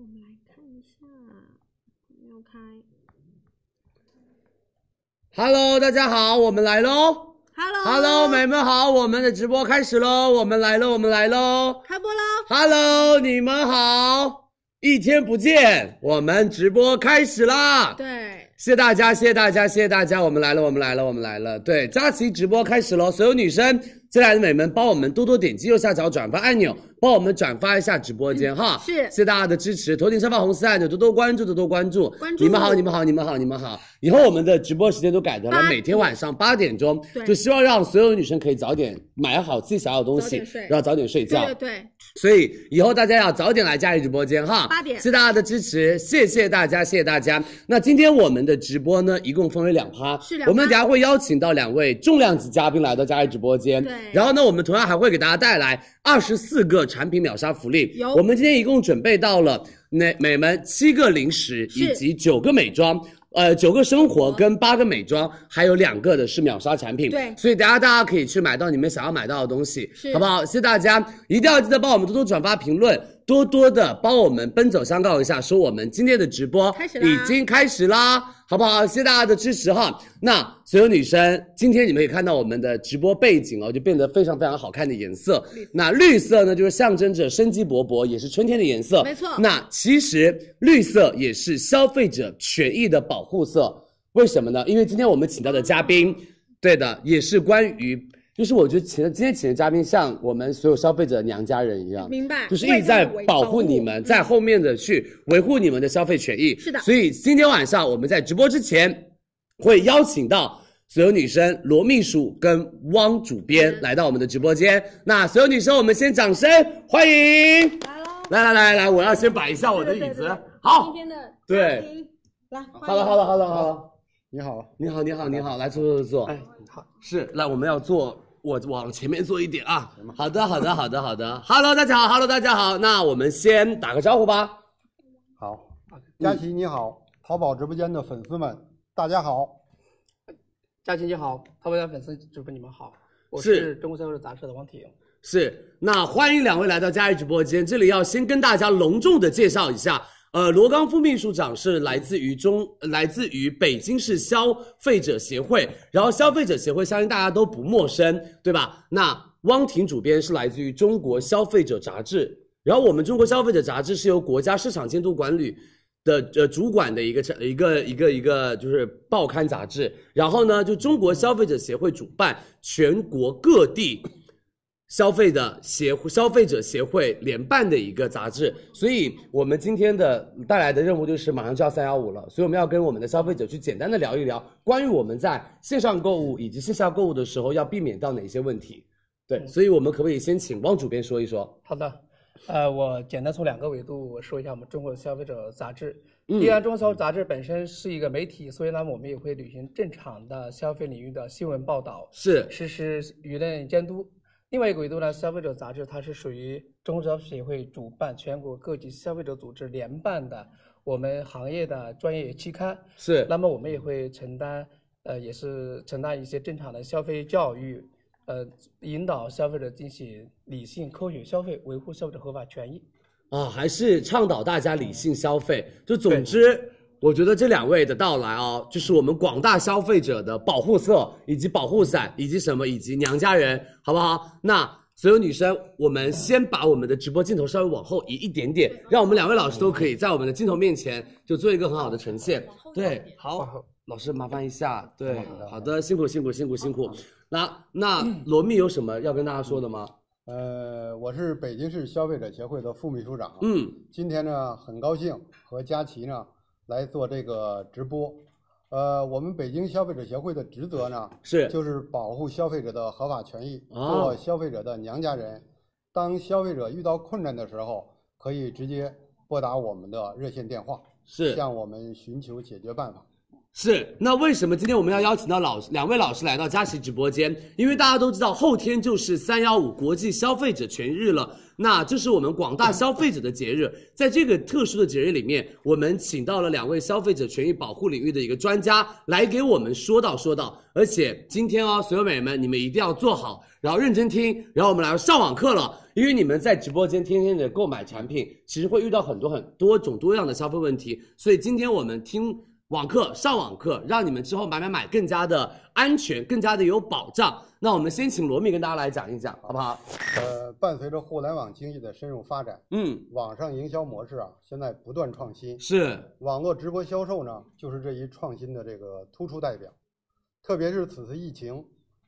我们来看一下，没有开？Hello，大家好，我们来喽！Hello，Hello，美美们好，我们的直播开始喽！我们来喽，我们来喽！开播喽！Hello，你们好，一天不见，我们直播开始啦！对，谢谢大家，谢谢大家，谢谢大家，我们来了，我们来了，我们来了！对，佳琪直播开始喽！所有女生，进来的美们，帮我们多多点击右下角转发按钮。帮我们转发一下直播间哈，是，谢谢大家的支持。头顶上方红色按钮多多关注，多多关注。关注。你们好，你们好，你们好，你们好。以后我们的直播时间都改了，每天晚上八点钟。对。就希望让所有女生可以早点买好自己想要的东西，然后早点睡觉。对对。所以以后大家要早点来佳丽直播间哈。八点。谢谢大家的支持，谢谢大家，谢谢大家。那今天我们的直播呢，一共分为两趴。是两趴。我们等下会邀请到两位重量级嘉宾来到佳丽直播间。对。然后呢，我们同样还会给大家带来二十四个。产品秒杀福利，我们今天一共准备到了美美们七个零食，以及九个美妆，呃，九个生活跟八个美妆，还有两个的是秒杀产品。对，所以大家大家可以去买到你们想要买到的东西，好不好？谢谢大家，一定要记得帮我们多多转发评论。多多的帮我们奔走相告一下，说我们今天的直播已经开始啦，好不好？谢谢大家的支持哈。那所有女生，今天你们可以看到我们的直播背景哦，就变得非常非常好看的颜色。那绿色呢，就是象征着生机勃勃，也是春天的颜色。没错。那其实绿色也是消费者权益的保护色，为什么呢？因为今天我们请到的嘉宾，对的，也是关于。就是我觉得请今天请的嘉宾像我们所有消费者娘家人一样，明白，就是一直在保护你们，在后面的去维护你们的消费权益。是的，所以今天晚上我们在直播之前会邀请到所有女生罗秘书跟汪主编来到我们的直播间。那所有女生，我们先掌声欢迎，来来来来来，我要先摆一下我的椅子。好，对，来，哈喽哈喽哈喽哈喽。你好你好你好，来坐坐坐坐，好，是，来，我们要做。我往前面坐一点啊！好的，好的，好的，好的。Hello，大家好，Hello，大家好。那我们先打个招呼吧。好，佳琪你好，淘宝直播间的粉丝们，大家好。佳琪你好，淘宝家粉丝直播你们好，我是中国社会杂志的王铁是，那欢迎两位来到佳怡直播间。这里要先跟大家隆重的介绍一下。呃，罗刚副秘书长是来自于中，来自于北京市消费者协会。然后消费者协会，相信大家都不陌生，对吧？那汪婷主编是来自于中国消费者杂志。然后我们中国消费者杂志是由国家市场监督管理的呃主管的一个一个一个一个就是报刊杂志。然后呢，就中国消费者协会主办，全国各地。消费的协会消费者协会联办的一个杂志，所以我们今天的带来的任务就是马上就要三幺五了，所以我们要跟我们的消费者去简单的聊一聊，关于我们在线上购物以及线下购物的时候要避免到哪些问题。对，所以我们可不可以先请汪主编说一说？好的，呃，我简单从两个维度说一下我们《中国消费者杂志》。嗯。《中国消费者杂志》本身是一个媒体，所以呢，我们也会履行正常的消费领域的新闻报道，是实施舆论监督。另外一个维度呢，消费者杂志它是属于中消协会主办、全国各级消费者组织联办的，我们行业的专业期刊。是。那么我们也会承担，呃，也是承担一些正常的消费教育，呃，引导消费者进行理性、科学消费，维护消费者合法权益。啊，还是倡导大家理性消费。就总之。我觉得这两位的到来啊，就是我们广大消费者的保护色，以及保护伞，以及什么，以及娘家人，好不好？那所有女生，我们先把我们的直播镜头稍微往后移一点点，让我们两位老师都可以在我们的镜头面前就做一个很好的呈现。对，好，老师麻烦一下。对，好的，辛苦辛苦辛苦辛苦。那那罗密有什么要跟大家说的吗？呃，我是北京市消费者协会的副秘书长。嗯，今天呢，很高兴和佳琪呢。来做这个直播，呃，我们北京消费者协会的职责呢是就是保护消费者的合法权益，做消费者的娘家人。当消费者遇到困难的时候，可以直接拨打我们的热线电话，是向我们寻求解决办法。是，那为什么今天我们要邀请到老两位老师来到佳琪直播间？因为大家都知道，后天就是三幺五国际消费者权益了。那这是我们广大消费者的节日，在这个特殊的节日里面，我们请到了两位消费者权益保护领域的一个专家来给我们说道说道。而且今天哦，所有美人们，你们一定要做好，然后认真听，然后我们来上网课了。因为你们在直播间天天的购买产品，其实会遇到很多很多种多样的消费问题，所以今天我们听。网课上网课，让你们之后买买买更加的安全，更加的有保障。那我们先请罗密跟大家来讲一讲，好不好？呃，伴随着互联网经济的深入发展，嗯，网上营销模式啊，现在不断创新。是。网络直播销售呢，就是这一创新的这个突出代表。特别是此次疫情，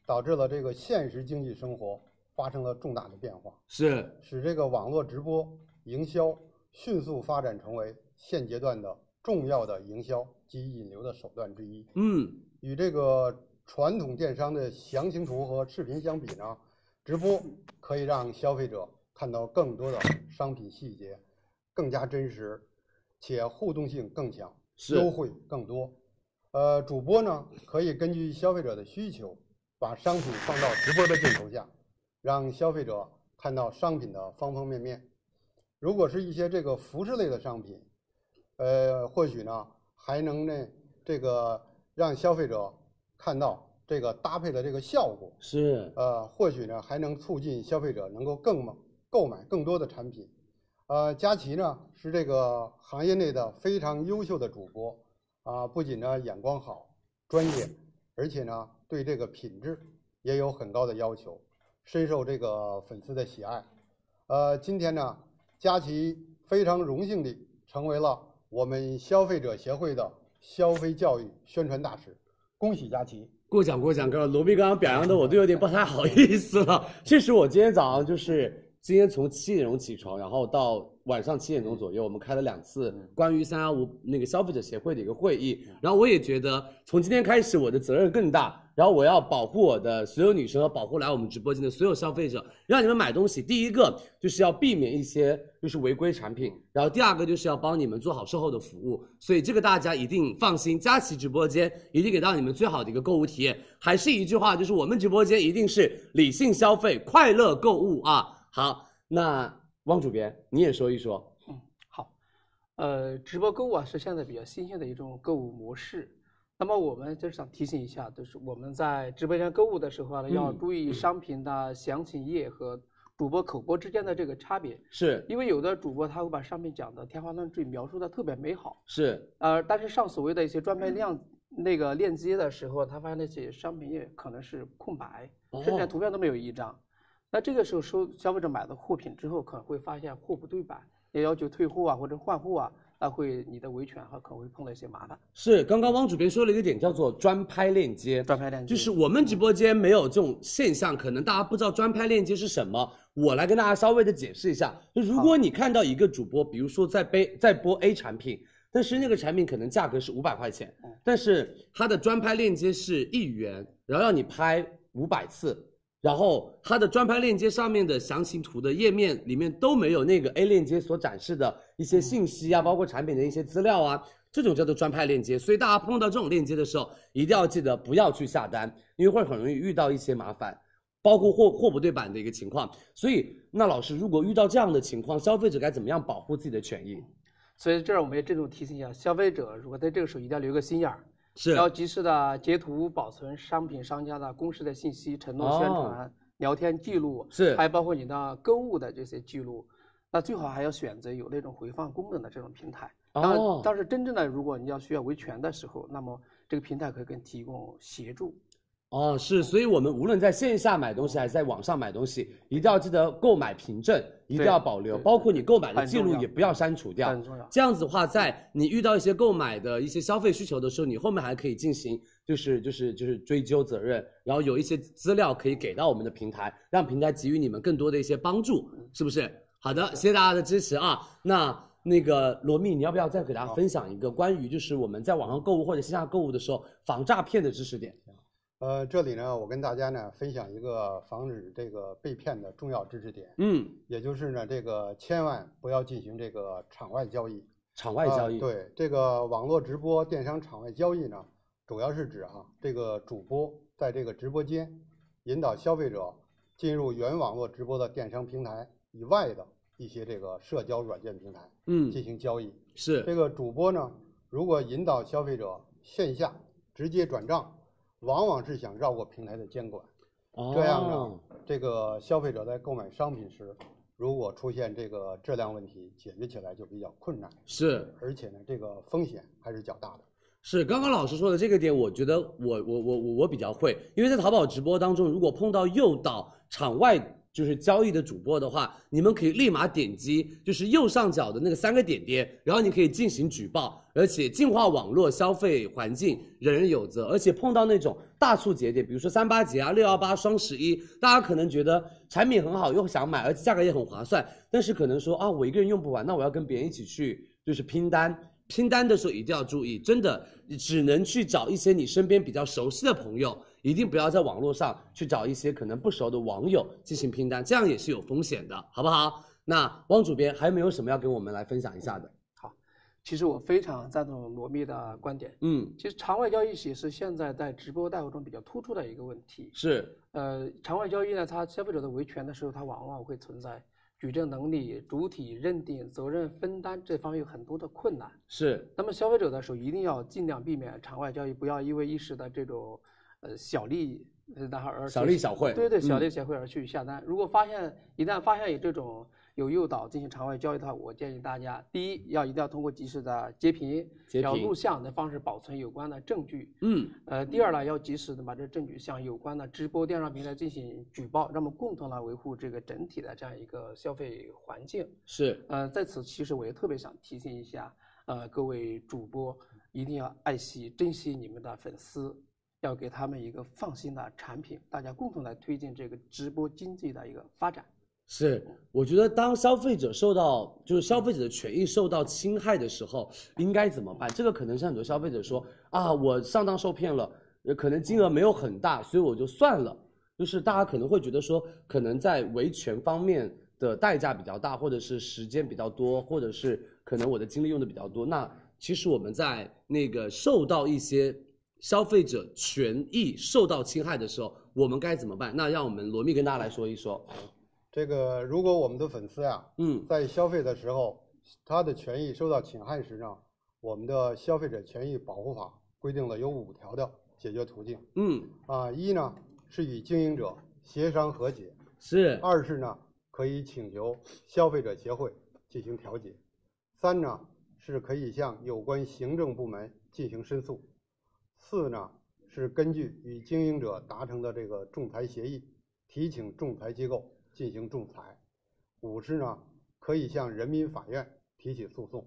导致了这个现实经济生活发生了重大的变化。是。使这个网络直播营销迅速发展成为现阶段的。重要的营销及引流的手段之一。嗯，与这个传统电商的详情图和视频相比呢，直播可以让消费者看到更多的商品细节，更加真实，且互动性更强，优惠更多。呃，主播呢可以根据消费者的需求，把商品放到直播的镜头下，让消费者看到商品的方方面面。如果是一些这个服饰类的商品。呃，或许呢，还能呢，这个让消费者看到这个搭配的这个效果是呃，或许呢，还能促进消费者能够更购买更多的产品。呃，佳琪呢是这个行业内的非常优秀的主播啊，不仅呢眼光好、专业，而且呢对这个品质也有很高的要求，深受这个粉丝的喜爱。呃，今天呢，佳琪非常荣幸地成为了。我们消费者协会的消费教育宣传大使，恭喜佳琪，过奖过奖，各位，罗宾刚刚表扬的我都有点不太好意思了。确实，我今天早上，就是今天从七点钟起床，然后到晚上七点钟左右，我们开了两次关于三幺五那个消费者协会的一个会议，然后我也觉得从今天开始我的责任更大。然后我要保护我的所有女生和保护来我们直播间的所有消费者，让你们买东西。第一个就是要避免一些就是违规产品，然后第二个就是要帮你们做好售后的服务。所以这个大家一定放心，佳琦直播间一定给到你们最好的一个购物体验。还是一句话，就是我们直播间一定是理性消费，快乐购物啊！好，那汪主编你也说一说。嗯，好，呃，直播购物啊是现在比较新鲜的一种购物模式。那么我们就是想提醒一下，就是我们在直播间购物的时候呢，要注意商品的详情页和主播口播之间的这个差别。是。因为有的主播他会把上面讲的天花乱坠，描述的特别美好。是。呃，但是上所谓的一些专卖量那个链接的时候，他发现那些商品页可能是空白，甚至图片都没有一张。那这个时候收消费者买的货品之后，可能会发现货不对版，也要求退货啊或者换货啊。那会你的维权和可能会碰到一些麻烦。是，刚刚汪主编说了一个点，叫做专拍链接。专拍链接就是我们直播间没有这种现象，可能大家不知道专拍链接是什么，我来跟大家稍微的解释一下。就如果你看到一个主播，比如说在背在播 A 产品，但是那个产品可能价格是五百块钱，但是它的专拍链接是一元，然后让你拍五百次。然后它的专拍链接上面的详情图的页面里面都没有那个 A 链接所展示的一些信息啊，包括产品的一些资料啊，这种叫做专拍链接。所以大家碰到这种链接的时候，一定要记得不要去下单，因为会很容易遇到一些麻烦，包括货货不对版的一个情况。所以，那老师，如果遇到这样的情况，消费者该怎么样保护自己的权益？所以这儿我们也郑重提醒一下消费者，如果在这个时候一定要留个心眼儿。要及时的截图保存商品商家的公示的信息、承诺、宣传、聊天记录，是，还包括你的购物的这些记录。那最好还要选择有那种回放功能的这种平台。哦，但是真正的如果你要需要维权的时候，那么这个平台可以给你提供协助。哦，是，所以我们无论在线下买东西还是在网上买东西，一定要记得购买凭证，一定要保留，包括你购买的记录也不要删除掉。很重要。这样子的话，在你遇到一些购买的一些消费需求的时候，你后面还可以进行，就是就是就是追究责任，然后有一些资料可以给到我们的平台，让平台给予你们更多的一些帮助，是不是？好的，谢谢大家的支持啊。那那个罗密，你要不要再给大家分享一个关于就是我们在网上购物或者线下购物的时候防诈骗的知识点？呃，这里呢，我跟大家呢分享一个防止这个被骗的重要知识点。嗯，也就是呢，这个千万不要进行这个场外交易。场外交易。对，这个网络直播电商场外交易呢，主要是指哈，这个主播在这个直播间引导消费者进入原网络直播的电商平台以外的一些这个社交软件平台。嗯，进行交易。是。这个主播呢，如果引导消费者线下直接转账。往往是想绕过平台的监管，这样呢，这个消费者在购买商品时，如果出现这个质量问题，解决起来就比较困难。是，而且呢，这个风险还是较大的。是，刚刚老师说的这个点，我觉得我我我我我比较会，因为在淘宝直播当中，如果碰到诱导场外。就是交易的主播的话，你们可以立马点击，就是右上角的那个三个点点，然后你可以进行举报，而且净化网络消费环境，人人有责。而且碰到那种大促节点，比如说三八节啊、六幺八、双十一，大家可能觉得产品很好又想买，而且价格也很划算，但是可能说啊，我一个人用不完，那我要跟别人一起去，就是拼单。拼单的时候一定要注意，真的只能去找一些你身边比较熟悉的朋友。一定不要在网络上去找一些可能不熟的网友进行拼单，这样也是有风险的，好不好？那汪主编还有没有什么要给我们来分享一下的？好，其实我非常赞同罗密的观点。嗯，其实场外交易也是现在在直播带货中比较突出的一个问题。是。呃，场外交易呢，它消费者的维权的时候，它往往会存在举证能力、主体认定、责任分担这方面有很多的困难。是。那么消费者的时候一定要尽量避免场外交易，不要因为一时的这种。呃，小利然后而小利小惠，对对，小利小惠而去下单。如果发现一旦发现有这种有诱导进行场外交易的话，我建议大家，第一要一定要通过及时的截屏、要录像的方式保存有关的证据。嗯。呃，第二呢，要及时的把这证据向有关的直播电商平台进行举报，让我们共同来维护这个整体的这样一个消费环境。是。呃，在此其实我也特别想提醒一下，呃，各位主播一定要爱惜珍惜你们的粉丝。要给他们一个放心的产品，大家共同来推进这个直播经济的一个发展。是，我觉得当消费者受到，就是消费者的权益受到侵害的时候，应该怎么办？这个可能是很多消费者说啊，我上当受骗了，可能金额没有很大，所以我就算了。就是大家可能会觉得说，可能在维权方面的代价比较大，或者是时间比较多，或者是可能我的精力用的比较多。那其实我们在那个受到一些。消费者权益受到侵害的时候，我们该怎么办？那让我们罗密跟大家来说一说这个，如果我们的粉丝呀，嗯，在消费的时候，他的权益受到侵害时呢，我们的《消费者权益保护法》规定了有五条的解决途径。嗯，啊，一呢是与经营者协商和解；是，二是呢可以请求消费者协会进行调解；三呢是可以向有关行政部门进行申诉。四呢是根据与经营者达成的这个仲裁协议，提请仲裁机构进行仲裁。五是呢可以向人民法院提起诉讼。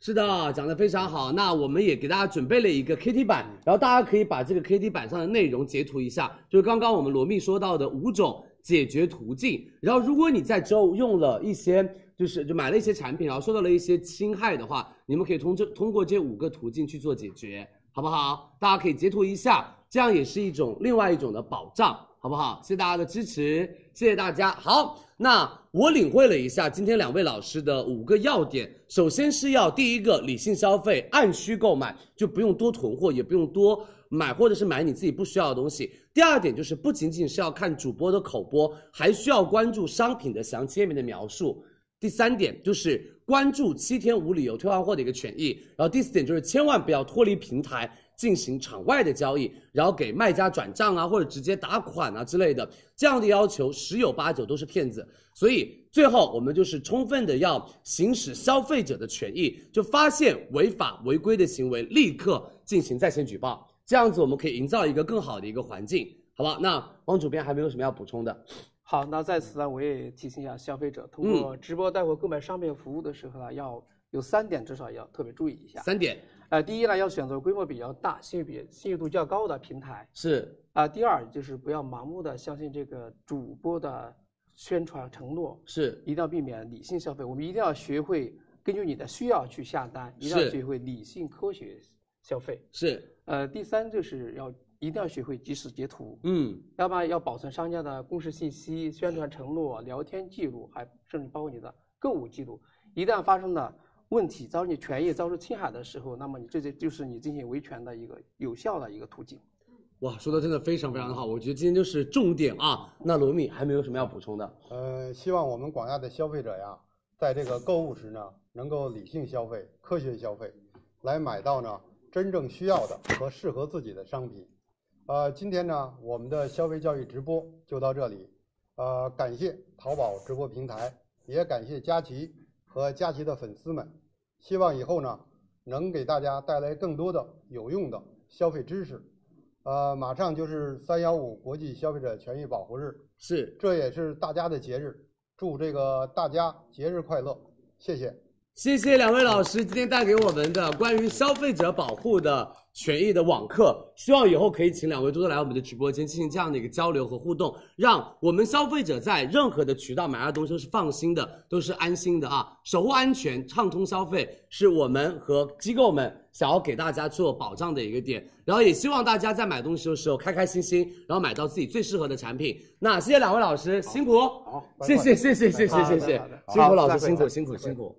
是的，讲得非常好。那我们也给大家准备了一个 KT 板，然后大家可以把这个 KT 板上的内容截图一下，就是刚刚我们罗密说到的五种解决途径。然后如果你在之后用了一些就是就买了一些产品，然后受到了一些侵害的话，你们可以通这通过这五个途径去做解决。好不好？大家可以截图一下，这样也是一种另外一种的保障，好不好？谢谢大家的支持，谢谢大家。好，那我领会了一下今天两位老师的五个要点。首先是要第一个，理性消费，按需购买，就不用多囤货，也不用多买，或者是买你自己不需要的东西。第二点就是，不仅仅是要看主播的口播，还需要关注商品的详情页面的描述。第三点就是关注七天无理由退换货的一个权益，然后第四点就是千万不要脱离平台进行场外的交易，然后给卖家转账啊或者直接打款啊之类的，这样的要求十有八九都是骗子。所以最后我们就是充分的要行使消费者的权益，就发现违法违规的行为，立刻进行在线举报，这样子我们可以营造一个更好的一个环境。好不好？那王主编还没有什么要补充的。好，那在此呢，我也提醒一下消费者，通过直播带货购买商品服务的时候呢，要有三点，至少要特别注意一下。三点，呃，第一呢，要选择规模比较大、信誉比信誉度较高的平台。是。啊，第二就是不要盲目的相信这个主播的宣传承诺。是。一定要避免理性消费，我们一定要学会根据你的需要去下单，一定要学会理性科学消费。是。呃，第三就是要。一定要学会及时截图，嗯，要不然要保存商家的公示信息、宣传承诺、聊天记录，还甚至包括你的购物记录。一旦发生了问题，遭你权益遭受侵害的时候，那么你这些就是你进行维权的一个有效的一个途径。哇，说的真的非常非常的好，我觉得今天就是重点啊。那罗米还没有什么要补充的？呃，希望我们广大的消费者呀，在这个购物时呢，能够理性消费、科学消费，来买到呢真正需要的和适合自己的商品。呃，今天呢，我们的消费教育直播就到这里。呃，感谢淘宝直播平台，也感谢佳琪和佳琪的粉丝们。希望以后呢，能给大家带来更多的有用的消费知识。呃，马上就是三幺五国际消费者权益保护日，是，这也是大家的节日。祝这个大家节日快乐，谢谢。谢谢两位老师今天带给我们的关于消费者保护的权益的网课，希望以后可以请两位多多来我们的直播间进行这样的一个交流和互动，让我们消费者在任何的渠道买到东西都是放心的，都是安心的啊！守护安全，畅通消费，是我们和机构们想要给大家做保障的一个点。然后也希望大家在买东西的时候开开心心，然后买到自己最适合的产品。那谢谢两位老师，辛苦。好，谢谢谢谢谢谢谢谢，辛苦老师辛苦辛苦辛苦。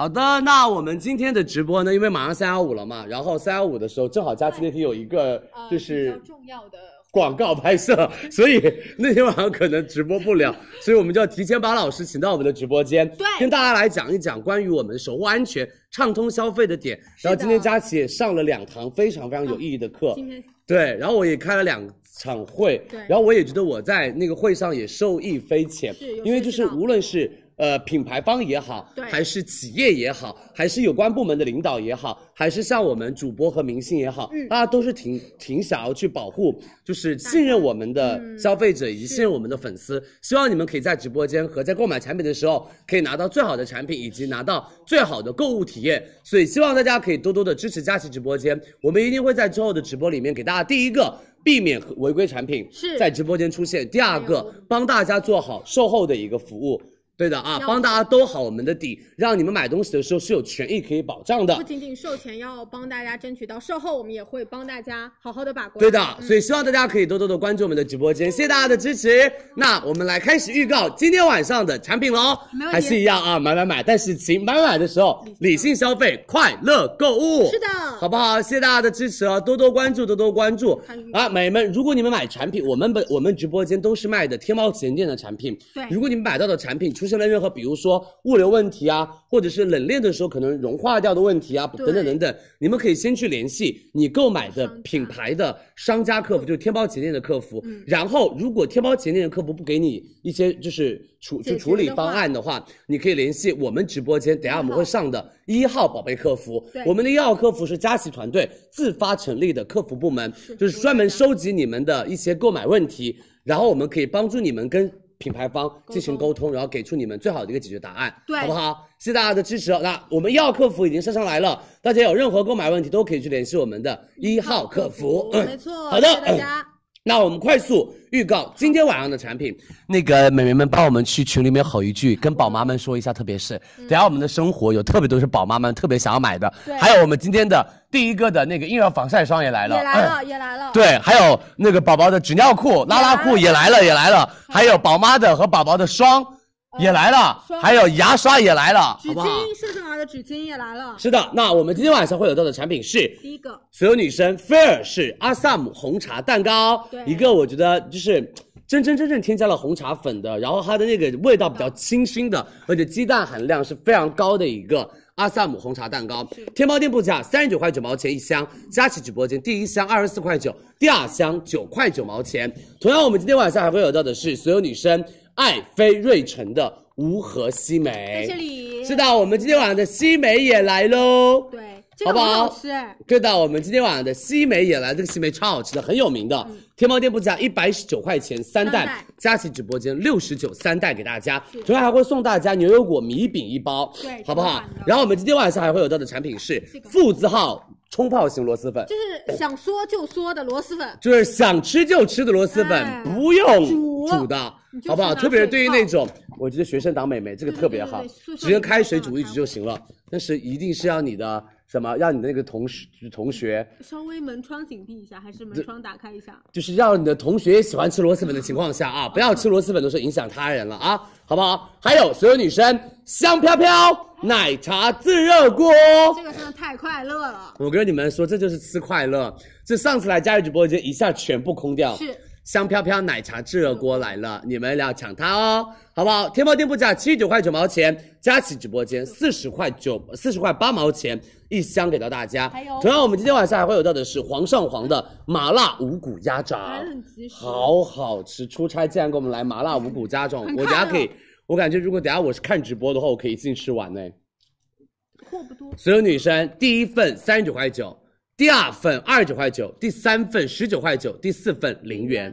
好的，那我们今天的直播呢，因为马上三幺五了嘛，然后三幺五的时候正好佳琪那天有一个就是重要的广告拍摄，所以那天晚上可能直播不了，所以我们就要提前把老师请到我们的直播间，对，跟大家来讲一讲关于我们守护安全、畅通消费的点。然后今天佳琪也上了两堂非常非常有意义的课，今天对，然后我也开了两场会，对，然后我也觉得我在那个会上也受益匪浅，因为就是无论是。呃，品牌方也好，还是企业也好，还是有关部门的领导也好，还是像我们主播和明星也好，大家都是挺挺想要去保护，就是信任我们的消费者以及信任我们的粉丝。希望你们可以在直播间和在购买产品的时候，可以拿到最好的产品以及拿到最好的购物体验。所以希望大家可以多多的支持佳琪直播间，我们一定会在之后的直播里面给大家第一个避免违规产品在直播间出现，第二个帮大家做好售后的一个服务。对的啊，帮大家兜好我们的底，让你们买东西的时候是有权益可以保障的。不仅仅售前要帮大家争取到，售后我们也会帮大家好好的把关。对的，所以希望大家可以多多的关注我们的直播间，谢谢大家的支持。那我们来开始预告今天晚上的产品喽，还是一样啊，买买买！但是请买买的时候理性消费，快乐购物。是的，好不好？谢谢大家的支持啊，多多关注，多多关注。啊，美们，如果你们买产品，我们本我们直播间都是卖的天猫旗舰店的产品。对，如果你们买到的产品出出现了任何，比如说物流问题啊，或者是冷链的时候可能融化掉的问题啊，等等等等，你们可以先去联系你购买的品牌的商家客服，就是天猫旗舰店的客服。嗯。然后，如果天猫旗舰店的客服不给你一些就是处就处理方案的话，你可以联系我们直播间，等下我们会上的一号宝贝客服。我们的一号客服是佳琪团队自发成立的客服部门，就是专门收集你们的一些购买问题，然后我们可以帮助你们跟。品牌方进行沟通，然后给出你们最好的一个解决答案，好不好？谢谢大家的支持。那我们一号客服已经升上来了，大家有任何购买问题都可以去联系我们的一号客服。没错，好的，谢谢大家。那我们快速预告今天晚上的产品，那个美眉们帮我们去群里面吼一句，跟宝妈们说一下，特别是，等下我们的生活有特别多是宝妈们特别想要买的，还有我们今天的第一个的那个婴儿防晒霜也来了，也来了，也来了，对，还有那个宝宝的纸尿裤、拉拉裤也来了，也来了，还有宝妈的和宝宝的霜。也来了，还有牙刷也来了，纸巾，社长儿的纸巾也来了。是的，那我们今天晚上会有到的产品是第一个，所有女生菲尔是阿萨姆红茶蛋糕，一个我觉得就是真真正正添加了红茶粉的，然后它的那个味道比较清新的，而且鸡蛋含量是非常高的一个阿萨姆红茶蛋糕。天猫店铺价三十九块九毛钱一箱，佳琦直播间第一箱二十四块九，第二箱九块九毛钱。同样，我们今天晚上还会有到的是所有女生。爱妃瑞城的无核西梅，谢谢你。是的，我们今天晚上的西梅也来喽，对，好不好？是。对的，我们今天晚上的西梅也来，这个西梅超好吃的，很有名的。天猫店铺价一百十九块钱三袋，佳琦直播间六十九三袋给大家，同样还会送大家牛油果米饼一包，好不好？然后我们今天晚上还会有到的产品是付字号。冲泡型螺蛳粉，就是想嗦就嗦的螺蛳粉，就是想吃就吃的螺蛳粉，不用煮的，好不好？特别是对于那种，我觉得学生党妹妹这个特别好，直接开水煮一煮就行了。但是一定是要你的。什么？让你的那个同事同学稍微门窗紧闭一下，还是门窗打开一下？就是让你的同学喜欢吃螺蛳粉的情况下啊，不要吃螺蛳粉的时候影响他人了啊，好不好？还有所有女生，香飘飘奶茶自热锅，这个真的太快乐了。我跟你们说，这就是吃快乐。这上次来佳峪直播间一下全部空掉。香飘飘奶茶制热锅来了，你们要抢它哦，好不好？天猫店铺价七十九块九毛钱，佳琦直播间四十块九，四十块八毛钱一箱给到大家。同样，我们今天晚上还会有到的是皇上皇的麻辣五谷鸭掌，好好吃。出差竟然给我们来麻辣五谷鸭掌，我等下可以，我感觉如果等下我是看直播的话，我可以尽吃完呢。货不多，所有女生第一份三十九块九。第二份二十九块九，第三份十九块九，第四份零元。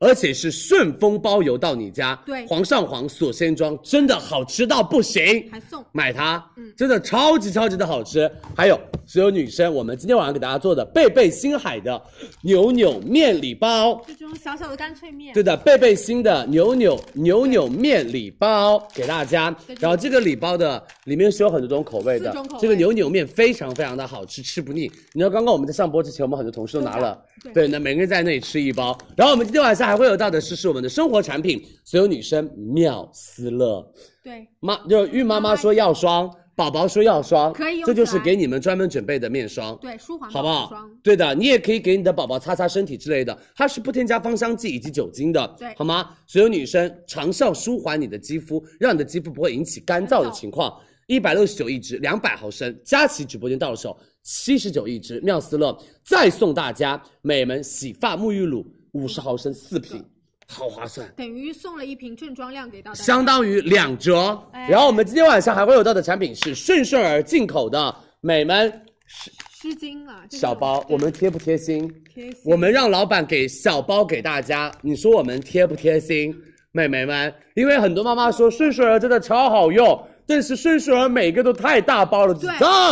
而且是顺丰包邮到你家，对，皇上皇锁鲜装真的好吃到不行，还送买它，嗯，真的超级超级的好吃。还有所有女生，我们今天晚上给大家做的贝贝星海的扭扭面礼包，就这种小小的干脆面，对的，贝贝星的扭扭扭扭面礼包给大家。然后这个礼包的里面是有很多种口味的，这个扭扭面非常非常的好吃，吃不腻。你知道刚刚我们在上播之前，我们很多同事都拿了。对，那每个人在那里吃一包，然后我们今天晚上还会有到的是是我们的生活产品，所有女生妙思乐，对妈就孕妈妈说药霜，宝宝说药霜，可以用，这就是给你们专门准备的面霜，对，舒缓，好不好？对的，你也可以给你的宝宝擦擦身体之类的，它是不添加芳香剂以及酒精的，对，好吗？所有女生长效舒缓你的肌肤，让你的肌肤不会引起干燥的情况，一百六十九一支，两百毫升，佳琦直播间到手。七十九一支，妙思乐再送大家美门洗发沐浴露五十毫升四瓶，好划算，等于送了一瓶正装量给到大家，相当于两折。然后我们今天晚上还会有到的产品是顺顺儿进口的美门湿湿巾啊，小包，我们贴不贴心？贴心，我们让老板给小包给大家，你说我们贴不贴心？美眉们，因为很多妈妈说顺顺儿真的超好用。但是顺顺儿每个都太大包了，这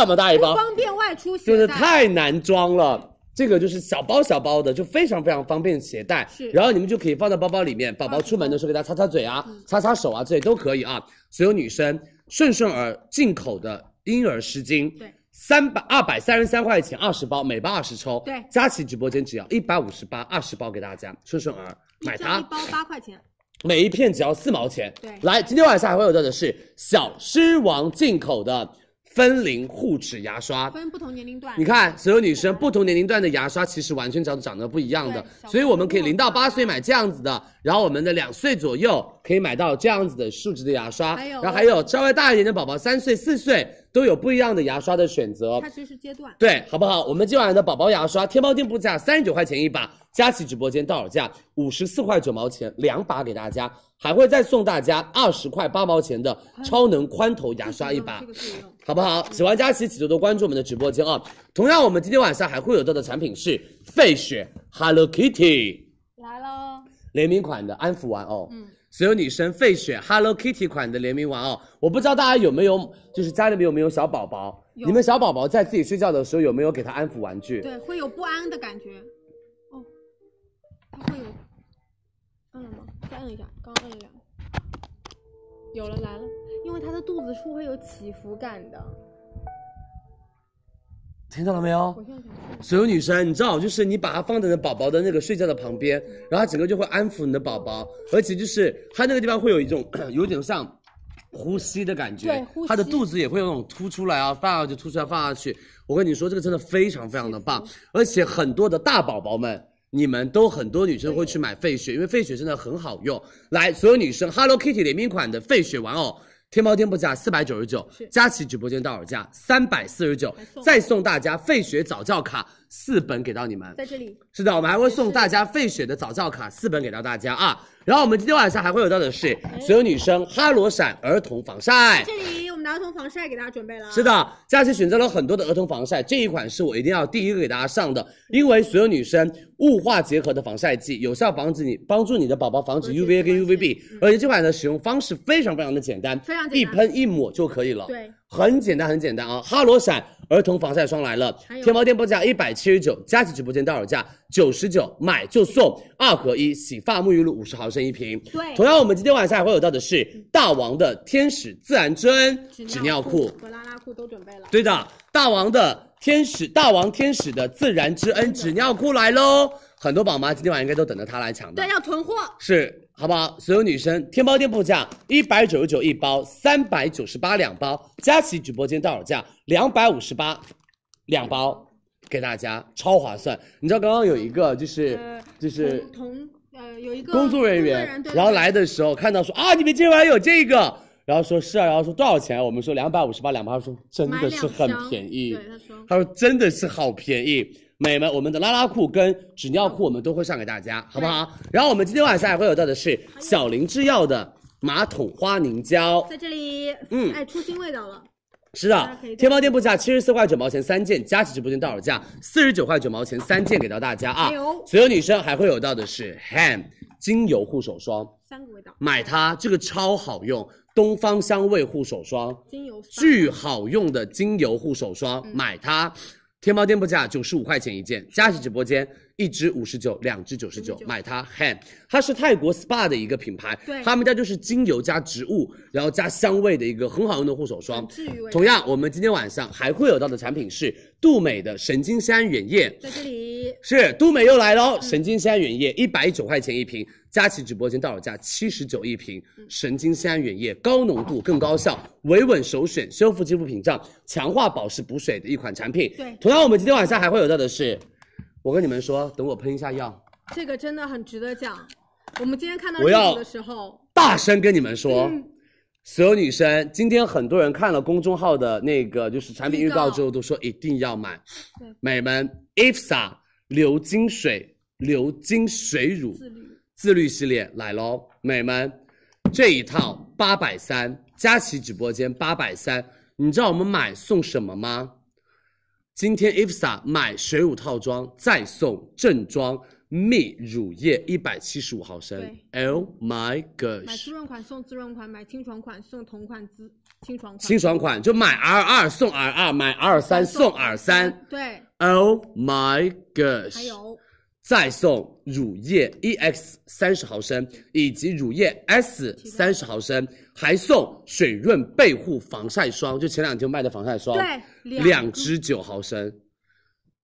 么大一包，方便外出携带，就是太难装了。这个就是小包小包的，就非常非常方便携带。是，然后你们就可以放在包包里面，宝宝出门的时候给他擦擦嘴啊，擦擦手啊，这些都可以啊。所有女生，顺顺儿进口的婴儿湿巾，对，三百二百三十三块钱二十包，每包二十抽。对，佳琪直播间只要一百五十八，二十包给大家，顺顺儿买它。一包八块钱。每一片只要四毛钱。对，来，今天晚上还会有到的是小狮王进口的。分龄护齿牙刷，分不同年龄段。你看，所有女生不同年龄段的牙刷其实完全长长得不一样的，所以我们可以零到八岁买这样子的，然后我们的两岁左右可以买到这样子的竖直的牙刷，然后还有稍微大一点的宝宝，三岁四岁都有不一样的牙刷的选择。它是阶段，对，好不好？我们今晚的宝宝牙刷，天猫店铺价三十九块钱一把，佳琦直播间到手价五十四块九毛钱两把给大家，还会再送大家二十块八毛钱的超能宽头牙刷一把。好不好？喜欢佳琪，请多多关注我们的直播间啊！同样，我们今天晚上还会有到的产品是费雪 Hello Kitty 来喽，联名款的安抚玩偶。嗯，所有女生费雪 Hello Kitty 款的联名玩偶。我不知道大家有没有，就是家里面有没有小宝宝？你们小宝宝在自己睡觉的时候有没有给他安抚玩具？对，会有不安的感觉。哦，它会有，摁了吗？再摁一下，刚摁一下，有了来了。因为它的肚子处会有起伏感的，听到了没有？所有女生，你知道，就是你把它放在你宝宝的那个睡觉的旁边，然后整个就会安抚你的宝宝，而且就是它那个地方会有一种 有点像呼吸的感觉，对，它的肚子也会有那种凸出来啊，放去凸出来放下去。我跟你说，这个真的非常非常的棒，而且很多的大宝宝们，你们都很多女生会去买费雪，因为费雪真的很好用。来，所有女生，Hello Kitty 联名款的费雪玩偶。天猫店铺价四百九十九，佳琦直播间到手价三百四十九，再送大家费雪早教卡四本给到你们，在这里，是的，我们还会送大家费雪的早教卡四本给到大家啊。然后我们今天晚上还会有到的是所有女生哈罗闪儿童防晒，这里我们的儿童防晒给大家准备了。是的，佳琪选择了很多的儿童防晒，这一款是我一定要第一个给大家上的，因为所有女生雾化结合的防晒剂，有效防止你帮助你的宝宝防止 UVA 跟 UVB，而且这款的使用方式非常非常的简单，非常一喷一抹就可以了。对，很简单很简单啊，哈罗闪。儿童防晒霜来了，天猫店铺价一百七十九，佳琦直播间到手价九十九，买就送二合一洗发沐浴露五十毫升一瓶。对，同样我们今天晚上还会有到的是大王的天使自然之恩纸尿裤和拉拉裤都准备了。对的，大王的天使，大王天使的自然之恩纸尿裤来喽，很多宝妈今天晚上应该都等着他来抢的。对，要囤货。是。好不好？所有女生，天猫店铺价一百九十九一包，三百九十八两包，佳琦直播间到手价两百五十八，两包，给大家超划算。你知道刚刚有一个就是就是同呃有一个工作人员，然后来的时候看到说啊你们今晚有这个，然后说是啊，然后说多少钱？我们说两百五十八两包，他说真的是很便宜，他说真的是好便宜。美们，我们的拉拉裤跟纸尿裤我们都会上给大家，好不好？然后我们今天晚上还会有到的是小林制药的马桶花凝胶，在这里，嗯，哎，出新味道了，是的，天猫店铺价七十四块九毛钱三件，佳琦直播间到手价四十九块九毛钱三件，给到大家啊。所有女生还会有到的是 Ham 精油护手霜，三个味道，买它，这个超好用，东方香味护手霜，精油，巨好用的精油护手霜，买它。天猫店铺价九十五块钱一件，佳琦直播间。一支五十九，两支九十九，买它 hand，它是泰国 SPA 的一个品牌，对，他们家就是精油加植物，然后加香味的一个很好用的护手霜。至于同样，我们今天晚上还会有到的产品是杜美的神经酰胺原液，在这里是杜美又来喽，神经酰胺原液一百九块钱一瓶，佳琦直播间到手价七十九一瓶，神经酰胺原液高浓度更高效，维稳首选，修复肌肤屏障，强化保湿补水的一款产品。对，同样我们今天晚上还会有到的是。我跟你们说，等我喷一下药。这个真的很值得讲。我们今天看到这乳的时候，大声跟你们说，所有女生，今天很多人看了公众号的那个就是产品预告之后，都说一定要买。美们，IFSA 流金水、流金水乳、自律系列来喽，美们，这一套八百三，佳琦直播间八百三，你知道我们买送什么吗？今天 IFSA 买水乳套装，再送正装蜜乳液一百七十五毫升。Oh my god！买滋润款送滋润款，买清爽款送同款滋清爽款。清爽款就买 R 二送 R 二，买 R 三送 R 三。对，Oh my god！还有。再送乳液 E X 三十毫升，以及乳液 S 三十毫升，还送水润倍护防晒霜，就前两天卖的防晒霜，对，两支九毫升，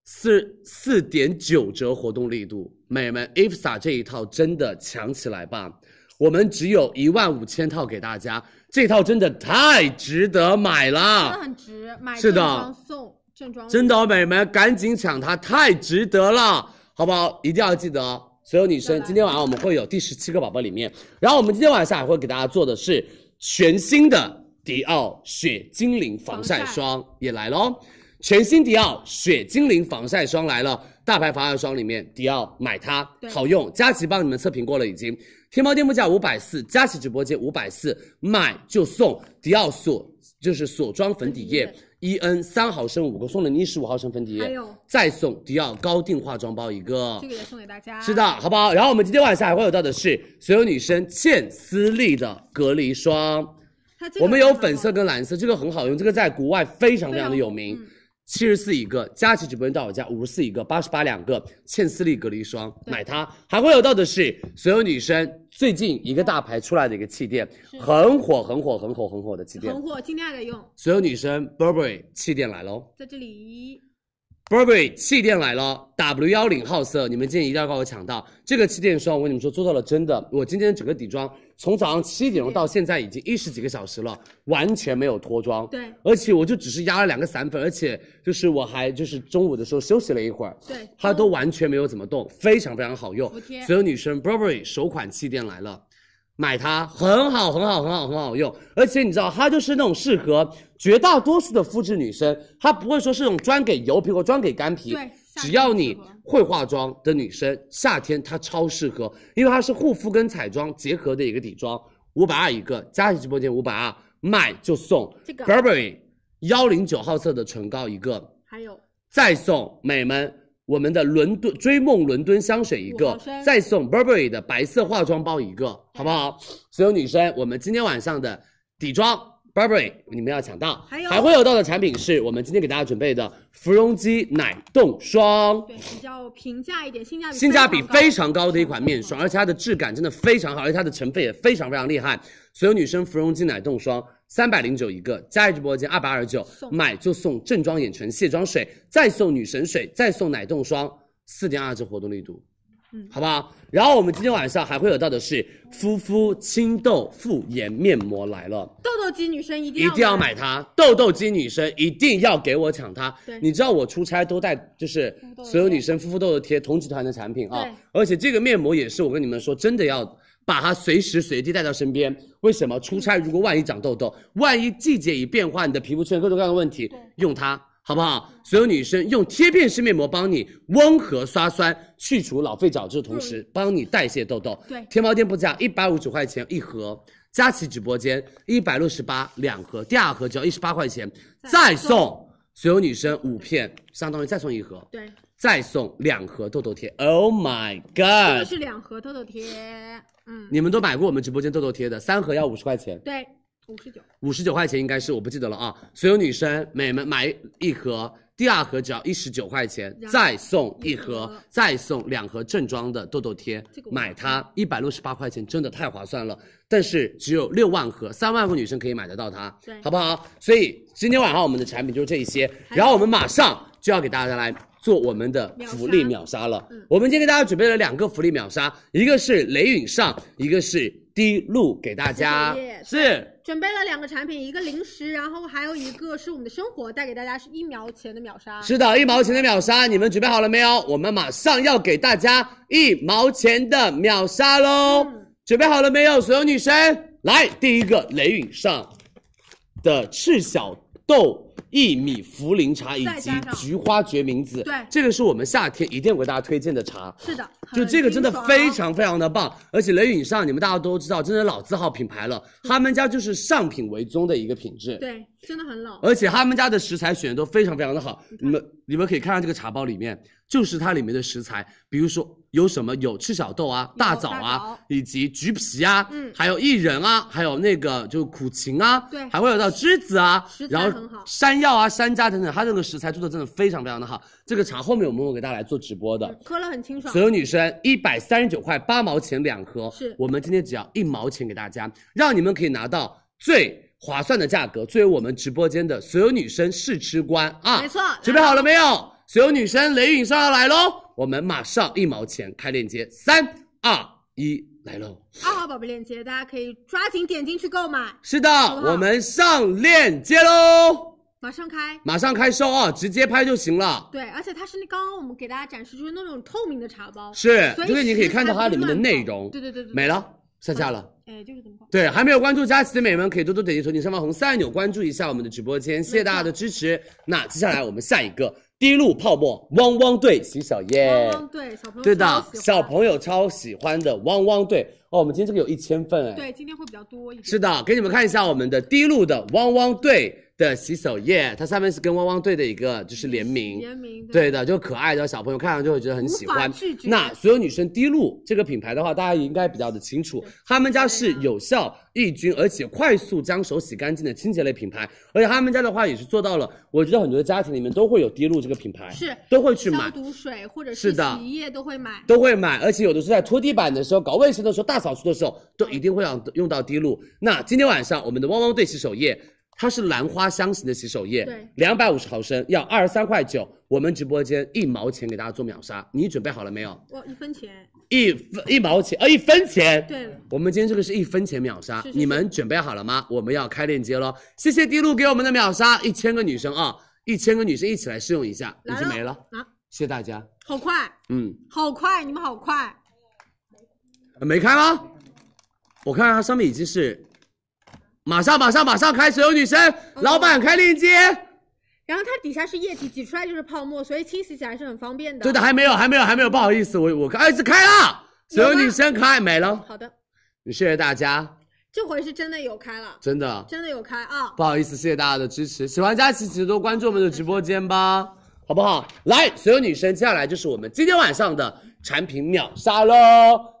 四四点九折活动力度，美们，IFSA 这一套真的抢起来吧！我们只有一万五千套给大家，这套真的太值得买了，值买是的，送正装，真的哦，美们赶紧抢它，太值得了。好不好？一定要记得，所有女生，今天晚上我们会有第十七个宝宝里面。然后我们今天晚上还会给大家做的是全新的迪奥雪精灵防晒霜也来喽，全新迪奥雪精灵防晒霜来了，大牌防晒霜里面迪奥买它好用，佳琪帮你们测评过了已经，天猫店铺价五百四，佳琪直播间五百四，买就送迪奥锁就是锁妆粉底液。E N 三毫升五个送的，一十五毫升粉底液，还有再送迪奥高定化妆包一个，这个也送给大家，是的，好不好？然后我们今天晚上还会有到的是，所有女生倩丝丽的隔离霜，我们有粉色跟蓝色，这个很好用，这个在国外非常非常的有名。七十四一个，佳琦直播间到手价五十四一个，八十八两个。倩丝丽隔离霜，买它。还会有到的是，所有女生最近一个大牌出来的一个气垫，很火，很火，很火，很火的气垫。很火，今天还在用。所有女生，Burberry 气垫来喽，在这里。Burberry 气垫来了，W 幺零号色，你们今天一定要帮我抢到。这个气垫霜，我跟你们说做到了真的。我今天整个底妆，从早上七点钟到现在已经一十几个小时了，完全没有脱妆。对，而且我就只是压了两个散粉，而且就是我还就是中午的时候休息了一会儿。对，它都完全没有怎么动，非常非常好用。所有女生，Burberry 首款气垫来了。买它很好，很好，很好，很好用，而且你知道，它就是那种适合绝大多数的肤质女生，它不会说是那种专给油皮或专给干皮。对，只要你会化妆的女生，夏天它超适合，因为它是护肤跟彩妆结合的一个底妆。五百二一个，加进直播间五百二，买就送这个。b u e r r y 幺零九号色的唇膏一个，还有再送美们。我们的伦敦追梦伦敦香水一个，再送 Burberry 的白色化妆包一个，好不好？所有女生，我们今天晚上的底妆 Burberry，你们要抢到，还会有到的产品是我们今天给大家准备的芙蓉肌奶冻霜，对，比较平价一点，性价比性价比非常高的一款面霜，而且它的质感真的非常好，而且它的成分也非常非常厉害。所有女生，芙蓉肌奶冻霜。三百零九一个，加一直播间二百二十九，买就送正装眼唇卸妆水，再送女神水，再送奶冻霜，四点二折活动力度，嗯，好不好？然后我们今天晚上还会有到的是敷敷清痘复颜面膜来了，痘痘肌女生一定一定要买它，痘痘肌女生一定要给我抢它。对，你知道我出差都带就是所有女生敷敷痘痘贴同集团的产品啊，而且这个面膜也是我跟你们说真的要。把它随时随地带到身边，为什么？出差如果万一长痘痘，万一季节一变化，你的皮肤出现各种各样的问题，用它好不好？所有女生用贴片式面膜帮你温和刷酸，去除老废角质的同时，帮你代谢痘痘。对，天猫店铺价一百五十九块钱一盒，佳琦直播间一百六十八两盒，第二盒只要一十八块钱，再送所有女生五片，相当于再送一盒。对。再送两盒痘痘贴，Oh my god！这是两盒痘痘贴，嗯，你们都买过我们直播间痘痘贴的，三盒要五十块钱，对，五十九，五十九块钱应该是，我不记得了啊。所有女生每买买一盒，第二盒只要一十九块钱，再送一盒，再送两盒正装的痘痘贴，买它一百六十八块钱真的太划算了，但是只有六万盒，三万个女生可以买得到它，对，好不好？所以今天晚上我们的产品就是这一些，然后我们马上就要给大家来。做我们的福利秒杀了，我们今天给大家准备了两个福利秒杀，一个是雷允上，一个是滴露，给大家是准备了两个产品，一个零食，然后还有一个是我们的生活带给大家是一毛钱的秒杀，是的，一毛钱的秒杀，你们准备好了没有？我们马上要给大家一毛钱的秒杀喽，准备好了没有？所有女生来，第一个雷允上的赤小豆。薏米茯苓茶以及菊花决明子，对，这个是我们夏天一定要给大家推荐的茶。是的，就这个真的非常非常的棒。而且雷允上，你们大家都知道，真的老字号品牌了。他们家就是上品为宗的一个品质，对，真的很老。而且他们家的食材选的都非常非常的好。你们你们可以看看这个茶包里面，就是它里面的食材，比如说。有什么有赤小豆啊、大枣啊，以及橘皮啊，嗯，还有薏仁啊，还有那个就是苦芹啊，对，还会有到栀子啊，然后山药啊、山楂等等，它这个食材做的真的非常非常的好。这个茶后面我们会给大家来做直播的，喝了很清爽。所有女生一百三十九块八毛钱两盒，是，我们今天只要一毛钱给大家，让你们可以拿到最划算的价格，作为我们直播间的所有女生试吃官啊。没错，准备好了没有？所有女生，雷允上要来喽！我们马上一毛钱开链接，三二一来喽！二号宝贝链接，大家可以抓紧点进去购买。是的，我们上链接喽，马上开，马上开收啊，直接拍就行了。对，而且它是刚刚我们给大家展示，就是那种透明的茶包，是，所以你可以看到它里面的内容。对对对对，了。下架了，哎，就是这么对，还没有关注佳琪的美们，可以多多点击头顶上方红色按钮关注一下我们的直播间，谢谢大家的支持。那接下来我们下一个滴露泡沫汪汪队，洗小汪对，小朋友，对的，小朋友超喜欢的汪汪队哦。我们今天这个有一千份哎，对，今天会比较多一点。是的，给你们看一下我们的滴露的汪汪队。的洗手液，它上面是跟汪汪队的一个就是联名，联名对的就可爱的小朋友看了就会觉得很喜欢。那所有女生滴露这个品牌的话，大家应该比较的清楚，他们家是有效抑菌，而且快速将手洗干净的清洁类品牌。而且他们家的话也是做到了，我觉得很多家庭里面都会有滴露这个品牌，是都会去买消毒水或者是洗衣液都会买，都会买。而且有的是在拖地板的时候、搞卫生的时候、大扫除的时候，都一定会要用到滴露。那今天晚上我们的汪汪队洗手液。它是兰花香型的洗手液，对，两百五十毫升要二十三块九，我们直播间一毛钱给大家做秒杀，你准备好了没有？我一分钱，一分一毛钱，呃，一分钱。对，我们今天这个是一分钱秒杀，你们准备好了吗？我们要开链接喽，谢谢滴露给我们的秒杀，一千个女生啊，一千个女生一起来试用一下，已经没了啊，谢谢大家。好快，嗯，好快，你们好快，没开吗？我看它上面已经是。马上，马上，马上开所有女生，老板开链接，然后它底下是液体，挤出来就是泡沫，所以清洗起来是很方便的。对的，还没有，还没有，还没有，不好意思，我我，开，哎，是开了！所有女生开，没了。好的，谢谢大家。这回是真的有开了，真的，真的有开啊！不好意思，谢谢大家的支持，喜欢佳琪，请多关注我们的直播间吧，好不好？来，所有女生，接下来就是我们今天晚上的。产品秒杀喽！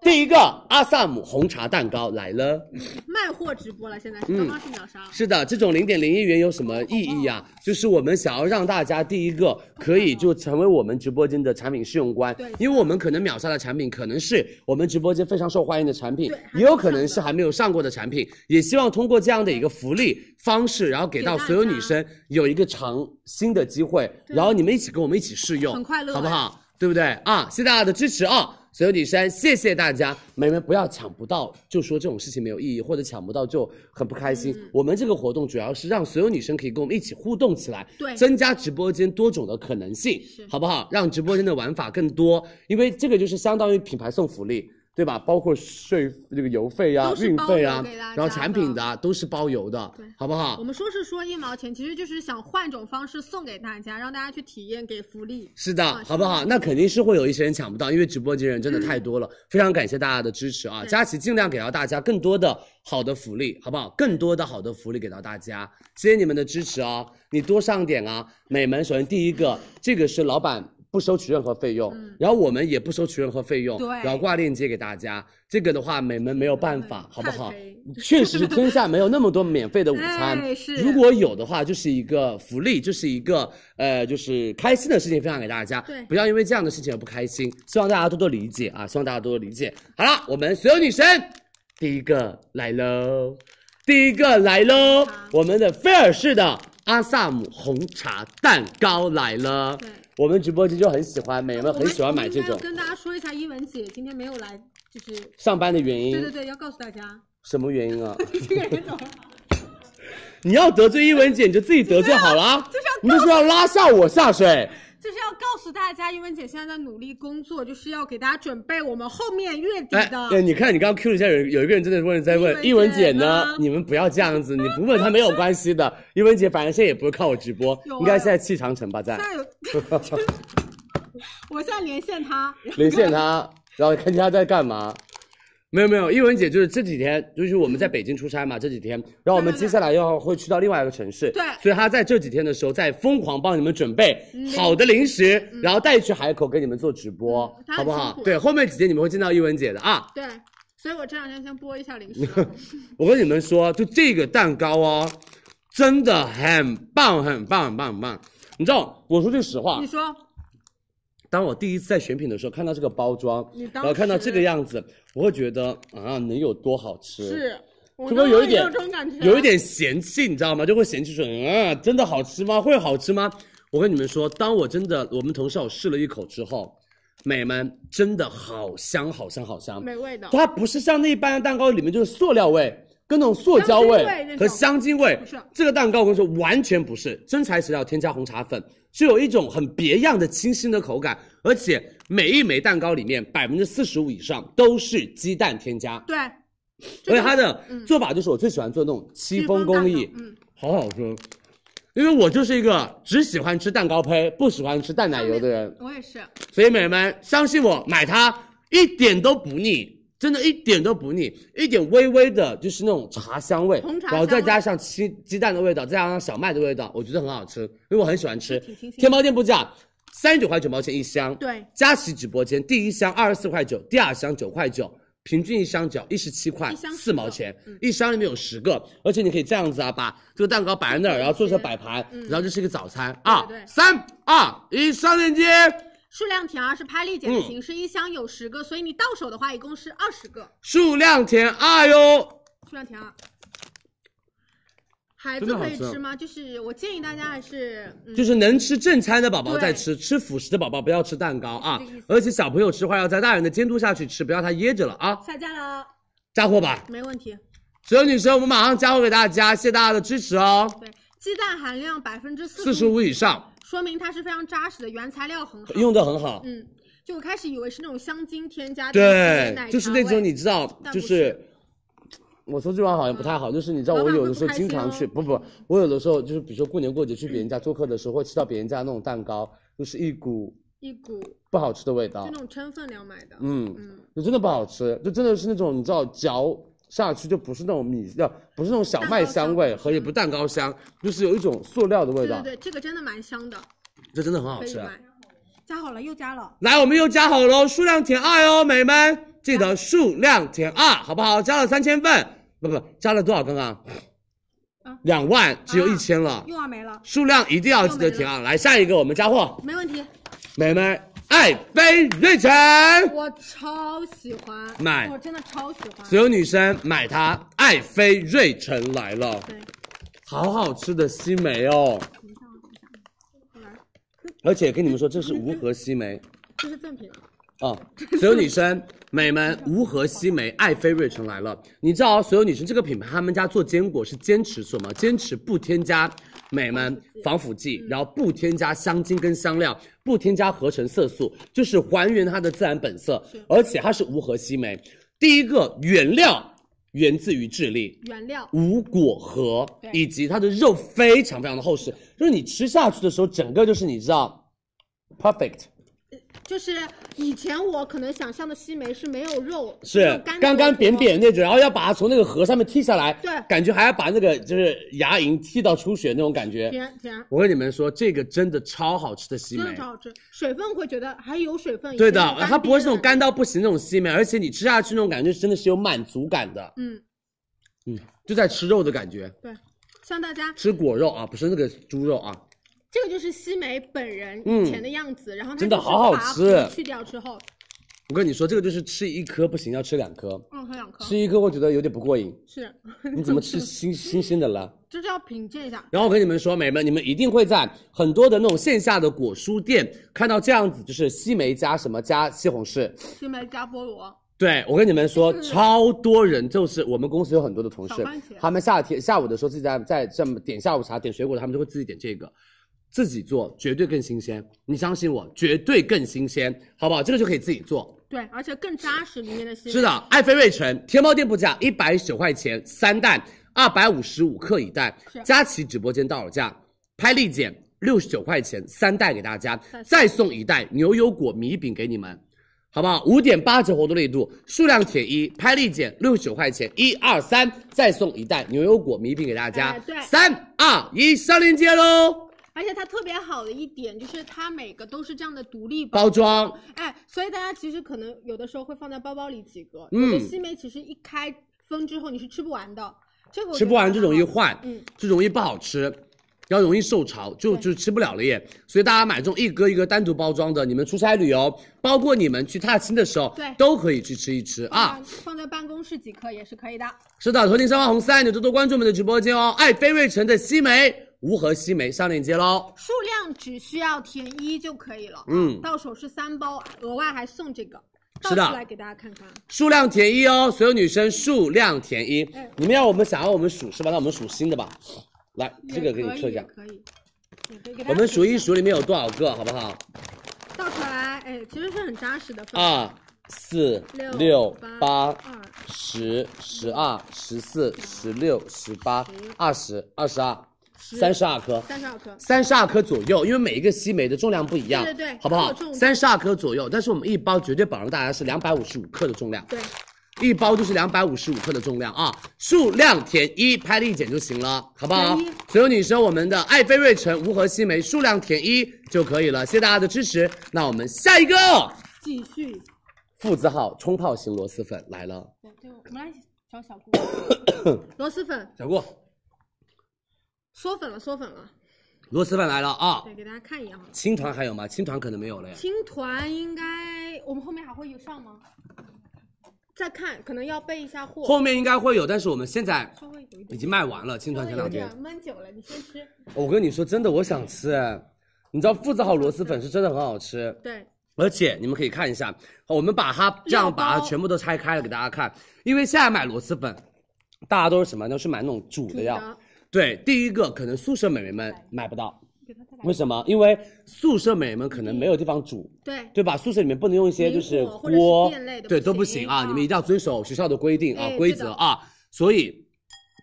第一个阿萨姆红茶蛋糕来了，卖货直播了，现在刚刚是秒杀。是的，这种零点零一元有什么意义啊？就是我们想要让大家第一个可以就成为我们直播间的产品试用官，对，因为我们可能秒杀的产品可能是我们直播间非常受欢迎的产品，也有可能是还没有上过的产品，也希望通过这样的一个福利方式，然后给到所有女生有一个尝新的机会，然后你们一起跟我们一起试用，很快乐，好不好？对不对啊？谢谢大家的支持啊！所有女生，谢谢大家。美眉不要抢不到就说这种事情没有意义，或者抢不到就很不开心。我们这个活动主要是让所有女生可以跟我们一起互动起来，对，增加直播间多种的可能性，好不好？让直播间的玩法更多，因为这个就是相当于品牌送福利。对吧？包括税、这个邮费啊、运费啊，然后产品的都是包邮的，好不好？我们说是说一毛钱，其实就是想换种方式送给大家，让大家去体验给福利。是的，好不好？那肯定是会有一些人抢不到，因为直播间人真的太多了。非常感谢大家的支持啊！佳琪尽量给到大家更多的好的福利，好不好？更多的好的福利给到大家，谢谢你们的支持哦。你多上点啊！美门首先第一个，这个是老板。不收取任何费用，然后我们也不收取任何费用，然后挂链接给大家。这个的话，美们没有办法，好不好？确实是天下没有那么多免费的午餐。如果有的话，就是一个福利，就是一个呃，就是开心的事情分享给大家。不要因为这样的事情而不开心，希望大家多多理解啊！希望大家多多理解。好了，我们所有女生第一个来喽，第一个来喽，我们的菲尔士的阿萨姆红茶蛋糕来了。我们直播间就很喜欢美眉们，很喜欢买这种。跟大家说一下，一文姐今天没有来，就是上班的原因。对对对，要告诉大家什么原因啊？这个人怎么？你要得罪一文姐，你就自己得罪好了啊！你就说要拉下我下水。就是要告诉大家，一文姐现在在努力工作，就是要给大家准备我们后面月底的。对，你看你刚刚 Q 了一下，有有一个人真的问在问一文姐呢，你们不要这样子，你不问他没有关系的。一文姐反正现在也不会看我直播，应该现在气长城吧，在。我现在连线他，连线他，然后看见他在干嘛。没有没有，一文姐就是这几天，就是我们在北京出差嘛，这几天，然后我们接下来要会去到另外一个城市，对，所以她在这几天的时候在疯狂帮你们准备好的零食，然后带去海口给你们做直播，好不好？对，后面几天你们会见到一文姐的啊。对，所以我这两天先播一下零食。我跟你们说，就这个蛋糕哦，真的很棒，很棒，很棒，很棒，你知道，我说句实话。你说。当我第一次在选品的时候看到这个包装，然后看到这个样子，我会觉得啊，能有多好吃？是，会有一点有一点嫌弃，你知道吗？就会嫌弃说啊，真的好吃吗？会好吃吗？我跟你们说，当我真的我们同事我试了一口之后，美们真的好香好香好香，美味的，它不是像那一般的蛋糕里面就是塑料味。跟那种塑胶味和香精味，不是这个蛋糕，我跟你说，完全不是真材实料，添加红茶粉，是有一种很别样的、清新的口感，而且每一枚蛋糕里面百分之四十五以上都是鸡蛋添加。对，所以它的做法就是我最喜欢做那种戚风工艺，嗯，好好吃，因为我就是一个只喜欢吃蛋糕胚、不喜欢吃淡奶油的人。我也是，所以美人们，相信我，买它一点都不腻。真的一点都不腻，一点微微的就是那种茶香味，然后再加上鸡鸡蛋的味道，再加上小麦的味道，我觉得很好吃，因为我很喜欢吃。天猫店铺价三十九块九毛钱一箱，对，佳琦直播间第一箱二十四块九，第二箱九块九，平均一箱只要一十七块四毛钱，一箱里面有十个，而且你可以这样子啊，把这个蛋糕摆在那儿，然后做成摆盘，然后就是一个早餐啊，三二一，上链接。数量填二，是拍立减的形式，一箱有十个，所以你到手的话一共是二十个。数量填二哟，数量填二。孩子可以吃吗？就是我建议大家还是，就是能吃正餐的宝宝再吃，吃辅食的宝宝不要吃蛋糕啊。而且小朋友吃话要在大人的监督下去吃，不要让他噎着了啊。下架了，加货吧，没问题。所有女生，我们马上加货给大家，谢谢大家的支持哦。对。鸡蛋含量百分之四十五以上，说明它是非常扎实的原材料，很好，用的很好。嗯，就我开始以为是那种香精添加的。对，就是那种你知道，就是，我说这话好像不太好，就是你知道，我有的时候经常去，不不，我有的时候就是，比如说过年过节去别人家做客的时候，会吃到别人家那种蛋糕，就是一股一股不好吃的味道。那种称分量买的，嗯嗯，就真的不好吃，就真的是那种你知道嚼。下去就不是那种米，不不是那种小麦香味和也不蛋糕香，就是有一种塑料的味道。对对，这个真的蛮香的。这真的很好吃。加好了又加了。来，我们又加好了，数量填二哟，美们记得数量填二，好不好？加了三千份，不不，加了多少？刚刚？嗯，两万只有一千了。用没了。数量一定要记得填啊。来，下一个我们加货。没问题。美们。爱妃瑞晨，我超喜欢，买，我真的超喜欢。所有女生买它，爱妃瑞晨来了。对，好好吃的西梅哦。等一下，我等一下。来。而且跟你们说，这是无核西梅。这是赠品。哦。所有女生、美们，无核西梅，爱妃瑞晨来了。你知道哦，所有女生这个品牌，他们家做坚果是坚持什么？坚持不添加。美们，防腐剂，然后不添加香精跟香料，不添加合成色素，就是还原它的自然本色，而且它是无核西梅。第一个原料源自于智利，原料无果核，以及它的肉非常非常的厚实，就是你吃下去的时候，整个就是你知道，perfect。就是以前我可能想象的西梅是没有肉，是干干扁扁那种，然后要把它从那个核上面剔下来，对，感觉还要把那个就是牙龈剔到出血那种感觉。甜甜，我跟你们说，这个真的超好吃的西梅，真的超好吃，水分会觉得还有水分。对的，它不会是那种干到不行那种西梅，而且你吃下去那种感觉，真的是有满足感的。嗯嗯，就在吃肉的感觉。对，像大家吃果肉啊，不是那个猪肉啊。这个就是西梅本人以前的样子，然后真的好好吃。去掉之后，我跟你说，这个就是吃一颗不行，要吃两颗。嗯，吃两颗。吃一颗我觉得有点不过瘾。是，你怎么吃新 新鲜的了？就是要品鉴一下。然后我跟你们说，美们，你们一定会在很多的那种线下的果蔬店看到这样子，就是西梅加什么加西红柿？西梅加菠萝。对，我跟你们说，超多人就是我们公司有很多的同事，他们夏天下午的时候自己在在这么点下午茶、点水果，他们就会自己点这个。自己做绝对更新鲜，你相信我，绝对更新鲜，好不好？这个就可以自己做。对，而且更扎实，里面的鲜。是的，爱妃瑞臣天猫店铺价一百九块钱三袋，二百五十五克一袋。佳琦直播间到手价，拍立减六十九块钱三袋，给大家再送一袋牛油果米饼给你们，好不好？五点八折活动力度，数量铁一，拍立减六十九块钱，一二三，再送一袋牛油果米饼给大家。三二一，上链接喽！而且它特别好的一点就是，它每个都是这样的独立包装，哎，所以大家其实可能有的时候会放在包包里几因嗯，西梅其实一开封之后你是吃不完的，这个吃不完就容易坏，嗯，就容易不好吃，然后容易受潮，就就吃不了了耶。所以大家买这种一格一个单独包装的，你们出差旅游，包括你们去踏青的时候，对，都可以去吃一吃啊。放在办公室几颗也是可以的。是的，头顶上方红色按钮多多关注我们的直播间哦。爱飞瑞城的西梅。无核西梅上链接喽，数量只需要填一就可以了。嗯，到手是三包，额外还送这个，倒出来给大家看看。数量填一哦，所有女生数量填一。哎，你们要我们想要我们数是吧？那我们数新的吧。来，这个给你测一下，可以，可以。我们数一数里面有多少个，好不好？倒出来，哎，其实是很扎实的。二四六八八十十二十四十六十八二十二十二。三十二颗，三十二颗，三十二颗左右，因为每一个西梅的重量不一样，对对，好不好？三十二颗左右，但是我们一包绝对保证大家是两百五十五克的重量，对，一包就是两百五十五克的重量啊。数量填一，拍立减就行了，好不好？所有女生，我们的爱妃瑞晨无核西梅，数量填一就可以了。谢谢大家的支持，那我们下一个，继续，父字号冲泡型螺蛳粉来了。对对，我们来找小顾，螺蛳粉，小顾。缩粉了，缩粉了。螺蛳粉来了啊！对，给大家看一眼啊。青团还有吗？青团可能没有了呀。青团应该，我们后面还会有上吗？再看，可能要备一下货。后面应该会有，但是我们现在已经卖完了。青团前两天闷久了，你先吃。我跟你说，真的，我想吃。你知道，父子好螺蛳粉是真的很好吃。对。而且你们可以看一下，我们把它这样把它全部都拆开了给大家看，因为现在买螺蛳粉，大家都是什么？都是买那种煮的呀。对，第一个可能宿舍美眉们买不到，为什么？因为宿舍美眉们可能没有地方煮，对对吧？宿舍里面不能用一些就是锅，对都不行啊！你们一定要遵守学校的规定啊规则啊。所以，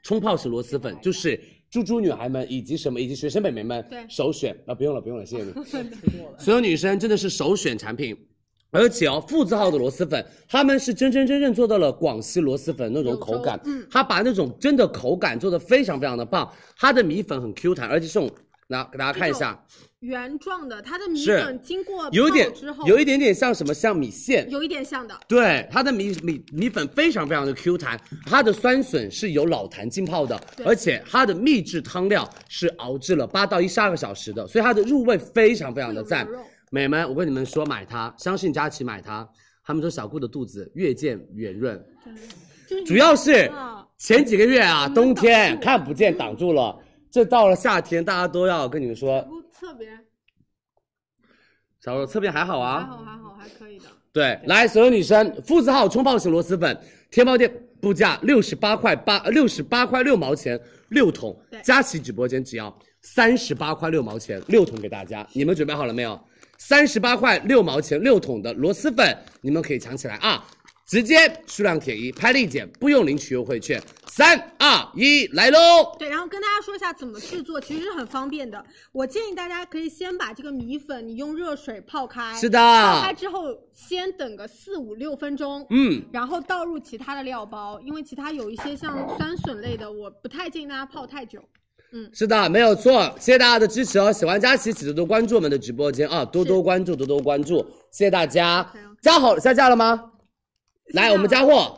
冲泡式螺蛳粉就是猪猪女孩们以及什么以及学生美眉们首选啊！不用了不用了，谢谢你。所有女生真的是首选产品。而且哦，富字号的螺蛳粉，他们是真真正正做到了广西螺蛳粉那种口感。嗯，他把那种真的口感做的非常非常的棒。它的米粉很 Q 弹，而且这种，来给大家看一下，原状的，它的米粉经过有一之后，有一点点像什么，像米线，有一点像的。对，它的米米米粉非常非常的 Q 弹，它的酸笋是由老坛浸泡的，而且它的秘制汤料是熬制了八到十二个小时的，所以它的入味非常非常的赞。美们，我跟你们说，买它，相信佳琪买它。他们说小顾的肚子越见圆润，主要是前几个月啊，冬天看不见挡住了，这到了夏天，大家都要跟你们说。侧边，小顾侧边还好啊，还好还好还可以的。对，来，所有女生，夫子号冲泡型螺蛳粉，天猫店铺价六十八块八，六十八块六毛钱，六桶。佳琪直播间只要三十八块六毛钱，六桶给大家。你们准备好了没有？三十八块六毛钱六桶的螺蛳粉，你们可以抢起来啊！直接数量填一拍立减，不用领取优惠券。三二一，来喽！对，然后跟大家说一下怎么制作，其实是很方便的。我建议大家可以先把这个米粉，你用热水泡开。是的。泡开之后，先等个四五六分钟。嗯。然后倒入其他的料包，因为其他有一些像酸笋类的，我不太建议大家泡太久。嗯，是的，没有错，谢谢大家的支持哦！喜欢佳琪，请多多关注我们的直播间啊，多多关注，多多关注，谢谢大家！加好下架了吗？来，我们加货，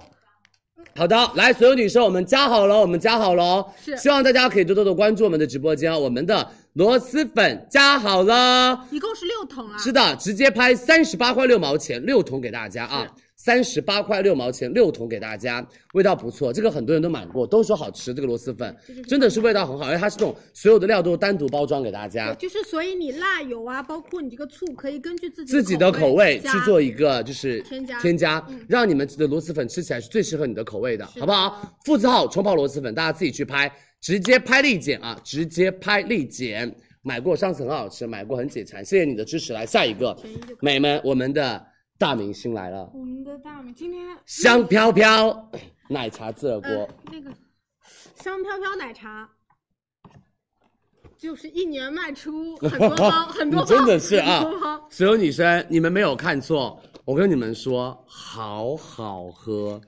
好的，来，所有女生，我们加好了，我们加好了，是，希望大家可以多多的关注我们的直播间，我们的螺蛳粉加好了，一共是六桶啊。是的，直接拍三十八块六毛钱六桶给大家啊。三十八块六毛钱六桶给大家，味道不错，这个很多人都买过，都说好吃。这个螺蛳粉真的是味道很好，因为它是这种所有的料都单独包装给大家，就是所以你辣油啊，包括你这个醋，可以根据自己自己的口味去做一个就是添加添加，让你们的螺蛳粉吃起来是最适合你的口味的，好不好？复制号冲泡螺蛳粉，大家自己去拍，直接拍立减啊，直接拍立减，买过上次很好吃，买过很解馋，谢谢你的支持。来下一个，美们，我们的。大明星来了，我们的大明今天香飘飘 奶茶自热锅，那个香飘飘奶茶就是一年卖出很多包，很多包，真的是啊！所有女生，你们没有看错，我跟你们说，好好喝。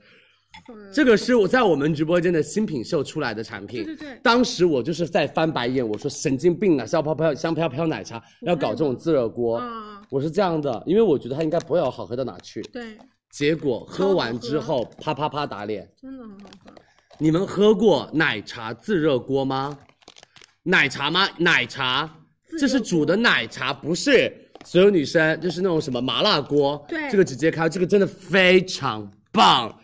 这个是我在我们直播间的新品秀出来的产品。对对。当时我就是在翻白眼，我说神经病啊！香飘飘香飘飘奶茶要搞这种自热锅，我是这样的，因为我觉得它应该不会有好喝到哪去。对。结果喝完之后，啪啪啪打脸。真的很好。你们喝过奶茶自热锅吗？奶茶吗？奶茶。这是煮的奶茶，不是。所有女生，就是那种什么麻辣锅。对。这个直接开，这个真的非常棒。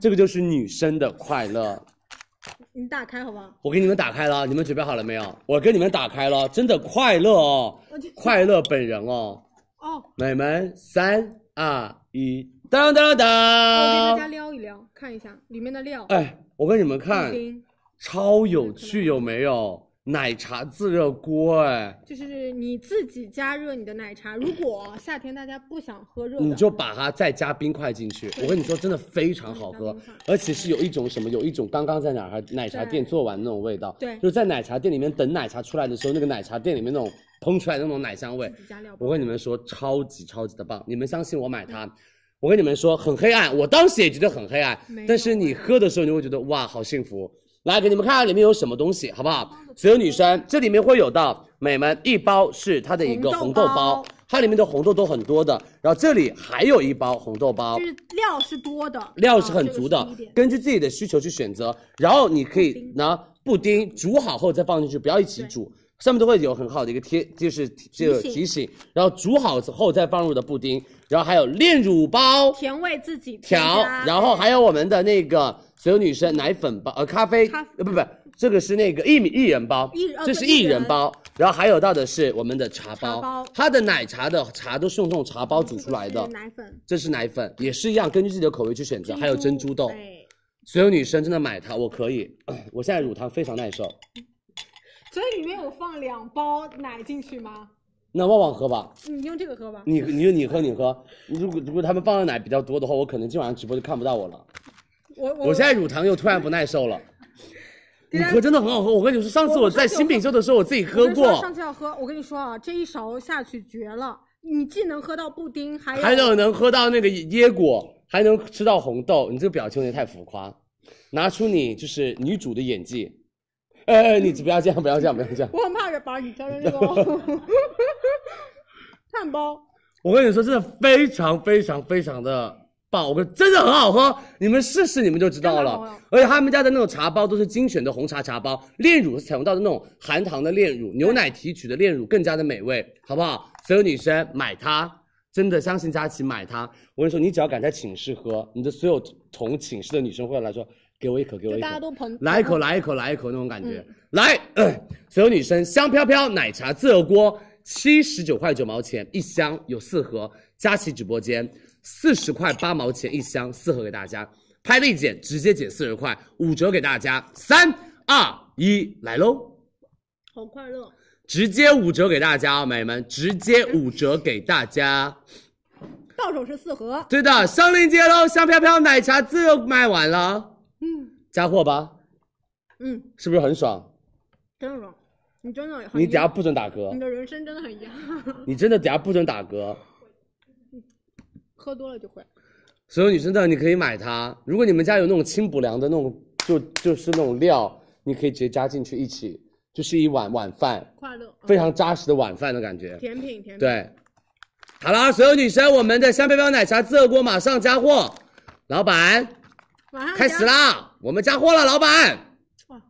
这个就是女生的快乐，你打开好不好？我给你们打开了，你们准备好了没有？我给你们打开了，真的快乐哦，快乐本人哦。哦，美们，三二一，噔噔噔！我给大家撩一撩，看一下里面的料。哎，我给你们看，超有趣，有没有？奶茶自热锅，哎，就是你自己加热你的奶茶。如果夏天大家不想喝热你就把它再加冰块进去。我跟你说，真的非常好喝，而且是有一种什么，有一种刚刚在哪儿奶茶店做完那种味道。对，就是在奶茶店里面等奶茶出来的时候，那个奶茶店里面那种喷出来那种奶香味。我跟你们说，超级超级的棒！你们相信我买它，我跟你们说很黑暗，我当时也觉得很黑暗，但是你喝的时候你会觉得哇，好幸福。来给你们看看里面有什么东西，好不好？所有女生，这里面会有的美们，一包是它的一个红豆包，它里面的红豆都很多的。然后这里还有一包红豆包，就是料是多的，料是很足的，根据自己的需求去选择。然后你可以拿布丁煮好后再放进去，不要一起煮。上面都会有很好的一个贴，就是就提醒。然后煮好之后再放入的布丁，然后还有炼乳包，甜味自己调。然后还有我们的那个。所有女生奶粉包，呃，咖啡，呃，不不，这个是那个薏米薏仁包，这是薏仁包，然后还有到的是我们的茶包，它的奶茶的茶都是用这种茶包煮出来的，奶粉，这是奶粉，也是一样，根据自己的口味去选择，还有珍珠豆。所有女生真的买它，我可以，我现在乳糖非常耐受。所以里面有放两包奶进去吗？那旺旺喝吧，你用这个喝吧，你你用你喝你喝，如果如果他们放的奶比较多的话，我可能今晚上直播就看不到我了。我我现在乳糖又突然不耐受了，你 喝真的很好喝。我跟你说，上次我在新品秀的时候，我自己喝过。上次要喝，我跟你说啊，这一勺下去绝了，你既能喝到布丁，还能能喝到那个椰果，还能吃到红豆。你这个表情有点太浮夸，拿出你就是女主的演技。呃，你不要这样，不要这样，不要这样。我很怕把你真成这个汉堡。我跟你说，真的非常非常非常的。宝贝，真的很好喝，你们试试你们就知道了。而且他们家的那种茶包都是精选的红茶茶包，炼乳是采用到的那种含糖的炼乳，牛奶提取的炼乳更加的美味，好不好？所有女生买它，真的相信佳琪买它。我跟你说，你只要敢在寝室喝，你的所有同寝室的女生会来说，给我一口，给我一口，大家都捧来一口，来一口，来一口那种感觉。来，所有女生，香飘飘奶茶自热锅，七十九块九毛钱一箱，有四盒，佳琪直播间。四十块八毛钱一箱，四盒给大家，拍立减直接减四十块，五折给大家，三二一来喽！好快乐，直接五折给大家啊，美们，直接五折给大家。到手是四盒。对的，上链接喽，香飘飘奶茶自由卖完了。嗯。加货吧。嗯。是不是很爽？真的，你真的。你等下不准打嗝。你的人生真的很遗憾。你真的等下不准打嗝。喝多了就会。所有女生的，你可以买它。如果你们家有那种清补凉的那种，就就是那种料，你可以直接加进去一起，就是一碗晚饭，快乐，非常扎实的晚饭的感觉。甜品，甜品。对。好啦，所有女生，我们的香飘飘奶茶自热锅马上加货，老板。马上开始啦！我们加货了，老板。哇，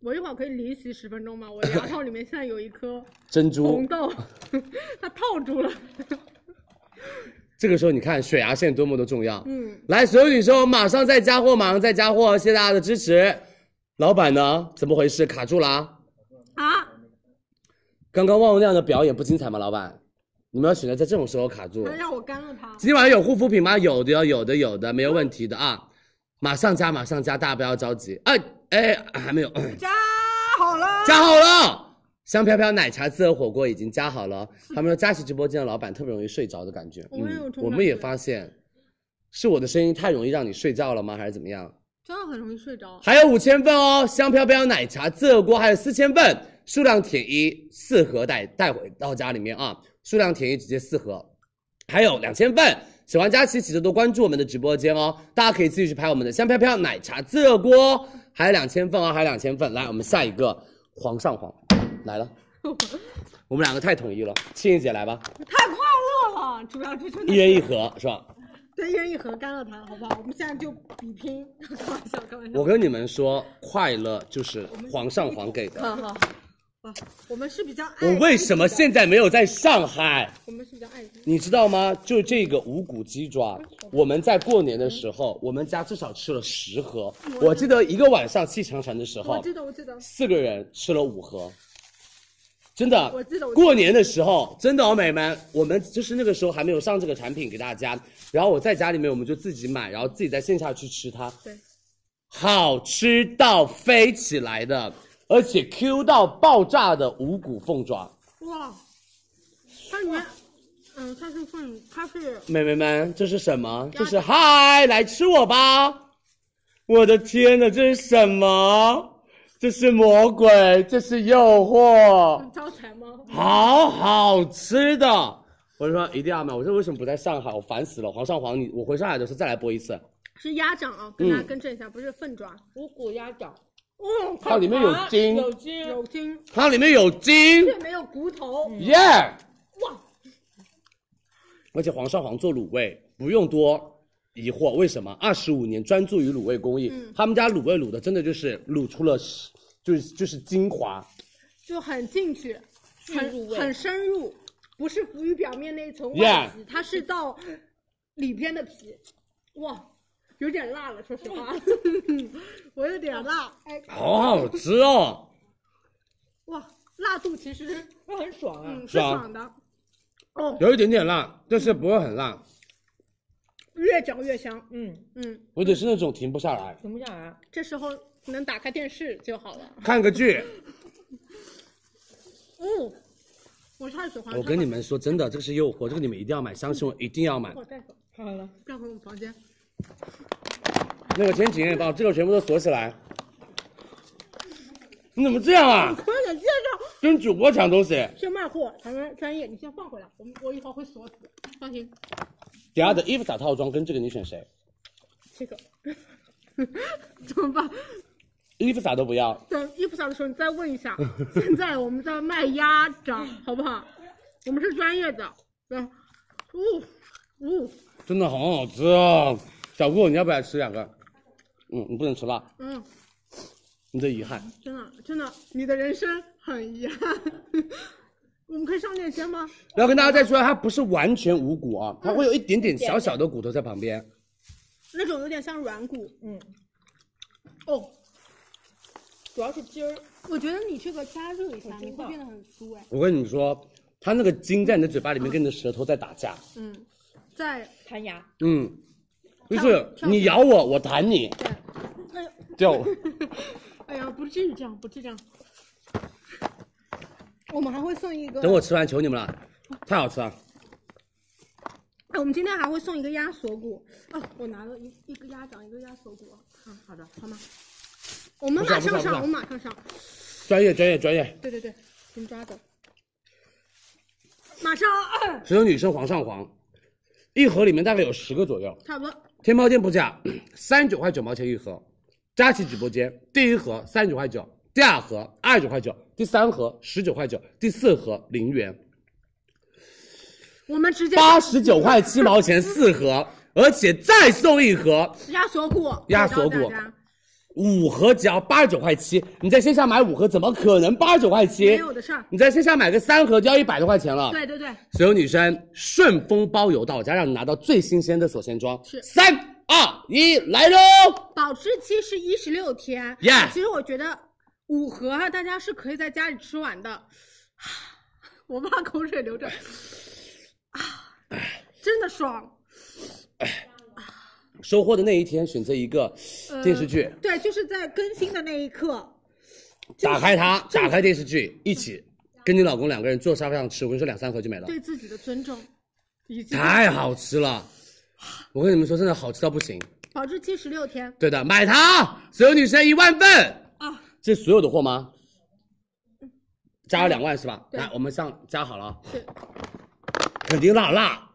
我一会儿可以离席十分钟吗？我牙套里面现在有一颗 珍珠红豆，它套住了。这个时候你看水牙线多么的重要，嗯，来，所有女生马上再加货，马上再加货，谢谢大家的支持。老板呢？怎么回事？卡住了啊？啊？刚刚忘了那样的表演不精彩吗？老板，你们要选择在这种时候卡住？让我干了他。今晚有护肤品吗？有的，有的，有的，没有问题的啊。马上加，马上加，大家不要着急。哎哎，还没有加好了，加好了。香飘飘奶茶自热火锅已经加好了。他们说佳琪直播间的老板特别容易睡着的感觉，我们有。我们也发现，是我的声音太容易让你睡觉了吗？还是怎么样？真的很容易睡着。还有五千份哦，香飘飘奶茶自热锅还有四千份，数量填一四盒带带回到家里面啊，数量填一直接四盒。还有两千份，喜欢佳琪，记得多关注我们的直播间哦。大家可以自己去拍我们的香飘飘奶茶自热锅，还有两千份啊，还有两千份。来，我们下一个皇上皇。来了，我们两个太统一了。庆庆姐来吧，太快乐了！主要支持一人一盒是吧？对，一人一盒干了它，好不好？我们现在就比拼，开玩笑，开玩笑。我跟你们说，快乐就是皇上皇给的。好，好，我们是比较爱。我为什么现在没有在上海？我们是比较爱。你知道吗？就这个无骨鸡爪，我们在过年的时候，我们家至少吃了十盒。我记得一个晚上砌长城的时候，我记得，我记得，四个人吃了五盒。真的，过年的时候，真的，美美们，我们就是那个时候还没有上这个产品给大家，然后我在家里面我们就自己买，然后自己在线下去吃它，对，好吃到飞起来的，而且 Q 到爆炸的五谷凤爪，哇，它面，嗯，它是凤，它是，美美们，这是什么？这是嗨，来吃我吧！我的天呐，这是什么？这是魔鬼，这是诱惑。招财猫，好好吃的，我说一定要买。我说为什么不在上海？我烦死了！黄少皇，你我回上海的时候再来播一次。是鸭掌啊，跟大家更正一下，不是凤爪，五骨鸭掌。哦，它里面有筋，有筋，有筋。它里面有筋，却没有骨头。耶！哇！而且黄少皇做卤味不用多。疑惑为什么二十五年专注于卤味工艺？他们家卤味卤的真的就是卤出了，就是就是精华，就很进去，很入味，很深入，不是浮于表面那一层外皮，它是到里边的皮。哇，有点辣了，说实话，我有点辣。哎，好好吃哦！哇，辣度其实很爽啊，爽的。哦，有一点点辣，但是不会很辣。越嚼越香，嗯嗯，我得是那种停不下来，停不下来。这时候能打开电视就好了，看个剧。哦，我太喜欢。我跟你们说真的，这个是诱惑，这个你们一定要买，相信我一定要买。我带走。看了，带回我们房间。那个天晴，把这个全部都锁起来。你怎么这样啊？我要介绍。跟主播抢东西。先卖货，咱们专业，你先放回来，我我一会儿会锁死，放心。迪亚的伊芙撒套装跟这个你选谁？这个 怎么办？伊芙撒都不要。等伊芙撒的时候你再问一下。现在我们在卖鸭掌，好不好？我们是专业的。来，呜呜，真的好吃啊！小顾，你要不要吃两个？嗯，你不能吃辣。嗯。你的遗憾。真的，真的，你的人生很遗憾。我们可以上点先吗？然后跟大家再说，它不是完全无骨啊，它会有一点点小小的骨头在旁边，那种有点像软骨，嗯。哦，主要是筋儿，我觉得你这个加热一下，你会变得很酥哎。我跟你说，它那个筋在你的嘴巴里面跟你的舌头在打架，嗯，在弹牙，嗯，就是你咬我，我弹你，掉。哎呀，不至于这样，不至于这样。我们还会送一个。等我吃完，求你们了，太好吃了。哎，我们今天还会送一个鸭锁骨啊！我拿了一一个鸭掌，一个鸭锁骨啊。好的，好吗？我们马上上，我们马上上。专业，专业，专业。对对对，先抓的。马上。只有女生黄上黄，一盒里面大概有十个左右。差不多。天猫店铺价三十九块九毛钱一盒。佳琦直播间，第一盒三十九块九，第二盒二十九块九。第三盒十九块九，第四盒零元，我们直接八十九块七毛钱四盒，而且再送一盒压锁骨，压锁骨，五盒只要八十九块七，你在线下买五盒怎么可能八十九块七？没有的事儿，你在线下买个三盒就要一百多块钱了。对对对，所有女生顺丰包邮到家，让你拿到最新鲜的锁鲜装。是三二一来喽！保质期是一十六天。耶，其实我觉得。五盒，啊，大家是可以在家里吃完的。我怕口水流着。啊，真的爽。收获的那一天，选择一个电视剧。对，就是在更新的那一刻。打开它，打开电视剧，一起跟你老公两个人坐沙发上吃。我跟你说两三盒就没了。对自己的尊重。太好吃了！我跟你们说，真的好吃到不行。保质期十六天。对的，买它，所有女生一万份。这所有的货吗？加了两万是吧？来，我们上加好了，肯定辣辣，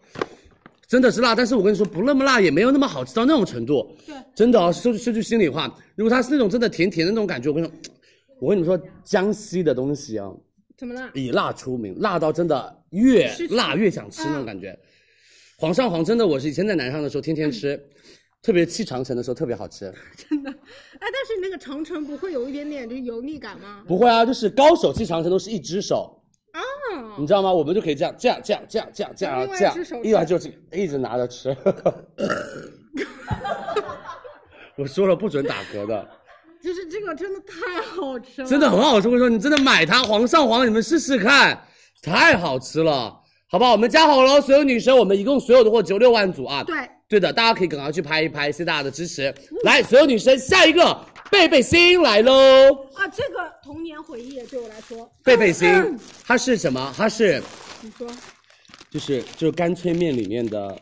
真的是辣。但是我跟你说，不那么辣，也没有那么好吃到那种程度。对，真的哦，说句说句心里话，如果它是那种真的甜甜的那种感觉，我跟你说，我跟你们说，江西的东西啊，怎么了？以辣出名，辣到真的越辣越想吃那种感觉。皇上皇真的，我是以前在南昌的时候天天吃。特别砌长城的时候特别好吃，真的。哎，但是你那个长城不会有一点点就油腻感吗？不会啊，就是高手砌长城都是一只手。啊。你知道吗？我们就可以这样，这样，这样，这样，这样，这样，这样，一只手。一外就是一直拿着吃。我说了不准打嗝的。就是这个真的太好吃了。真的很好吃，我说你真的买它皇上皇，你们试试看，太好吃了，好不好？我们加好了，所有女生，我们一共所有的货只有六万组啊。对。对的，大家可以赶快去拍一拍，谢谢大家的支持。来，所有女生下一个，贝贝星来喽！啊，这个童年回忆对我来说，贝贝星它是什么？它是你说，就是就是干脆面里面的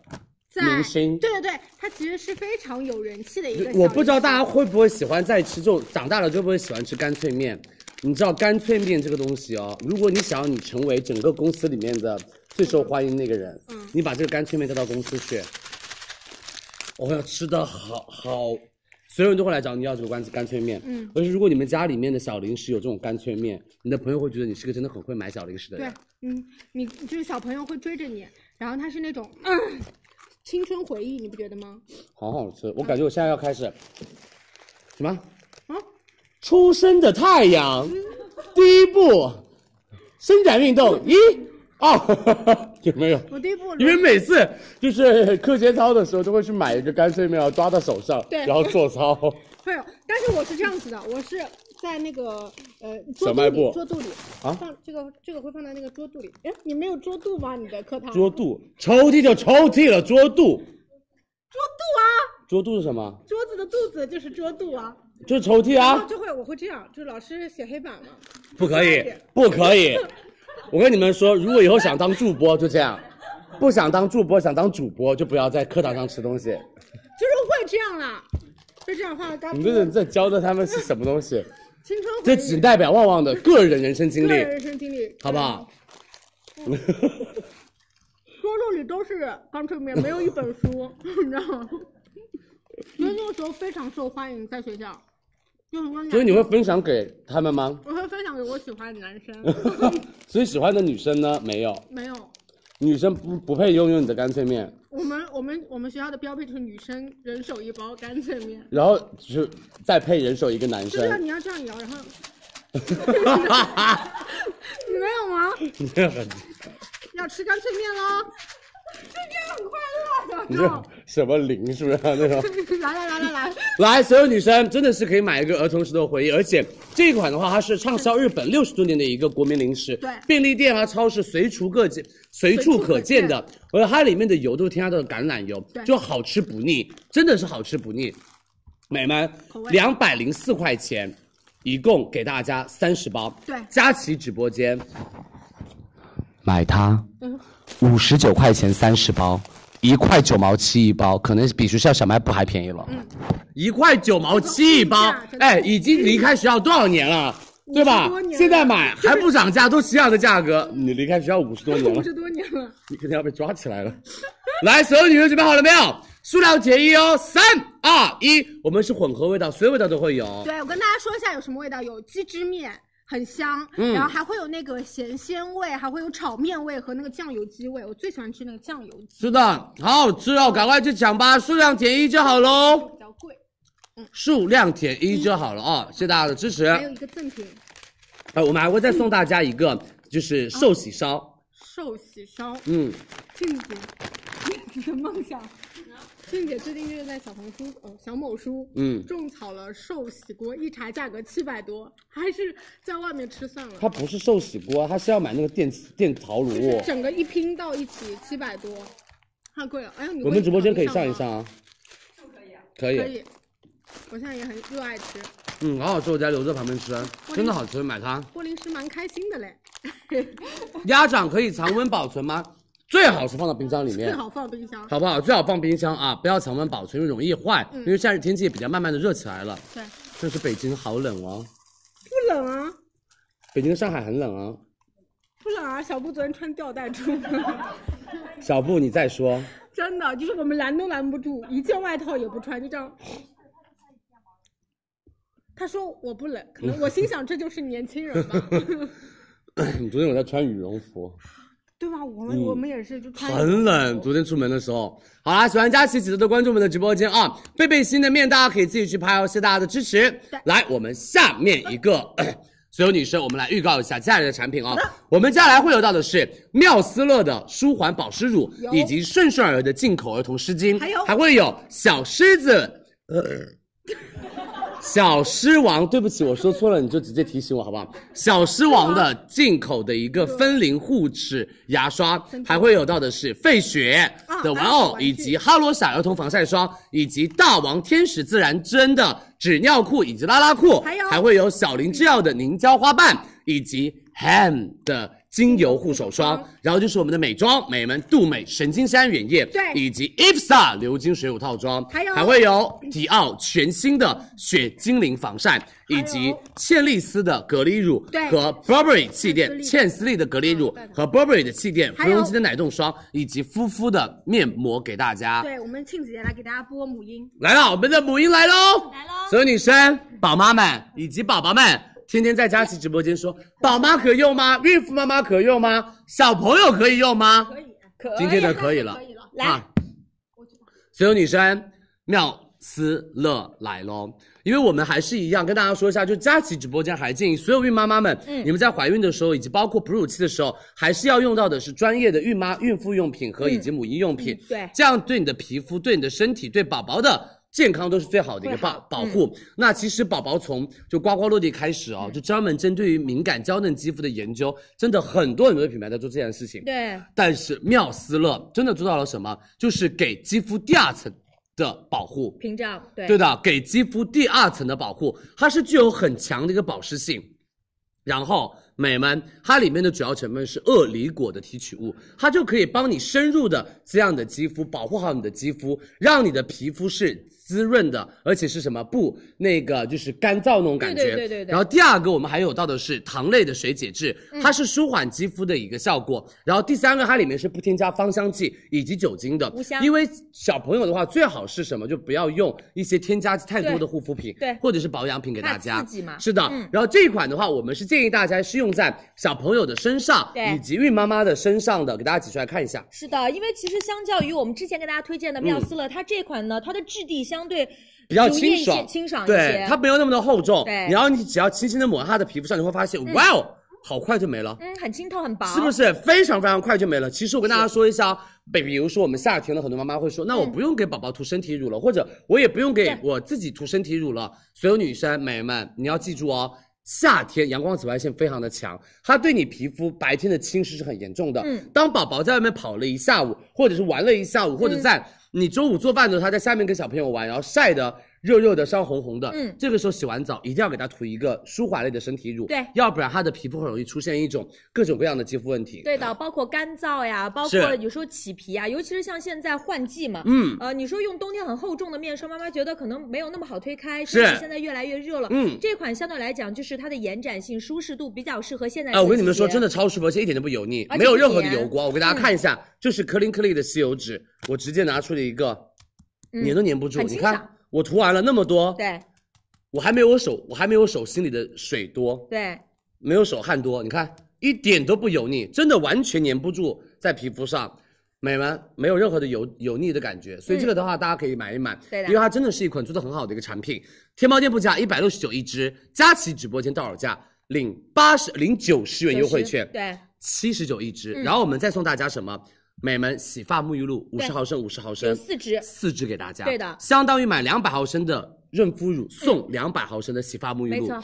明星。对对对，它其实是非常有人气的一个。我不知道大家会不会喜欢再吃，就长大了就不会喜欢吃干脆面。你知道干脆面这个东西哦，如果你想要你成为整个公司里面的最受欢迎那个人，嗯，你把这个干脆面带到公司去。我要吃的好好，所有人都会来找你要这个关子干脆面。嗯，而且如果你们家里面的小零食有这种干脆面，你的朋友会觉得你是个真的很会买小零食的人。对，嗯，你就是小朋友会追着你，然后他是那种青春回忆，你不觉得吗？好好吃，我感觉我现在要开始什么？啊，初升的太阳，第一步，伸展运动一。哦，有没有？我第一步，因为每次就是课间操的时候，都会去买一个干脆面，抓到手上，对，然后做操。会 有，但是我是这样子的，我是在那个呃桌肚里，桌肚里啊，放这个这个会放在那个桌肚里。哎，你没有桌肚吗？你的课堂？桌肚，抽屉就抽屉了，桌肚，桌肚啊。桌肚是什么？桌子的肚子就是桌肚啊。就是抽屉啊。就会我会这样，就老师写黑板嘛，不可以，不可以。我跟你们说，如果以后想当助播，就这样；不想当助播，想当主播，就不要在课堂上吃东西。就是会这样了，就这样画。你们在教的他们是什么东西？青春。这只代表旺旺的个人人生经历。个人人生经历，好不好？哈哈哈！桌里都是干脆面，没有一本书，你知道吗？因为那个时候非常受欢迎，在学校。所以你会分享给他们吗？我会分享给我喜欢的男生。所以喜欢的女生呢？没有，没有。女生不不配拥有你的干脆面。我们我们我们学校的标配就是女生人手一包干脆面，然后就是再配人手一个男生。对啊，你要这样摇，然后 你没有吗？没有。要吃干脆面喽！今天很快乐的，那种什么零是不是啊？那种来来来来来，来所有女生真的是可以买一个儿童时的回忆，而且这一款的话，它是畅销日本六十多年的一个国民零食，对，便利店啊、超市随处各见，随处可见的。而它里面的油都是添加的橄榄油，就好吃不腻，真的是好吃不腻，美们，两百零四块钱，一共给大家三十包，对，佳琪直播间买它，嗯。五十九块钱三十包，一块九毛七一包，可能是比学校小卖部还便宜了。嗯，一块九毛七一包，哎，已经离开学校多少年了，对吧？现在买还不涨价，都一样的价格。你离开学校五十多年了，五十多年了，你肯定要被抓起来了。来，所有女生准备好了没有？数量结衣哦，三二一，我们是混合味道，所有味道都会有。对，我跟大家说一下有什么味道，有鸡汁面。很香，然后还会有那个咸鲜味，还会有炒面味和那个酱油鸡味。我最喜欢吃那个酱油。鸡。是的，好好吃哦，赶快去抢吧，数量减一就好喽。比较贵，嗯，数量减一就好了啊，谢谢大家的支持。还有一个赠品，哎，我们还会再送大家一个，就是寿喜烧。寿喜烧，嗯，镜子，你子的梦想。静姐最近又在小红书哦，小某书嗯，种草了寿喜锅，一查价格七百多，还是在外面吃算了。它不是寿喜锅，它是要买那个电电陶炉，整个一拼到一起七百多，太贵了。哎呀，我们直播间可以上一上啊，可以，可以。可以。我现在也很热爱吃。嗯，好好吃，我家留着旁边吃，真的好吃，买它。郭林是蛮开心的嘞。鸭掌可以常温保存吗？最好是放到冰箱里面，最好放冰箱，好不好？最好放冰箱啊，不要常温保存，容易坏。嗯，因为夏日天气也比较慢慢的热起来了。对，这是北京好冷哦。不冷啊。北京、上海很冷啊。不冷啊，小布昨天穿吊带出门。小布，你再说。真的，就是我们拦都拦不住，一件外套也不穿，就这样。他说我不冷，可能 我心想这就是年轻人吧。昨天我在穿羽绒服。对吧？我们我们也是，就很冷。昨天出门的时候，好啦，喜欢佳琪姐姐的观众们，的直播间啊，贝贝新的面大家可以自己去拍哦。谢谢大家的支持。来，我们下面一个，所 有女生，我们来预告一下接下来的产品啊。我们接下来会有到的是妙思乐的舒缓保湿乳，以及顺顺儿的进口儿童湿巾，还有还会有小狮子。呃，小狮王，对不起，我说错了，你就直接提醒我好不好？小狮王的进口的一个分龄护齿牙刷，还会有到的是费雪的玩偶，以及哈罗莎儿童防晒霜，以及大王天使自然针的纸尿裤以及拉拉裤，还有还会有小林制药的凝胶花瓣，以及 Ham 的。精油护手霜，然后就是我们的美妆，美门杜美神经酰胺原液，对，以及 i p s a 鎏金水乳套装，还有还会有迪奥 全新的雪精灵防晒，以及倩丽丝的隔离乳和 Burberry 气垫，倩丽的隔离乳和 Burberry 的气垫，芙蓉肌的奶冻霜以及敷敷的面膜给大家。对我们庆姐姐来给大家播母婴来了，我们的母婴来喽，来喽，所有女生、宝妈们以及宝宝们。天天在佳琪直播间说，宝妈可用吗？孕妇妈妈可用吗？小朋友可以用吗？可以，今天的可以了，可以了。来，所有女生，妙思乐来喽。因为我们还是一样，跟大家说一下，就佳琪直播间还建议所有孕妈妈们，嗯，你们在怀孕的时候，以及包括哺乳期的时候，还是要用到的是专业的孕妈、孕妇用品和以及母婴用品。对，这样对你的皮肤、对你的身体、对宝宝的。健康都是最好的一个保保护。那其实宝宝从就呱呱落地开始啊，就专门针对于敏感娇嫩肌肤的研究，真的很多很多的品牌在做这件事情。对，但是妙思乐真的做到了什么？就是给肌肤第二层的保护屏障。对，对的，给肌肤第二层的保护，它是具有很强的一个保湿性。然后，美们，它里面的主要成分是鳄梨果的提取物，它就可以帮你深入的滋养你的肌肤，保护好你的肌肤，让你的皮肤是。滋润的，而且是什么不那个就是干燥那种感觉。对对对对。然后第二个，我们还有到的是糖类的水解质，它是舒缓肌肤的一个效果。然后第三个，它里面是不添加芳香剂以及酒精的。无香。因为小朋友的话最好是什么就不要用一些添加剂太多的护肤品，对，或者是保养品给大家。自己是的。然后这款的话，我们是建议大家是用在小朋友的身上以及孕妈妈的身上的，给大家挤出来看一下。是的，因为其实相较于我们之前给大家推荐的妙思乐，它这款呢，它的质地相。相对比较清爽，清爽，对，它没有那么的厚重。对，然后你只要轻轻的抹在皮肤上，你会发现，哇哦，好快就没了。嗯，很清透，很薄，是不是？非常非常快就没了。其实我跟大家说一下，比比如说我们夏天的很多妈妈会说，那我不用给宝宝涂身体乳了，或者我也不用给我自己涂身体乳了。所有女生、美眉们，你要记住哦，夏天阳光紫外线非常的强，它对你皮肤白天的侵蚀是很严重的。嗯，当宝宝在外面跑了一下午，或者是玩了一下午，或者在。你中午做饭的时候，他在下面跟小朋友玩，然后晒的。热热的，烧红红的。嗯，这个时候洗完澡一定要给它涂一个舒缓类的身体乳，对，要不然它的皮肤很容易出现一种各种各样的肌肤问题。对的，包括干燥呀，包括有时候起皮啊，尤其是像现在换季嘛。嗯，呃，你说用冬天很厚重的面霜，妈妈觉得可能没有那么好推开。是。现在越来越热了。嗯，这款相对来讲就是它的延展性、舒适度比较适合现在。哎，我跟你们说，真的超舒服，而且一点都不油腻，没有任何的油光。我给大家看一下，就是科林克利的吸油纸，我直接拿出了一个，粘都粘不住，你看。我涂完了那么多，对，我还没有我手，我还没有手心里的水多，对，没有手汗多。你看，一点都不油腻，真的完全粘不住在皮肤上，美吗？没有任何的油油腻的感觉。所以这个的话，大家可以买一买，对的，因为它真的是一款做的很好的一个产品。天猫店铺价一百六十九一支，佳琦直播间到手价领八十领九十元优惠券，对，七十九一支。然后我们再送大家什么？美们洗发沐浴露五十毫升，五十毫升，四支，四支给大家。对的，相当于买两百毫升的润肤乳送两百毫升的洗发沐浴露，没错。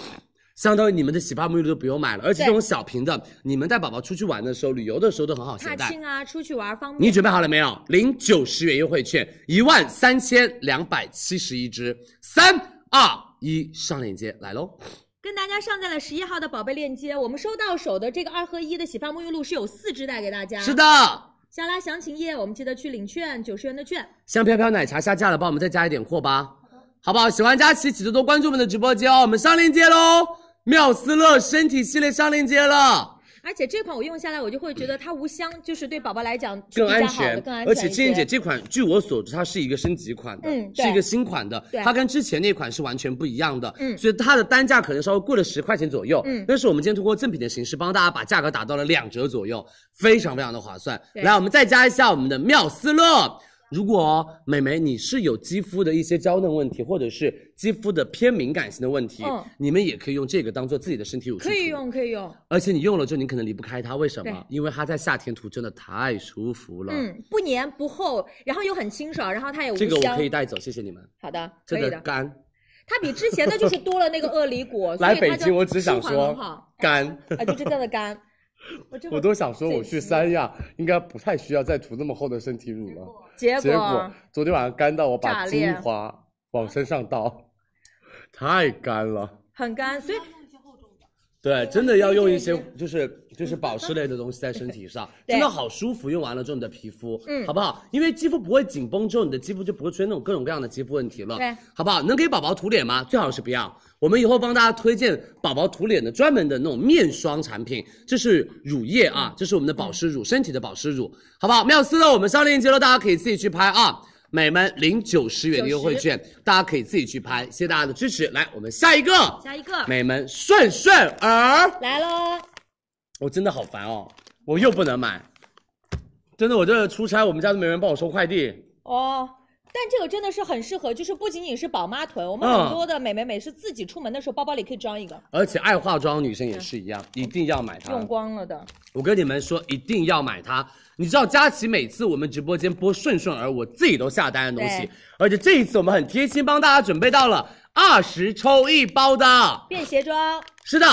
相当于你们的洗发沐浴露都不用买了，而且这种小瓶的，你们带宝宝出去玩的时候、旅游的时候都很好携带。轻啊，出去玩方便。你准备好了没有？领九十元优惠券，一万三千两百七十一支，三二一，上链接来喽。跟大家上在了十一号的宝贝链接，我们收到手的这个二合一的洗发沐浴露是有四支带给大家。是的。下拉详情页，我们记得去领券，九十元的券。香飘飘奶茶下架了，帮我们再加一点货吧，好不好？喜欢佳琪，记得多关注我们的直播间哦。我们上链接喽，妙思乐身体系列上链接了。而且这款我用下来，我就会觉得它无香，就是对宝宝来讲更安全，更安全。而且金姐这款，据我所知，它是一个升级款的，是一个新款的，它跟之前那款是完全不一样的。嗯，所以它的单价可能稍微贵了十块钱左右。嗯，但是我们今天通过赠品的形式，帮大家把价格打到了两折左右，非常非常的划算。来，我们再加一下我们的妙思乐。如果美眉你是有肌肤的一些娇嫩问题，或者是肌肤的偏敏感性的问题，嗯，你们也可以用这个当做自己的身体乳，可以用可以用。而且你用了之后，你可能离不开它，为什么？因为它在夏天涂真的太舒服了。嗯，不黏不厚，然后又很清爽，然后它也无这个我可以带走，谢谢你们。好的，可以的。干，它比之前的就是多了那个鳄梨果，来北京我只想说，干，啊就真正的干。我都想说，我去三亚应该不太需要再涂那么厚的身体乳了。结果昨天晚上干到我把精华往身上倒，太干了。很干，所以用一些厚重的。对，真的要用一些，就是就是保湿类的东西在身体上，真的好舒服。用完了之后，你的皮肤，嗯，好不好？因为肌肤不会紧绷，之后你的肌肤就不会出现那种各种各样的肌肤问题了，对，好不好？能给宝宝涂脸吗？最好是不要。我们以后帮大家推荐宝宝涂脸的专门的那种面霜产品，这是乳液啊，这是我们的保湿乳，身体的保湿乳，好不好？妙思的我们上链接了，大家可以自己去拍啊。美们领九十元的优惠券，大家可以自己去拍，谢谢大家的支持。来，我们下一个，下一个美们顺顺耳来喽。我真的好烦哦，我又不能买，真的我这出差，我们家都没人帮我收快递哦。但这个真的是很适合，就是不仅仅是宝妈囤，我们很多的美眉美是自己出门的时候，包包里可以装一个。而且爱化妆女生也是一样，一定要买它。用光了的。我跟你们说，一定要买它。你知道佳琪每次我们直播间播顺顺儿，我自己都下单的东西。而且这一次我们很贴心，帮大家准备到了二十抽一包的便携装。是的。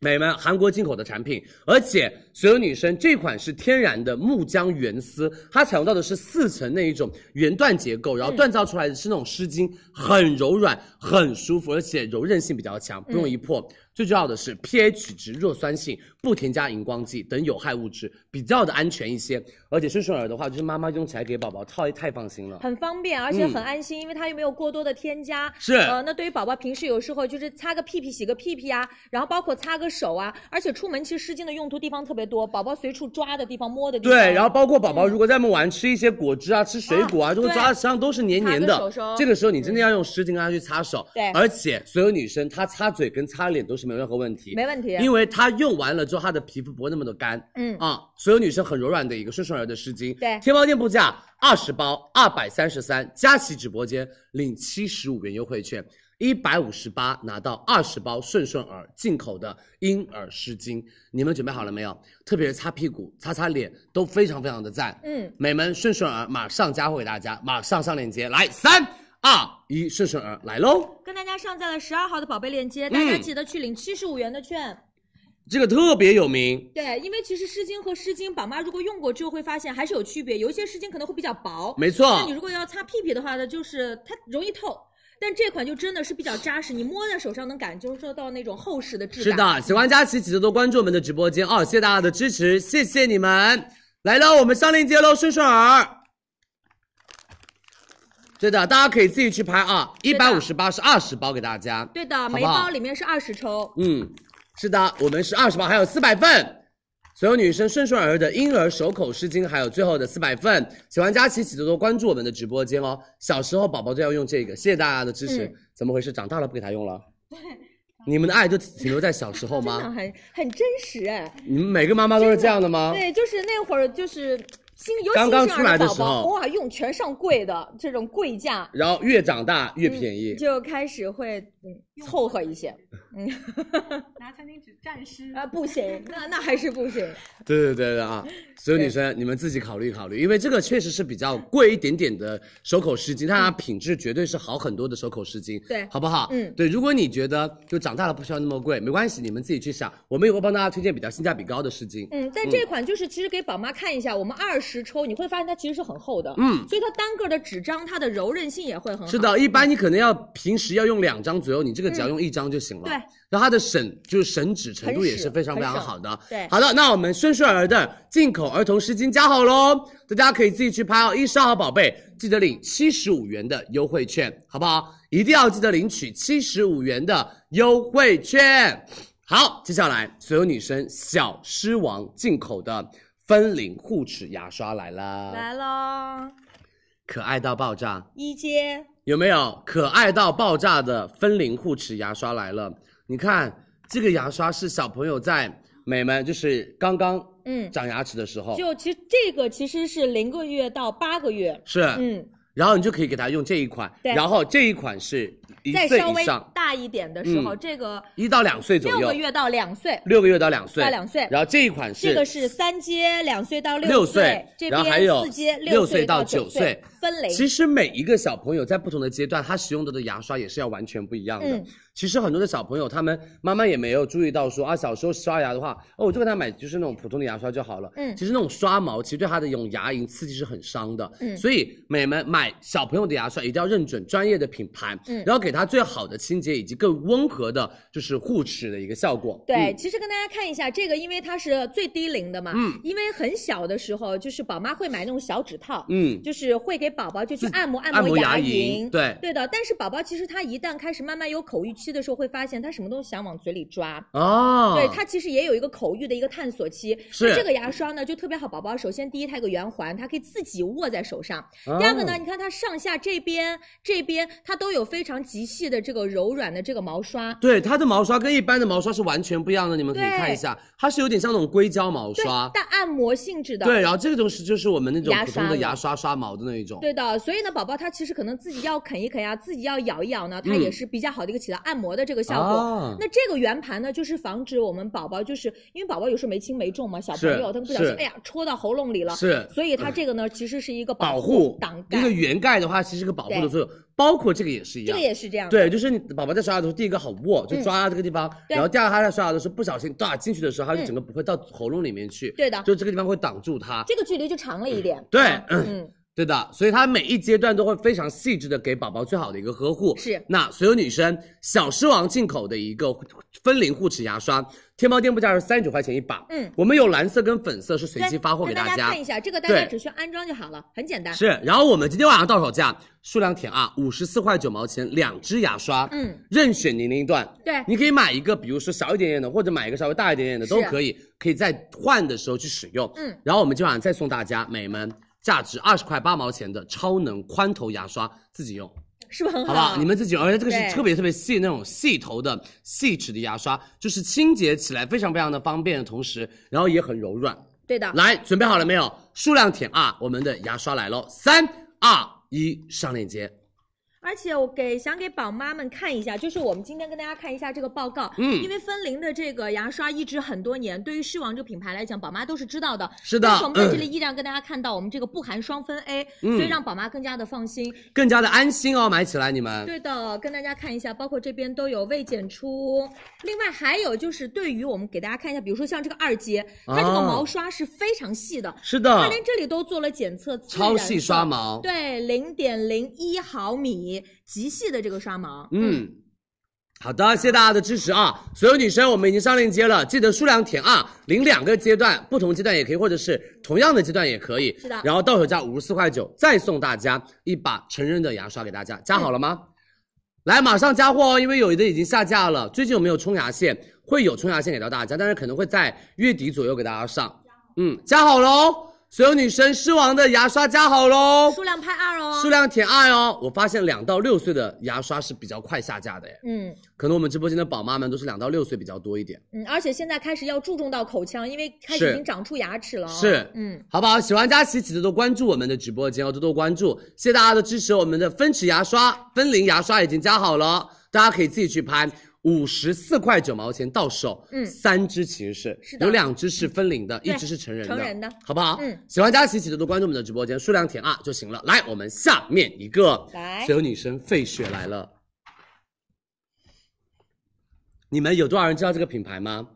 美们，韩国进口的产品，而且所有女生这款是天然的木浆原丝，它采用到的是四层那一种圆缎结构，然后锻造出来的是那种湿巾，很柔软，很舒服，而且柔韧性比较强，不容易破。最重要的是 pH 值弱酸性。不添加荧光剂等有害物质，比较的安全一些。而且顺顺耳的话，就是妈妈用起来给宝宝套也太放心了，很方便，而且很安心，因为它又没有过多的添加。是。呃，那对于宝宝平时有时候就是擦个屁屁、洗个屁屁啊，然后包括擦个手啊，而且出门其实湿巾的用途地方特别多，宝宝随处抓的地方、摸的地方。对，然后包括宝宝如果在外面吃一些果汁啊、吃水果啊，就会抓的伤都是黏黏的。个这个时候你真的要用湿巾跟他去擦手。对。而且所有女生，她擦嘴跟擦脸都是没有任何问题。没问题。因为它用完了。后，它的皮肤不会那么的干，嗯啊，所有女生很柔软的一个顺顺儿的湿巾，对，天猫店铺价二十包二百三十三，佳琦直播间领七十五元优惠券，一百五十八拿到二十包顺顺儿进口的婴儿湿巾，你们准备好了没有？特别是擦屁股、擦擦脸都非常非常的赞，嗯，美们顺顺儿马上加货给大家，马上上链接，来三二一，顺顺儿来喽，跟大家上在了十二号的宝贝链接，大家记得去领七十五元的券。这个特别有名，对，因为其实湿巾和湿巾，宝妈如果用过之后会发现还是有区别，有一些湿巾可能会比较薄，没错。你如果要擦屁屁的话呢，就是它容易透，但这款就真的是比较扎实，你摸在手上能感，就是到那种厚实的质感。是的，喜欢佳琪，记得多关注我们的直播间啊！谢谢大家的支持，谢谢你们来喽，我们上链接喽，顺顺儿，对的，大家可以自己去拍啊，一百五十八是二十包给大家，对的，每包里面是二十抽，嗯。是的，我们是二十包，还有四百份，所有女生顺顺儿的婴儿手口湿巾，还有最后的四百份。喜欢佳琪、请多多，关注我们的直播间哦。小时候宝宝都要用这个，谢谢大家的支持。怎么回事？长大了不给他用了？对，你们的爱就停留在小时候吗？很很真实哎。你们每个妈妈都是这样的吗？对，就是那会儿，就是新，尤其是婴的宝宝，哇，用全上贵的这种贵价，然后越长大越便宜，就开始会嗯。凑合一些，嗯，拿餐巾纸蘸湿啊，不行，那那还是不行。对对对对啊，所有女生你们自己考虑考虑，因为这个确实是比较贵一点点的收口湿巾，但它品质绝对是好很多的收口湿巾，对，好不好？嗯，对，如果你觉得就长大了不需要那么贵，没关系，你们自己去想，我们也会帮大家推荐比较性价比高的湿巾。嗯，但这款就是其实给宝妈看一下，我们二十抽你会发现它其实是很厚的，嗯，所以它单个的纸张它的柔韧性也会很好。是的，一般你可能要平时要用两张左右，你这个。只要用一张就行了。对，那它的省就是省纸程度也是非常非常好的。对，好的，那我们顺顺儿的进口儿童湿巾加好喽，大家可以自己去拍哦，一十二号宝贝记得领七十五元的优惠券，好不好？一定要记得领取七十五元的优惠券。好，接下来所有女生小狮王进口的分龄护齿牙刷来了，来喽，可爱到爆炸，一阶。有没有可爱到爆炸的分龄护齿牙刷来了？你看这个牙刷是小朋友在美们就是刚刚嗯长牙齿的时候，就其实这个其实是零个月到八个月是嗯，然后你就可以给他用这一款，然后这一款是一岁以上大一点的时候，这个一到两岁左右，六个月到两岁，六个月到两岁到两岁，然后这一款是这个是三阶两岁到六岁，然后还有四阶六岁到九岁。分其实每一个小朋友在不同的阶段，他使用到的牙刷也是要完全不一样的。其实很多的小朋友，他们妈妈也没有注意到说啊，小时候刷牙的话，哦，我就给他买就是那种普通的牙刷就好了。嗯，其实那种刷毛其实对他的一种牙龈刺激是很伤的。嗯，所以美们买小朋友的牙刷一定要认准专业的品牌，嗯，然后给他最好的清洁以及更温和的，就是护齿的一个效果。对，其实跟大家看一下这个，因为它是最低龄的嘛，嗯，因为很小的时候就是宝妈会买那种小指套，嗯，就是会给。宝宝就去按摩按摩牙龈，对对的。但是宝宝其实他一旦开始慢慢有口欲期的时候，会发现他什么都想往嘴里抓哦。对，他其实也有一个口欲的一个探索期。是。这个牙刷呢就特别好，宝宝首先第一它有个圆环，它可以自己握在手上。第二个呢，你看它上下这边这边它都有非常极细的这个柔软的这个毛刷。对，它的毛刷跟一般的毛刷是完全不一样的，你们可以看一下，它是有点像那种硅胶毛刷。带但按摩性质的。对，然后这个东西就是我们那种普通的牙刷刷毛的那一种。对的，所以呢，宝宝他其实可能自己要啃一啃呀，自己要咬一咬呢，它也是比较好的一个起到按摩的这个效果。那这个圆盘呢，就是防止我们宝宝就是因为宝宝有时候没轻没重嘛，小朋友他不小心，哎呀，戳到喉咙里了。是，所以它这个呢，其实是一个保护挡盖。个圆盖的话，其实是个保护的作用，包括这个也是一样。这个也是这样。对，就是你宝宝在刷牙的时候，第一个好握，就抓这个地方，然后第二他在刷牙的时候不小心啊进去的时候，他就整个不会到喉咙里面去。对的，就这个地方会挡住它。这个距离就长了一点。对，嗯。是的，所以它每一阶段都会非常细致的给宝宝最好的一个呵护。是，那所有女生小狮王进口的一个分龄护齿牙刷，天猫店铺价是三十九块钱一把。嗯，我们有蓝色跟粉色是随机发货给大家。看一下这个，大家只需要安装就好了，很简单。是，然后我们今天晚上到手价数量填啊，五十四块九毛钱两支牙刷。嗯，任选年龄段。对，你可以买一个，比如说小一点点的，或者买一个稍微大一点点的都可以，可以在换的时候去使用。嗯，然后我们今晚上再送大家美们。价值二十块八毛钱的超能宽头牙刷，自己用，是不很好？好不好？你们自己用，而且这个是特别特别细那种细头的细齿的牙刷，就是清洁起来非常非常的方便，的同时，然后也很柔软。对的，来，准备好了没有？数量填啊，我们的牙刷来喽，三二一，上链接。而且我给想给宝妈们看一下，就是我们今天跟大家看一下这个报告，嗯，因为芬琳的这个牙刷一直很多年，对于狮王这个品牌来讲，宝妈都是知道的，是的，但是我们在这里依然跟大家看到，我们这个不含双酚 A，嗯，所以让宝妈更加的放心，更加的安心哦，买起来你们。对的，跟大家看一下，包括这边都有未检出，另外还有就是对于我们给大家看一下，比如说像这个二阶，它这个毛刷是非常细的，是的，它连这里都做了检测，超细刷毛，对，零点零一毫米。极细的这个刷毛，嗯，好的，谢谢大家的支持啊！所有女生，我们已经上链接了，记得数量填啊，领两个阶段，不同阶段也可以，或者是同样的阶段也可以。是的。然后到手价五十四块九，再送大家一把成人的牙刷给大家，加好了吗？来，马上加货哦，因为有的已经下架了。最近有没有冲牙线？会有冲牙线给到大家，但是可能会在月底左右给大家上。嗯，加好喽。所有女生狮王的牙刷加好喽，数量拍二哦，数量填二哦。我发现两到六岁的牙刷是比较快下架的耶，嗯，可能我们直播间的宝妈们都是两到六岁比较多一点，嗯，而且现在开始要注重到口腔，因为开始已经长出牙齿了，是，嗯，好不好？喜欢佳琪姐姐，多关注我们的直播间，要多多关注，谢谢大家的支持。我们的分齿牙刷、分龄牙刷已经加好了，大家可以自己去拍。五十四块九毛钱到手，嗯，三支其实是，有两支是分龄的，一支是成人的，成人的，好不好？嗯，喜欢佳琪，记得多关注我们的直播间，数量填二就行了。来，我们下面一个，来，所有女生费雪来了，你们有多少人知道这个品牌吗？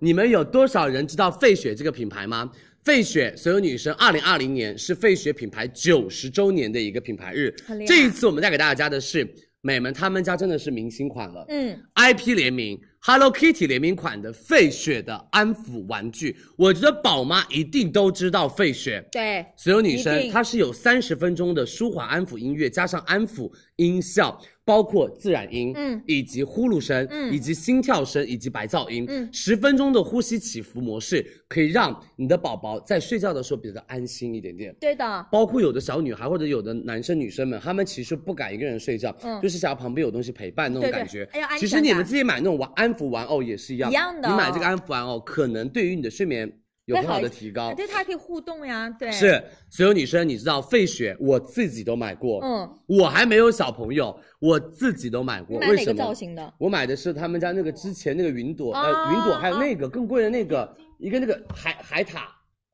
你们有多少人知道费雪这个品牌吗？费雪，所有女生，二零二零年是费雪品牌九十周年的一个品牌日，这一次我们带给大家的是。美们，他们家真的是明星款了。嗯，IP 联名 Hello Kitty 联名款的费雪的安抚玩具，我觉得宝妈一定都知道费雪。对，所有女生，它是有三十分钟的舒缓安抚音乐，加上安抚音效。包括自然音，嗯，以及呼噜声，嗯，以及心跳声，以及白噪音，嗯，十分钟的呼吸起伏模式，可以让你的宝宝在睡觉的时候比较安心一点点。对的。包括有的小女孩或者有的男生女生们，他们其实不敢一个人睡觉，嗯，就是想要旁边有东西陪伴那种感觉。对对。其实你们自己买那种玩安抚玩偶也是一样一样的。你买这个安抚玩偶，可能对于你的睡眠。有很好的提高，对它可以互动呀，对。是所有女生，你知道费雪，我自己都买过，嗯，我还没有小朋友，我自己都买过，为什么？造型的，我买的是他们家那个之前那个云朵，呃，云朵，还有那个更贵的那个，一个那个海海獭，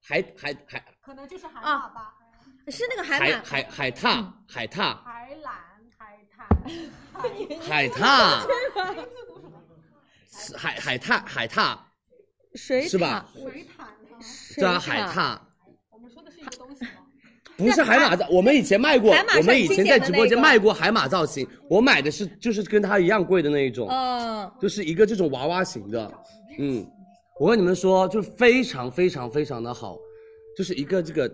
海海海，可能就是海獭吧，是那个海海海獭海獭海蓝海獭海獭，海 海獭海獭，水是吧？水獭叫海獭。我们说的是一个东西吗？不是海马造，我们以前卖过，我们以前在直播间卖过海马造型。我买的是就是跟它一样贵的那一种，就是一个这种娃娃型的。嗯，我跟你们说，就非常非常非常的好，就是一个这个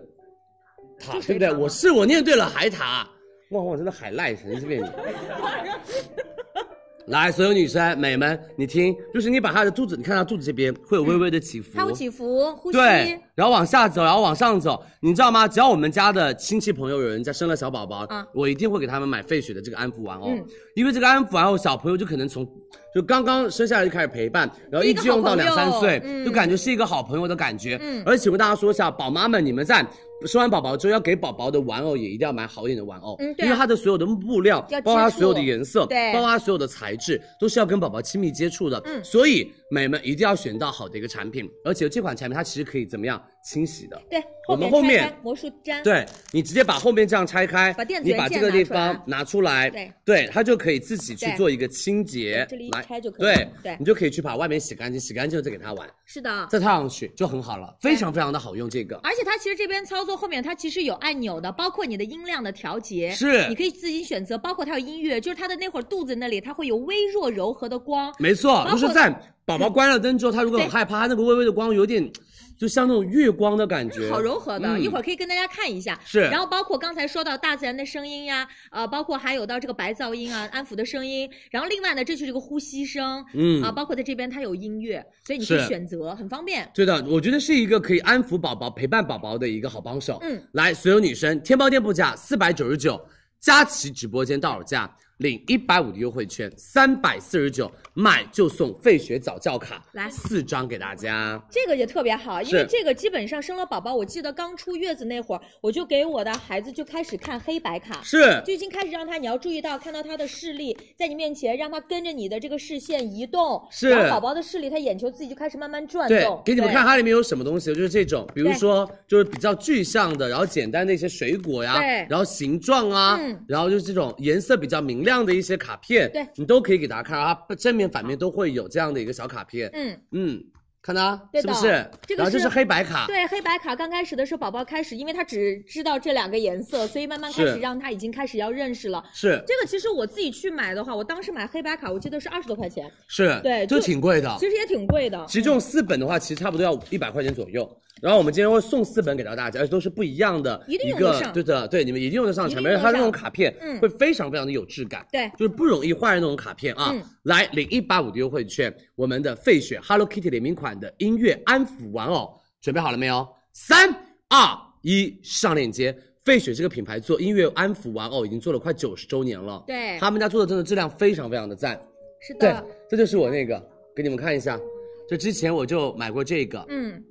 塔，对不对？我是我念对了，海獭，哇万真的海赖，神定是念来，所有女生、美们，你听，就是你把她的肚子，你看她肚子这边会有微微的起伏，有起伏，呼吸，对，然后往下走，然后往上走，你知道吗？只要我们家的亲戚朋友有人家生了小宝宝，我一定会给他们买费雪的这个安抚丸哦，因为这个安抚丸，小朋友就可能从就刚刚生下来就开始陪伴，然后一直用到两三岁，就感觉是一个好朋友的感觉。而且我跟大家说一下，宝妈们，你们在。生完宝宝之后，要给宝宝的玩偶也一定要买好一点的玩偶，因为它的所有的布料，包括它所有的颜色，包括它所有的材质，都是要跟宝宝亲密接触的。所以，美们一定要选到好的一个产品，而且这款产品它其实可以怎么样？清洗的，对，我们后面魔术粘，对你直接把后面这样拆开，把电子你把这个地方拿出来，对，它就可以自己去做一个清洁，这里一拆就可以，对，对，你就可以去把外面洗干净，洗干净再给它玩，是的，再套上去就很好了，非常非常的好用这个，而且它其实这边操作后面它其实有按钮的，包括你的音量的调节，是，你可以自己选择，包括它有音乐，就是它的那会儿肚子那里它会有微弱柔和的光，没错，就是在宝宝关了灯之后，它如果很害怕，那个微微的光有点。就像那种月光的感觉，好柔和的，一会儿可以跟大家看一下。是。然后包括刚才说到大自然的声音呀，呃，包括还有到这个白噪音啊，安抚的声音。然后另外呢，这就是一个呼吸声。嗯。啊，包括在这边它有音乐，所以你可以选择，很方便。对的，我觉得是一个可以安抚宝宝、陪伴宝宝的一个好帮手。嗯。来，所有女生，天猫店铺价四百九十九，佳琦直播间到手价领一百五的优惠券，三百四十九。买就送费雪早教卡，来四张给大家。这个也特别好，因为这个基本上生了宝宝，我记得刚出月子那会儿，我就给我的孩子就开始看黑白卡，是，就已经开始让他你要注意到看到他的视力，在你面前让他跟着你的这个视线移动，是，宝宝的视力他眼球自己就开始慢慢转动。对，给你们看它里面有什么东西，就是这种，比如说就是比较具象的，然后简单的一些水果呀，对，然后形状啊，嗯，然后就是这种颜色比较明亮的一些卡片，对，你都可以给大家看啊，正面。面反面都会有这样的一个小卡片。嗯嗯。看它是不是这个是黑白卡？对，黑白卡刚开始的时候，宝宝开始，因为他只知道这两个颜色，所以慢慢开始让他已经开始要认识了。是这个，其实我自己去买的话，我当时买黑白卡，我记得是二十多块钱。是，对，就挺贵的。其实也挺贵的。其实这种四本的话，其实差不多要一百块钱左右。然后我们今天会送四本给到大家，而且都是不一样的一个，对的，对，你们一定用得上。一定它那种卡片，会非常非常的有质感。对，就是不容易坏的那种卡片啊。来领一百五的优惠券。我们的费雪 Hello Kitty 联名款的音乐安抚玩偶准备好了没有？三二一，上链接。费雪这个品牌做音乐安抚玩偶已经做了快九十周年了，对，他们家做的真的质量非常非常的赞，是的。这就是我那个，给你们看一下，就之前我就买过这个，嗯，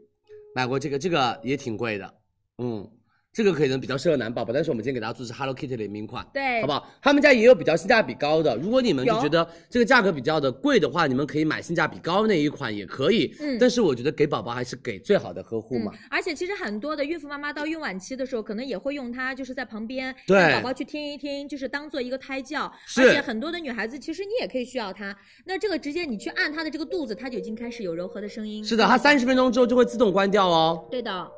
买过这个，这个也挺贵的，嗯。这个可能比较适合男宝宝，但是我们今天给大家做的是 Hello Kitty 联名款，对，好不好？他们家也有比较性价比高的，如果你们就觉得这个价格比较的贵的话，你们可以买性价比高那一款也可以。嗯，但是我觉得给宝宝还是给最好的呵护嘛。而且其实很多的孕妇妈妈到孕晚期的时候，可能也会用它，就是在旁边对宝宝去听一听，就是当做一个胎教。是。而且很多的女孩子，其实你也可以需要它。那这个直接你去按它的这个肚子，它就已经开始有柔和的声音。是的，它三十分钟之后就会自动关掉哦。对的。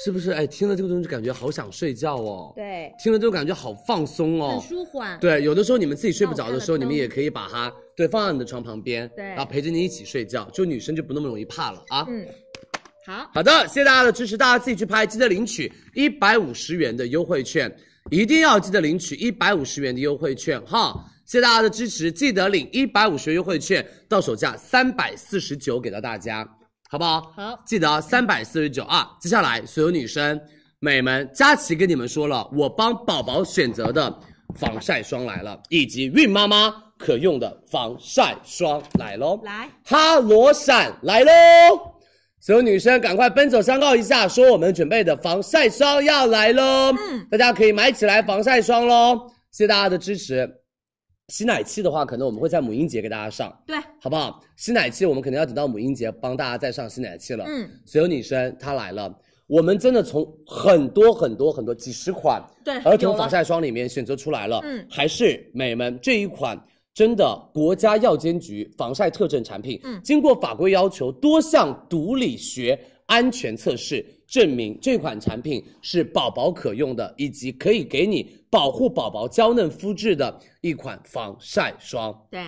是不是？哎，听了这个东西就感觉好想睡觉哦。对，听了个感觉好放松哦，很舒缓。对，有的时候你们自己睡不着的时候，你们也可以把它对放到你的床旁边，对，然后陪着你一起睡觉。就女生就不那么容易怕了啊。嗯，好好的，谢谢大家的支持，大家自己去拍，记得领取一百五十元的优惠券，一定要记得领取一百五十元的优惠券哈。谢谢大家的支持，记得领一百五十元优惠券，到手价三百四十九给到大家。好不好？好，记得三百四十九啊！接下来，所有女生、美们，佳琪跟你们说了，我帮宝宝选择的防晒霜来了，以及孕妈妈可用的防晒霜来喽，来，哈罗闪来喽！所有女生赶快奔走相告一下，说我们准备的防晒霜要来喽，大家可以买起来防晒霜喽！谢谢大家的支持。吸奶器的话，可能我们会在母婴节给大家上，对，好不好？吸奶器我们肯定要等到母婴节帮大家再上吸奶器了。嗯，所有女生她来了，我们真的从很多很多很多几十款对儿童防晒霜里面选择出来了，嗯，还是美们这一款真的国家药监局防晒特证产品，嗯，经过法规要求多项毒理学安全测试，证明这款产品是宝宝可用的，以及可以给你。保护宝宝娇嫩肤质的一款防晒霜。对，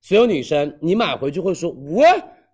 所有女生，你买回去会说，哇，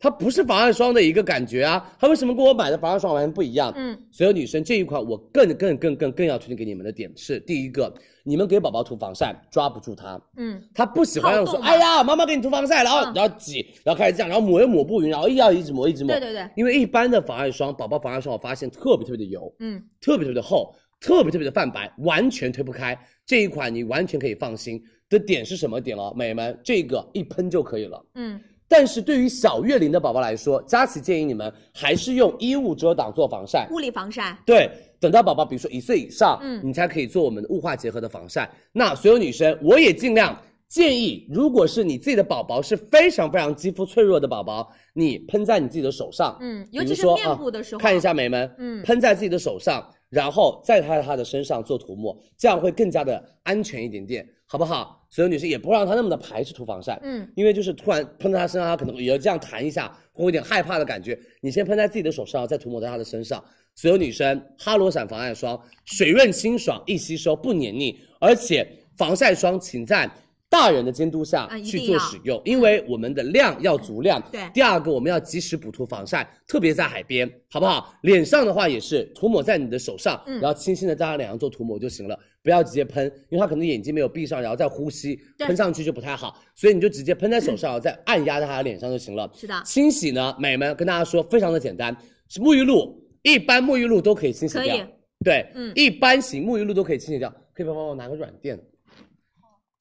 它不是防晒霜的一个感觉啊，它为什么跟我买的防晒霜完全不一样？嗯，所有女生，这一款我更更更更更要推荐给你们的点是：第一个，你们给宝宝涂防晒抓不住它。嗯，他不喜欢让说，哎呀，妈妈给你涂防晒，然后然后挤，然后开始这样，然后抹又抹不匀，然后又要一直抹一直抹。对对对，因为一般的防晒霜，宝宝防晒霜，我发现特别特别的油，嗯，特别特别的厚。特别特别的泛白，完全推不开。这一款你完全可以放心的点是什么点哦，美们？这个一喷就可以了。嗯，但是对于小月龄的宝宝来说，佳琪建议你们还是用衣物遮挡做防晒，物理防晒。对，等到宝宝比如说一岁以上，嗯，你才可以做我们的雾化结合的防晒。那所有女生，我也尽量建议，如果是你自己的宝宝是非常非常肌肤脆弱的宝宝，你喷在你自己的手上，嗯，尤其是面部的时候，看一下美们，嗯，喷在自己的手上。然后在她她的身上做涂抹，这样会更加的安全一点点，好不好？所有女生也不让她那么的排斥涂防晒，嗯，因为就是突然喷在她身上，她可能也要这样弹一下，会有点害怕的感觉。你先喷在自己的手上，再涂抹在她的身上。所有女生哈罗闪防晒霜，水润清爽，易吸收，不黏腻，而且防晒霜请在。大人的监督下去做使用，因为我们的量要足量。对，第二个我们要及时补涂防晒，特别在海边，好不好？脸上的话也是涂抹在你的手上，然后轻轻的在脸上做涂抹就行了，不要直接喷，因为它可能眼睛没有闭上，然后再呼吸，喷上去就不太好。所以你就直接喷在手上，再按压在他脸上就行了。是的。清洗呢，美们跟大家说，非常的简单，是沐浴露，一般沐浴露都可以清洗掉。对，嗯，一般型沐浴露都可以清洗掉。可以帮帮我拿个软垫？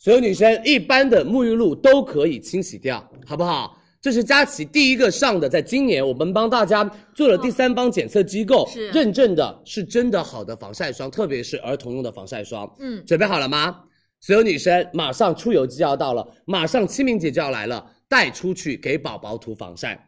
所有女生一般的沐浴露都可以清洗掉，好不好？这是佳琪第一个上的，在今年我们帮大家做了第三方检测机构认证的，是真的好的防晒霜，特别是儿童用的防晒霜。嗯，准备好了吗？所有女生马上出游就要到了，马上清明节就要来了，带出去给宝宝涂防晒。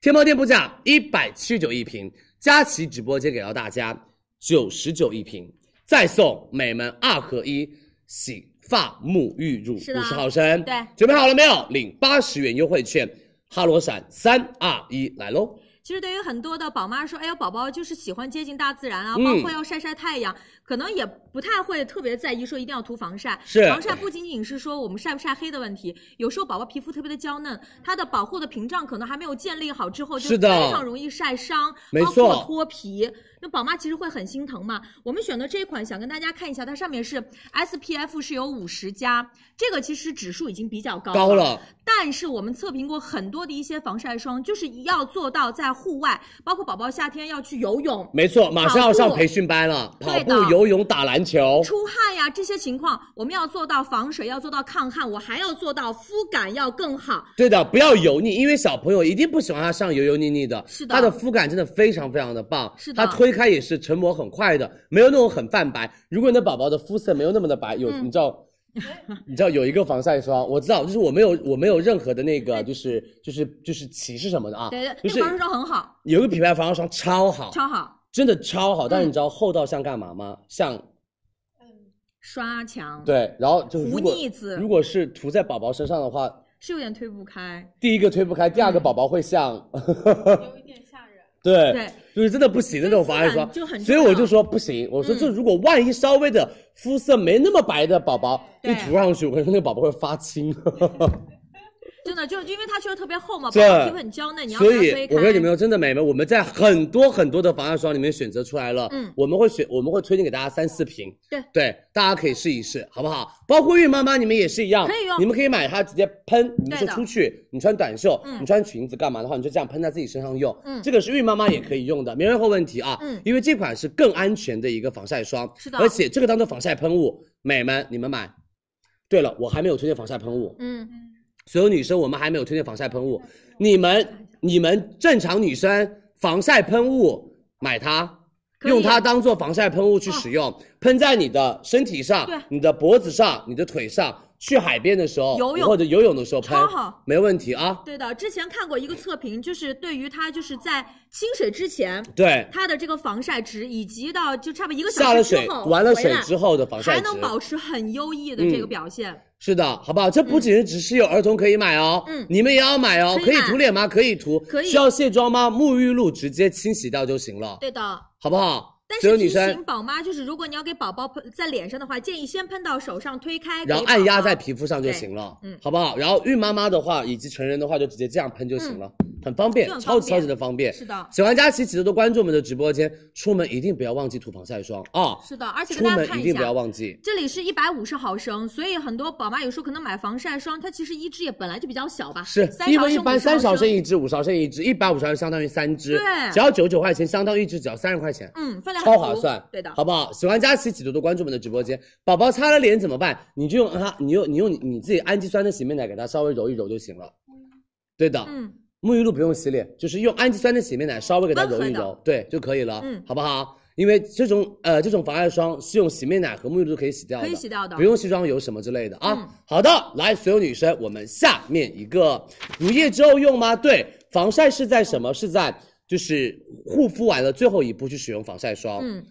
天猫店铺价一百七十九一瓶，佳琪直播间给到大家九十九一瓶，再送美门二合一洗。发沐浴乳，五十毫升，对，准备好了没有？领八十元优惠券，哈罗闪，三二一，来喽！其实对于很多的宝妈说，哎呦，宝宝就是喜欢接近大自然啊，包括要晒晒太阳，可能也不太会特别在意说一定要涂防晒。是，防晒不仅仅是说我们晒不晒黑的问题，有时候宝宝皮肤特别的娇嫩，它的保护的屏障可能还没有建立好，之后就非常容易晒伤，包括脱皮。那宝妈其实会很心疼嘛？我们选的这款，想跟大家看一下，它上面是 SPF 是有五十加，这个其实指数已经比较高了。但是我们测评过很多的一些防晒霜，就是要做到在户外，包括宝宝夏天要去游泳。没错，马上要上培训班了，跑步、游泳、打篮球、出汗呀这些情况，我们要做到防水，要做到抗汗，我还要做到肤感要更好。对的，不要油腻，因为小朋友一定不喜欢他上油油腻腻的。是的。它的肤感真的非常非常的棒。是的。它推开也是成膜很快的，没有那种很泛白。如果你的宝宝的肤色没有那么的白，有你知道？你知道有一个防晒霜，我知道，就是我没有，我没有任何的那个，就是就是就是歧视什么的啊。对，防晒霜很好。有一个品牌防晒霜超好，超好，真的超好。但是你知道厚到像干嘛吗？像刷墙。对，然后涂腻子。如果是涂在宝宝身上的话，是有点推不开。第一个推不开，第二个宝宝会像。对，就是真的不行的那种防晒霜，所以我就说不行。我说这如果万一稍微的肤色没那么白的宝宝，一涂上去，我跟你说，那个宝宝会发青。真的就因为它确实特别厚嘛，对，所以很娇嫩。你要所以，我跟你们说，真的美们，我们在很多很多的防晒霜里面选择出来了，嗯，我们会选，我们会推荐给大家三四瓶，对对，大家可以试一试，好不好？包括孕妈妈你们也是一样，可以用，你们可以买它直接喷，你们就出去，你穿短袖，嗯，你穿裙子干嘛的话，你就这样喷在自己身上用，嗯，这个是孕妈妈也可以用的，没有任何问题啊，嗯，因为这款是更安全的一个防晒霜，是的，而且这个当做防晒喷雾，美们你们买。对了，我还没有推荐防晒喷雾，嗯嗯。所有女生，我们还没有推荐防晒喷雾，你们你们正常女生防晒喷雾买它，用它当做防晒喷雾去使用，喷在你的身体上、你的脖子上、你的腿上。去海边的时候游泳或者游泳的时候，超好，没问题啊。对的，之前看过一个测评，就是对于它就是在清水之前，对它的这个防晒值，以及到就差不多一个小时之后，完了水之后的防晒值还能保持很优异的这个表现。是的，好不好？这不仅是只是有儿童可以买哦，嗯，你们也要买哦，可以涂脸吗？可以涂，可以。需要卸妆吗？沐浴露直接清洗掉就行了。对的，好不好？但有女生，宝妈就是如果你要给宝宝喷在脸上的话，建议先喷到手上推开，然后按压在皮肤上就行了，嗯，好不好？然后孕妈妈的话以及成人的话就直接这样喷就行了，很方便，超级超级的方便。是的，喜欢佳琪，记得多关注我们的直播间。出门一定不要忘记涂防晒霜啊！是的，而且出门一定不要忘记。这里是一百五十毫升，所以很多宝妈有时候可能买防晒霜，它其实一支也本来就比较小吧？是。一为一般三毫升一支，五十毫升一支，一百五十毫升相当于三支，对，只要九九块钱，相当于一支只要三十块钱，嗯，分量。超划算，对的，好不好？喜欢佳琪请多的，关注我们的直播间。宝宝擦了脸怎么办？你就用它，你用你用你你自己氨基酸的洗面奶，给它稍微揉一揉就行了。对的，嗯。沐浴露不用洗脸，就是用氨基酸的洗面奶稍微给它揉一揉，对就可以了。嗯，好不好？因为这种呃，这种防晒霜是用洗面奶和沐浴露可以洗掉，可以洗掉的，不用卸妆油什么之类的啊。好的，来，所有女生，我们下面一个，乳液之后用吗？对，防晒是在什么？是在。就是护肤完了最后一步去使用防晒霜，嗯，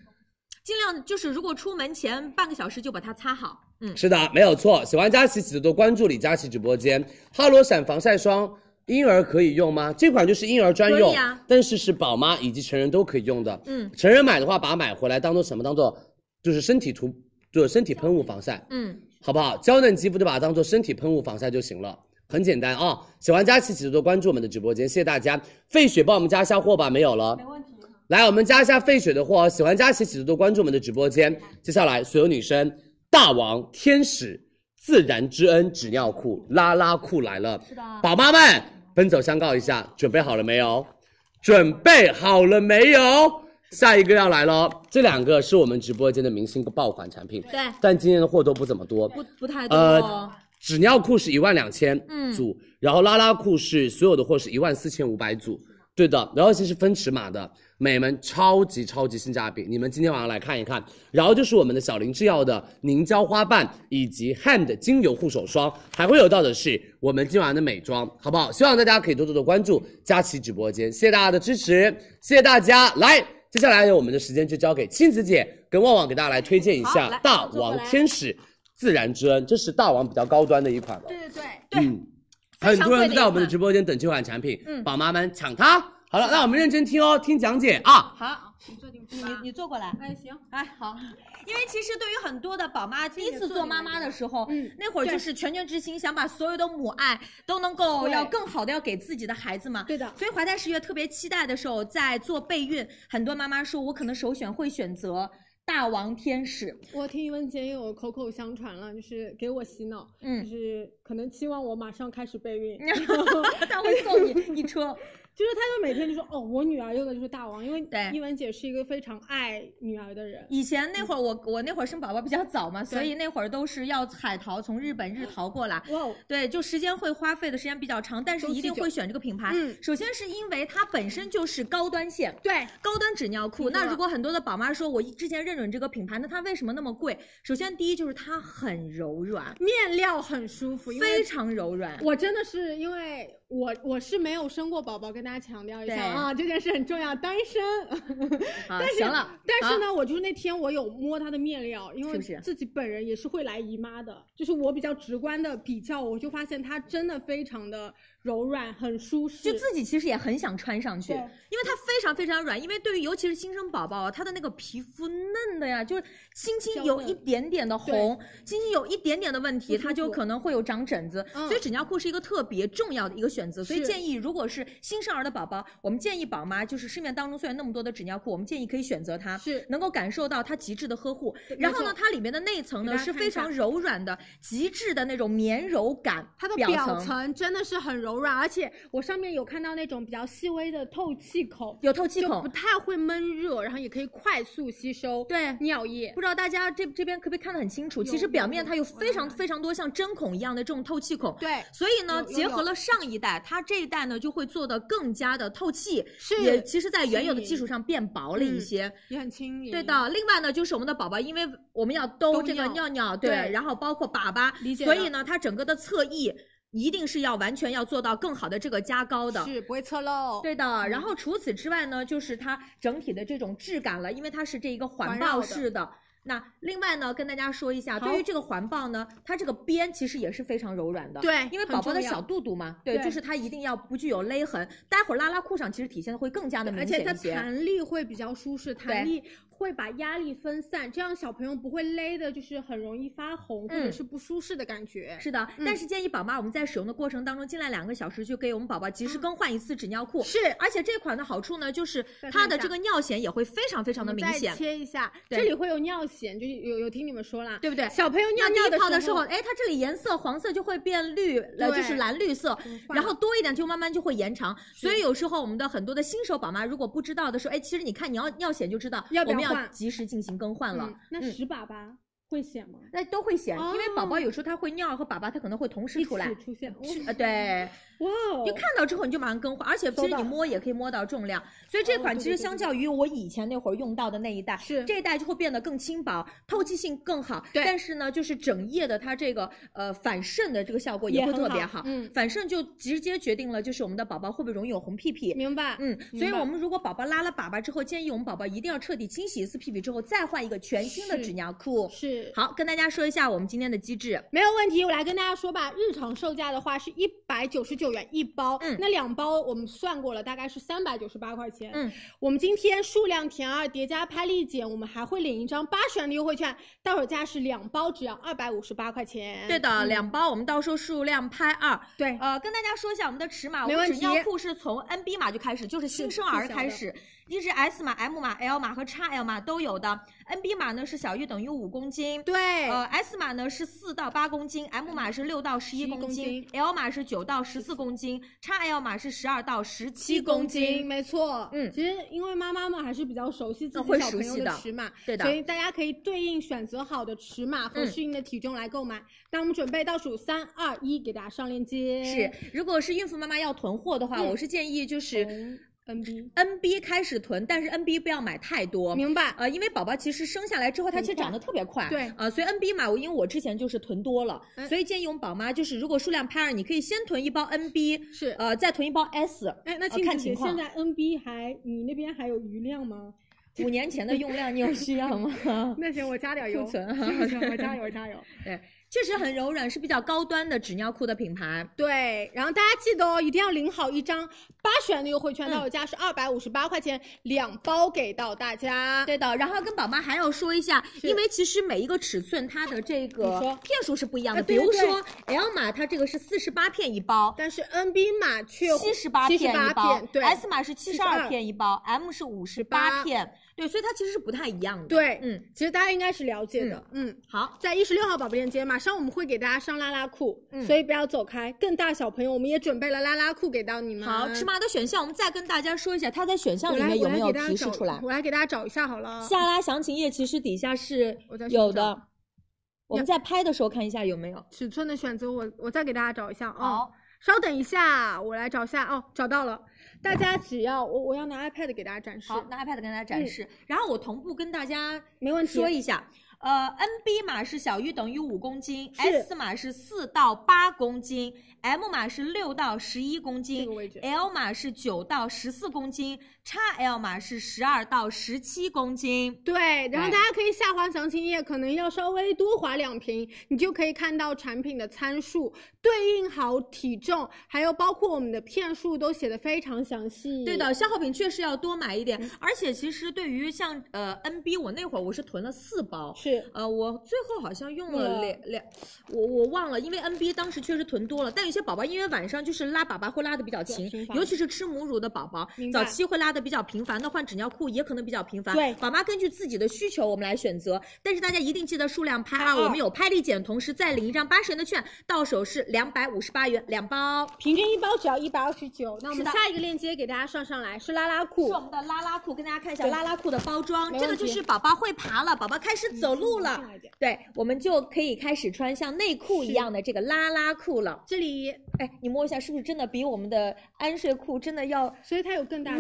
尽量就是如果出门前半个小时就把它擦好，嗯，是的，没有错。喜欢佳琪，记得多关注李佳琦直播间。哈罗闪防晒霜，婴儿可以用吗？这款就是婴儿专用，啊，但是是宝妈以及成人都可以用的，嗯，成人买的话，把它买回来当做什么？当做就是身体涂，是身体喷雾防晒，嗯，好不好？娇嫩肌肤就把它当做身体喷雾防晒就行了。很简单啊，喜欢佳琪记得多关注我们的直播间，谢谢大家。费雪帮我们加一下货吧，没有了。没问题。来，我们加一下费雪的货喜欢佳琪记得多关注我们的直播间。接下来，所有女生，大王、天使、自然之恩纸尿裤、拉拉裤来了。是的。宝妈们，奔走相告一下，准备好了没有？准备好了没有？下一个要来了。这两个是我们直播间的明星爆款产品。对。但今天的货都不怎么多，不不太多。纸尿裤是一万两千组，然后拉拉裤是所有的货是一万四千五百组，对的，然后其是分尺码的，美们超级超级性价比，你们今天晚上来看一看，然后就是我们的小林制药的凝胶花瓣以及 hand 精油护手霜，还会有到的是我们今晚的美妆，好不好？希望大家可以多多的关注佳琪直播间，谢谢大家的支持，谢谢大家。来，接下来我们的时间就交给亲子姐跟旺旺给大家来推荐一下大王天使。自然之恩，这是大王比较高端的一款了。对对对，嗯，很多人在我们的直播间等这款产品，嗯，宝妈们抢它。好了，那我们认真听哦，听讲解啊。好，你坐你你坐过来。哎行，哎好。因为其实对于很多的宝妈第一次做妈妈的时候，嗯，那会儿就是全权之心，想把所有的母爱都能够要更好的要给自己的孩子嘛。对的。所以怀胎十月特别期待的时候，在做备孕，很多妈妈说我可能首选会选择。大王天使，我听文姐有口口相传了，就是给我洗脑，嗯，就是可能期望我马上开始备孕，然后他会送你一车。就是他就每天就说哦，我女儿用的就是大王，因为一文姐是一个非常爱女儿的人。以前那会儿，我我那会儿生宝宝比较早嘛，所以那会儿都是要海淘，从日本日淘过来。哇，对，就时间会花费的时间比较长，但是一定会选这个品牌。嗯，首先是因为它本身就是高端线，对，高端纸尿裤。那如果很多的宝妈说我之前认准这个品牌，那它为什么那么贵？首先第一就是它很柔软，面料很舒服，非常柔软。我真的是因为。我我是没有生过宝宝，跟大家强调一下啊，这件事很重要。单身，但是但是呢，我就是那天我有摸它的面料，因为自己本人也是会来姨妈的，就是我比较直观的比较，我就发现它真的非常的。柔软，很舒适，就自己其实也很想穿上去，因为它非常非常软。因为对于尤其是新生宝宝它的那个皮肤嫩的呀，就是轻轻有一点点的红，轻轻有一点点的问题，它就可能会有长疹子。所以纸尿裤是一个特别重要的一个选择。所以建议，如果是新生儿的宝宝，我们建议宝妈就是市面当中虽然那么多的纸尿裤，我们建议可以选择它，是能够感受到它极致的呵护。然后呢，它里面的内层呢是非常柔软的，极致的那种绵柔感。它的表层真的是很柔。柔软，而且我上面有看到那种比较细微的透气口，有透气孔，不太会闷热，然后也可以快速吸收对尿液。不知道大家这这边可不可以看得很清楚？其实表面它有非常非常多像针孔一样的这种透气孔，对。所以呢，结合了上一代，它这一代呢就会做的更加的透气，也其实在原有的基础上变薄了一些，也很轻盈。对的。另外呢，就是我们的宝宝，因为我们要兜这个尿尿，对，然后包括粑粑，理解。所以呢，它整个的侧翼。一定是要完全要做到更好的这个加高的，是不会侧漏。对的，然后除此之外呢，就是它整体的这种质感了，因为它是这一个环抱式的。那另外呢，跟大家说一下，对于这个环抱呢，它这个边其实也是非常柔软的。对，因为宝宝的小肚肚嘛。对，就是它一定要不具有勒痕。待会儿拉拉裤上其实体现的会更加的明显一些。而且它弹力会比较舒适，弹力。会把压力分散，这样小朋友不会勒的，就是很容易发红或者是不舒适的感觉。是的，但是建议宝妈我们在使用的过程当中，进来两个小时就给我们宝宝及时更换一次纸尿裤。是，而且这款的好处呢，就是它的这个尿显也会非常非常的明显。切一下，这里会有尿显，就是有有听你们说了，对不对？小朋友尿尿的时候，哎，它这里颜色黄色就会变绿，就是蓝绿色，然后多一点就慢慢就会延长。所以有时候我们的很多的新手宝妈如果不知道的时候，哎，其实你看你要尿显就知道我们要。及时进行更换了。那十把吧。会显吗？那都会显，因为宝宝有时候他会尿和粑粑，他可能会同时出来出现。对。哇！看到之后你就马上更换，而且其实你摸也可以摸到重量。所以这款其实相较于我以前那会儿用到的那一代，是这一代就会变得更轻薄，透气性更好。对。但是呢，就是整夜的它这个呃反渗的这个效果也会特别好。好。嗯，反渗就直接决定了就是我们的宝宝会不会容易有红屁屁。明白。嗯。所以我们如果宝宝拉了粑粑之后，建议我们宝宝一定要彻底清洗一次屁屁之后再换一个全新的纸尿裤。是。好，跟大家说一下我们今天的机制，没有问题。我来跟大家说吧，日常售价的话是一百九十九元一包，嗯，那两包我们算过了，大概是三百九十八块钱，嗯。我们今天数量填二叠加拍立减，我们还会领一张八十元的优惠券，到手价是两包只要二百五十八块钱。对的，两包我们到时候数量拍二，对。呃，跟大家说一下我们的尺码，没问题，尿裤是从 NB 码就开始，就是新生儿开始。一直 S 码、M 码、L 码和 XL 码都有的 NB 码呢是小于等于五公斤，对，呃 S 码呢是四到八公斤，M 码是六到十一公斤，L 码是九到十四公斤，XL 码是十二到十七公斤，没错，嗯，其实因为妈妈们还是比较熟悉自己小朋友的尺码，对的，所以大家可以对应选择好的尺码和适应的体重来购买。那我们准备倒数三二一，给大家上链接。是，如果是孕妇妈妈要囤货的话，我是建议就是。NB NB 开始囤，但是 NB 不要买太多。明白。呃，因为宝宝其实生下来之后，他其实长得特别快。对。所以 NB 嘛，我因为我之前就是囤多了，所以建议我们宝妈就是，如果数量拍二，你可以先囤一包 NB，是。呃，再囤一包 S。哎，那看情况。现在 NB 还你那边还有余量吗？五年前的用量你有需要吗？那行，我加点油存哈。加油，加油！对。确实很柔软，是比较高端的纸尿裤的品牌。对，然后大家记得哦，一定要领好一张八元的优惠券，到手价是二百五十八块钱两包给到大家。对的，然后跟宝妈还要说一下，因为其实每一个尺寸它的这个片数是不一样的。比如说 L 码，它这个是四十八片一包，但是 NB 码却七十八片一包，S 码是七十二片一包，M 是五十八片。对，所以它其实是不太一样的。对，嗯，其实大家应该是了解的。嗯，好，在一十六号宝贝链接，马上我们会给大家上拉拉裤，所以不要走开。更大小朋友，我们也准备了拉拉裤给到你们。好，尺码的选项，我们再跟大家说一下，它在选项里面有没有提示出来？我来给大家找一下好了。下拉详情页，其实底下是有的。我们在拍的时候看一下有没有尺寸的选择。我我再给大家找一下啊。好，稍等一下，我来找一下哦，找到了。大家只要我我要拿 iPad 给大家展示，好，拿 iPad 跟大家展示。然后我同步跟大家没问题说一下，呃，NB 码是小于等于五公斤，S 码是四到八公斤，M 码是六到十一公斤，L 码是九到十四公斤。XL 码是十二到十七公斤，对，然后大家可以下滑详情页，可能要稍微多滑两屏，你就可以看到产品的参数，对应好体重，还有包括我们的片数都写的非常详细。对的，消耗品确实要多买一点，而且其实对于像呃 NB，我那会儿我是囤了四包，是，呃我最后好像用了两两，我我忘了，因为 NB 当时确实囤多了，但有些宝宝因为晚上就是拉粑粑会拉的比较勤，尤其是吃母乳的宝宝，早期会拉。的比较频繁的换纸尿裤也可能比较频繁，对宝妈根据自己的需求我们来选择。但是大家一定记得数量拍啊，我们有拍立减，同时再领一张八十元的券，到手是两百五十八元两包，平均一包只要一百二十九。那我们下一个链接给大家上上来是拉拉裤，是我们的拉拉裤，跟大家看一下拉拉裤的包装，这个就是宝宝会爬了，宝宝开始走路了，对，我们就可以开始穿像内裤一样的这个拉拉裤了。这里哎，你摸一下是不是真的比我们的安睡裤真的要？所以它有更大。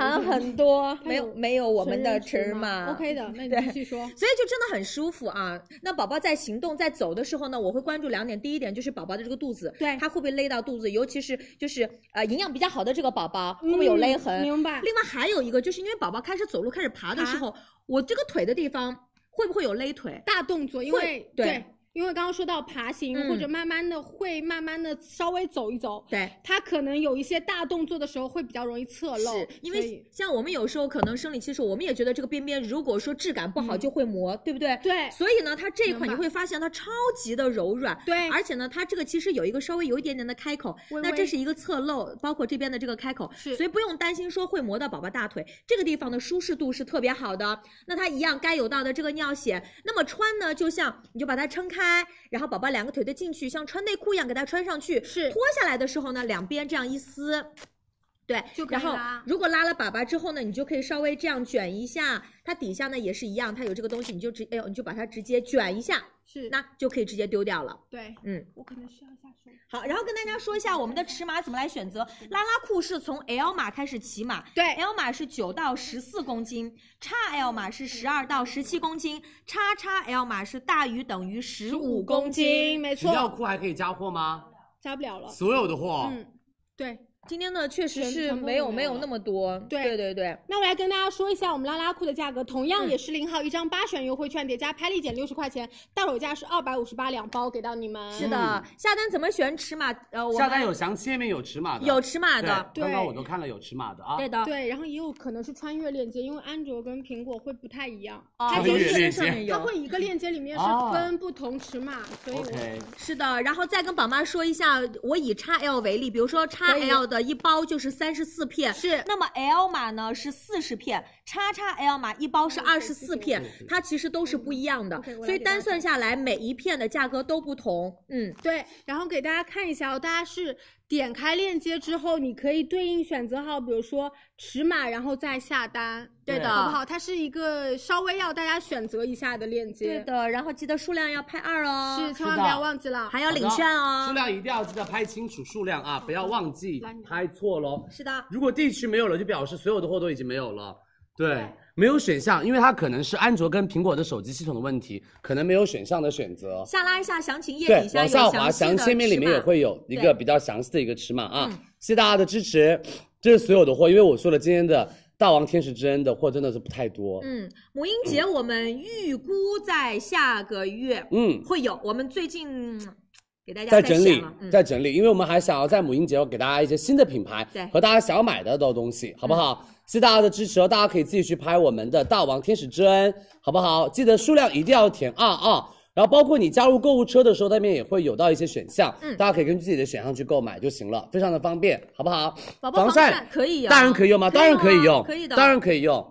长很多，没有没有我们的尺码。OK 的，那你继续说。所以就真的很舒服啊。那宝宝在行动在走的时候呢，我会关注两点。第一点就是宝宝的这个肚子，对，他会不会勒到肚子？尤其是就是呃营养比较好的这个宝宝，会不会有勒痕？明白。另外还有一个，就是因为宝宝开始走路、开始爬的时候，我这个腿的地方会不会有勒腿？大动作，因为对。因为刚刚说到爬行或者慢慢的会慢慢的稍微走一走，对，它可能有一些大动作的时候会比较容易侧漏，因为像我们有时候可能生理期时候，我们也觉得这个边边如果说质感不好就会磨，对不对？对，所以呢，它这一款你会发现它超级的柔软，对，而且呢，它这个其实有一个稍微有一点点的开口，那这是一个侧漏，包括这边的这个开口，是，所以不用担心说会磨到宝宝大腿，这个地方的舒适度是特别好的。那它一样该有到的这个尿血，那么穿呢，就像你就把它撑开。开，然后宝宝两个腿的进去，像穿内裤一样给它穿上去。是，脱下来的时候呢，两边这样一撕，对，然后如果拉了粑粑之后呢，你就可以稍微这样卷一下。它底下呢也是一样，它有这个东西，你就直，哎呦，你就把它直接卷一下。是，那就可以直接丢掉了。对，嗯，我可能需要下手。好，然后跟大家说一下我们的尺码怎么来选择。拉拉裤是从 L 码开始起码，对，L 码是九到十四公斤，XL 码是十二到十七公斤，XXL 码是大于等于十五公斤。没错。尿裤还可以加货吗？加不了了，所有的货。嗯，对。今天呢，确实是没有没有那么多，对对对对。那我来跟大家说一下我们拉拉裤的价格，同样也是领好一张八选优惠券，叠加拍立减六十块钱，到手价是二百五十八两包给到你们。是的，下单怎么选尺码？呃，下单有详细，页面有尺码的，有尺码的。刚刚我都看了有尺码的啊。对的。对，然后也有可能是穿越链接，因为安卓跟苹果会不太一样。穿越链接。它会一个链接里面是分不同尺码，所以。o 是的，然后再跟宝妈说一下，我以 x L 为例，比如说 x L 的。一包就是三十四片，是那么 L 码呢是四十片，叉叉 L 码一包是二十四片，它其实都是不一样的，所以单算下来每一片的价格都不同，嗯，对。然后给大家看一下哦，大家是。点开链接之后，你可以对应选择好，比如说尺码，然后再下单。对的，好不好？它是一个稍微要大家选择一下的链接。对的，然后记得数量要拍二哦。是，千万不要忘记了。还要领券哦，数量一定要记得拍清楚数量啊，不要忘记拍错喽。是的。如果地区没有了，就表示所有的货都已经没有了。对。没有选项，因为它可能是安卓跟苹果的手机系统的问题，可能没有选项的选择。下拉一下详情页底下有详细的往下滑，详情页面里面也会有一个比较详细的一个尺码啊。谢谢大家的支持，这是所有的货，因为我说了，今天的大王天使之恩的货真的是不太多。嗯，母婴节我们预估在下个月，嗯，会有。我们最近给大家在整理，在整理，因为我们还想要在母婴节要给大家一些新的品牌和大家想要买的的东西，好不好？谢谢大家的支持哦！大家可以自己去拍我们的大王天使之恩，好不好？记得数量一定要填二二，然后包括你加入购物车的时候，那边也会有到一些选项，嗯，大家可以根据自己的选项去购买就行了，非常的方便，好不好？宝宝防晒可以，大人可以用吗？当然可以用，可以的，当然可以用，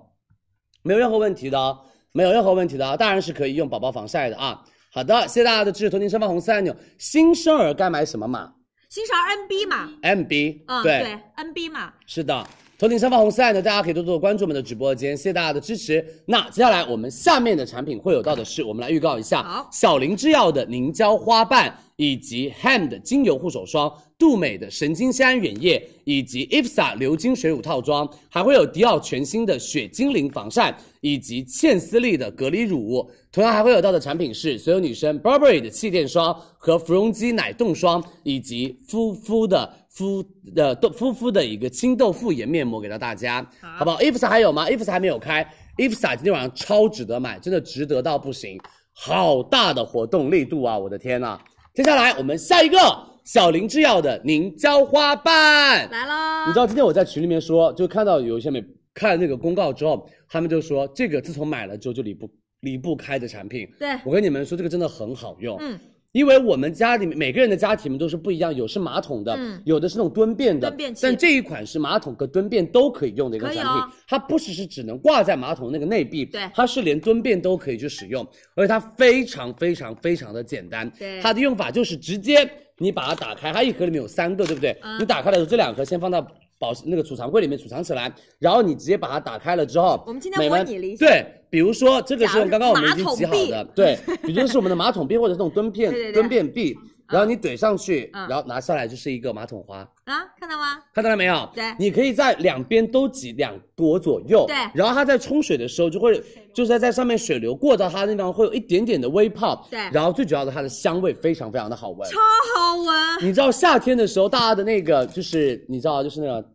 没有任何问题的，没有任何问题的啊，大人是可以用宝宝防晒的啊。好的，谢谢大家的支持，头顶上方红色按钮。新生儿该买什么码？新生儿 NB 码 n b 嗯，对 n b 码，是的。头顶上方红色按钮，大家可以多多关注我们的直播间，谢谢大家的支持。那接下来我们下面的产品会有到的是，我们来预告一下：小林制药的凝胶花瓣，以及 h a m 的精油护手霜，杜美的神经酰胺原液，以及 IFSA 流金水乳套装，还会有迪奥全新的雪精灵防晒，以及倩丝丽的隔离乳。同样还会有到的产品是，所有女生 Burberry 的气垫霜和芙蓉肌奶冻霜，以及肤肤的。夫的豆敷夫的一个清豆复颜面膜给到大家，好不好？ifsa 还有吗？ifsa 还没有开，ifsa 今天晚上超值得买，真的值得到不行，好大的活动力度啊！我的天呐！接下来我们下一个小林制药的凝胶花瓣来喽。你知道今天我在群里面说，就看到有一些美看那个公告之后，他们就说这个自从买了之后就离不离不开的产品。对，我跟你们说，这个真的很好用。嗯。因为我们家里面每个人的家庭都是不一样，有是马桶的，有的是那种蹲便的，但这一款是马桶和蹲便都可以用的一个产品。它不只是只能挂在马桶那个内壁，它是连蹲便都可以去使用，而且它非常非常非常的简单。它的用法就是直接你把它打开，它一盒里面有三个，对不对？嗯。你打开的时候，这两盒先放到。保那个储藏柜里面储藏起来，然后你直接把它打开了之后，我们今天模拟对，比如说这个是刚刚我们已经挤好的，对，比就是我们的马桶壁或者这种蹲便 蹲便壁，然后你怼上去，然后拿下来就是一个马桶花。啊，看到吗？看到了没有？对，你可以在两边都挤两朵左右，对，然后它在冲水的时候就会。就是在上面水流过到它那地方会有一点点的微泡，对，然后最主要的它的香味非常非常的好闻，超好闻。你知道夏天的时候，大家的那个就是你知道就是那个，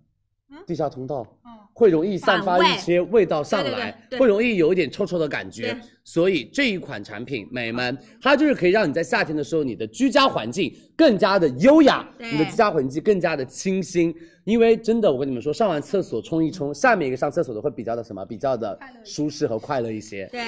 地下通道，嗯。会容易散发一些味道上来，会容易有一点臭臭的感觉，所以这一款产品，美们，它就是可以让你在夏天的时候，你的居家环境更加的优雅，你的居家环境更加的清新。因为真的，我跟你们说，上完厕所冲一冲，下面一个上厕所的会比较的什么，比较的舒适和快乐一些。对。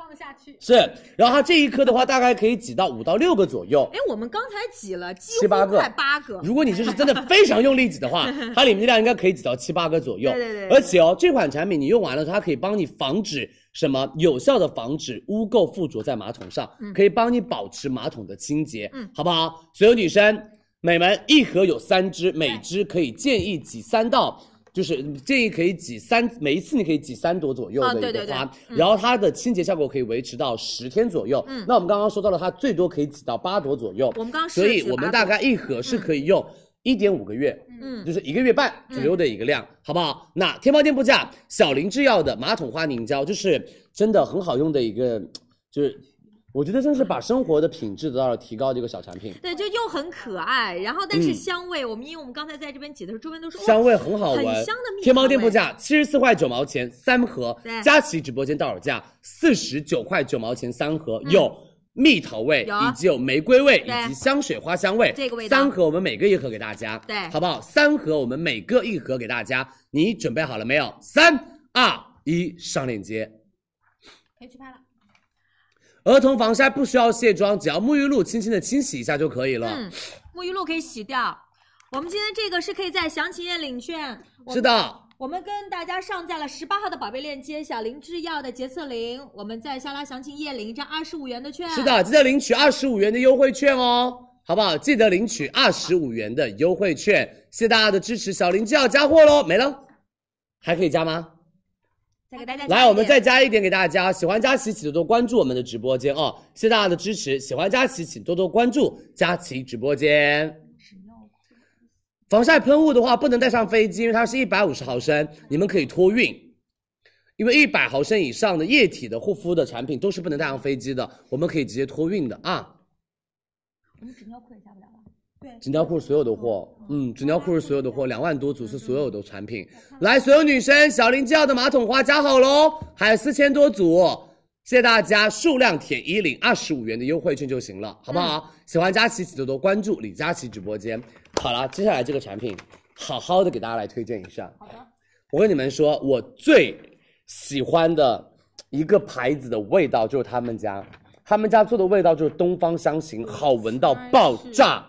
放下去是，然后它这一颗的话，大概可以挤到五到六个左右。哎，我们刚才挤了七八个，快八个。如果你就是真的非常用力挤的话，它里面量应该可以挤到七八个左右。对对对。而且哦，这款产品你用完了，它可以帮你防止什么，有效的防止污垢附着在马桶上，可以帮你保持马桶的清洁。嗯，好不好？所有女生，美们一盒有三支，每支可以建议挤三到。就是建议可以挤三，每一次你可以挤三朵左右的一个花，然后它的清洁效果可以维持到十天左右。嗯，那我们刚刚说到了它最多可以挤到八朵左右，我们刚，所以我们大概一盒是可以用一点五个月，嗯，就是一个月半左右的一个量，好不好？那天猫店铺价，小林制药的马桶花凝胶就是真的很好用的一个，就是。我觉得真是把生活的品质得到了提高，这个小产品。对，就又很可爱，然后但是香味，我们因为我们刚才在这边挤的时候，周边都是香味很好闻，很香的蜜天猫店铺价七十四块九毛钱三盒，佳琦直播间到手价四十九块九毛钱三盒，有蜜桃味，以及有玫瑰味以及香水花香味，这个味道。三盒我们每个一盒给大家，对，好不好？三盒我们每个一盒给大家，你准备好了没有？三二一，上链接，可以去拍了。儿童防晒不需要卸妆，只要沐浴露轻轻的清洗一下就可以了。沐浴露可以洗掉。我们今天这个是可以在详情页领券，是的。我们跟大家上架了十八号的宝贝链接，小林制药的洁厕灵，我们在下拉详情页领一张二十五元的券，是的，记得领取二十五元的优惠券哦，好不好？记得领取二十五元的优惠券。谢谢大家的支持，小林制药加货喽，没了，还可以加吗？来，我们再加一点给大家。喜欢佳琪，请多多关注我们的直播间啊！谢谢大家的支持。喜欢佳琪，请多多关注佳琪直播间。防晒喷雾的话不能带上飞机，因为它是一百五十毫升，你们可以托运。因为一百毫升以上的液体的护肤的产品都是不能带上飞机的，我们可以直接托运的啊。我们纸尿裤也下不了。纸尿裤是所有的货，嗯，纸尿裤是所有的货，两万多组是所有的产品。来，所有女生，小林制药的马桶花加好喽，还有四千多组，谢谢大家，数量填一领二十五元的优惠券就行了，好不好？喜欢佳琪，记多多关注李佳琦直播间。好了，接下来这个产品，好好的给大家来推荐一下。好的，我跟你们说，我最喜欢的一个牌子的味道就是他们家，他们家做的味道就是东方香型，好闻到爆炸。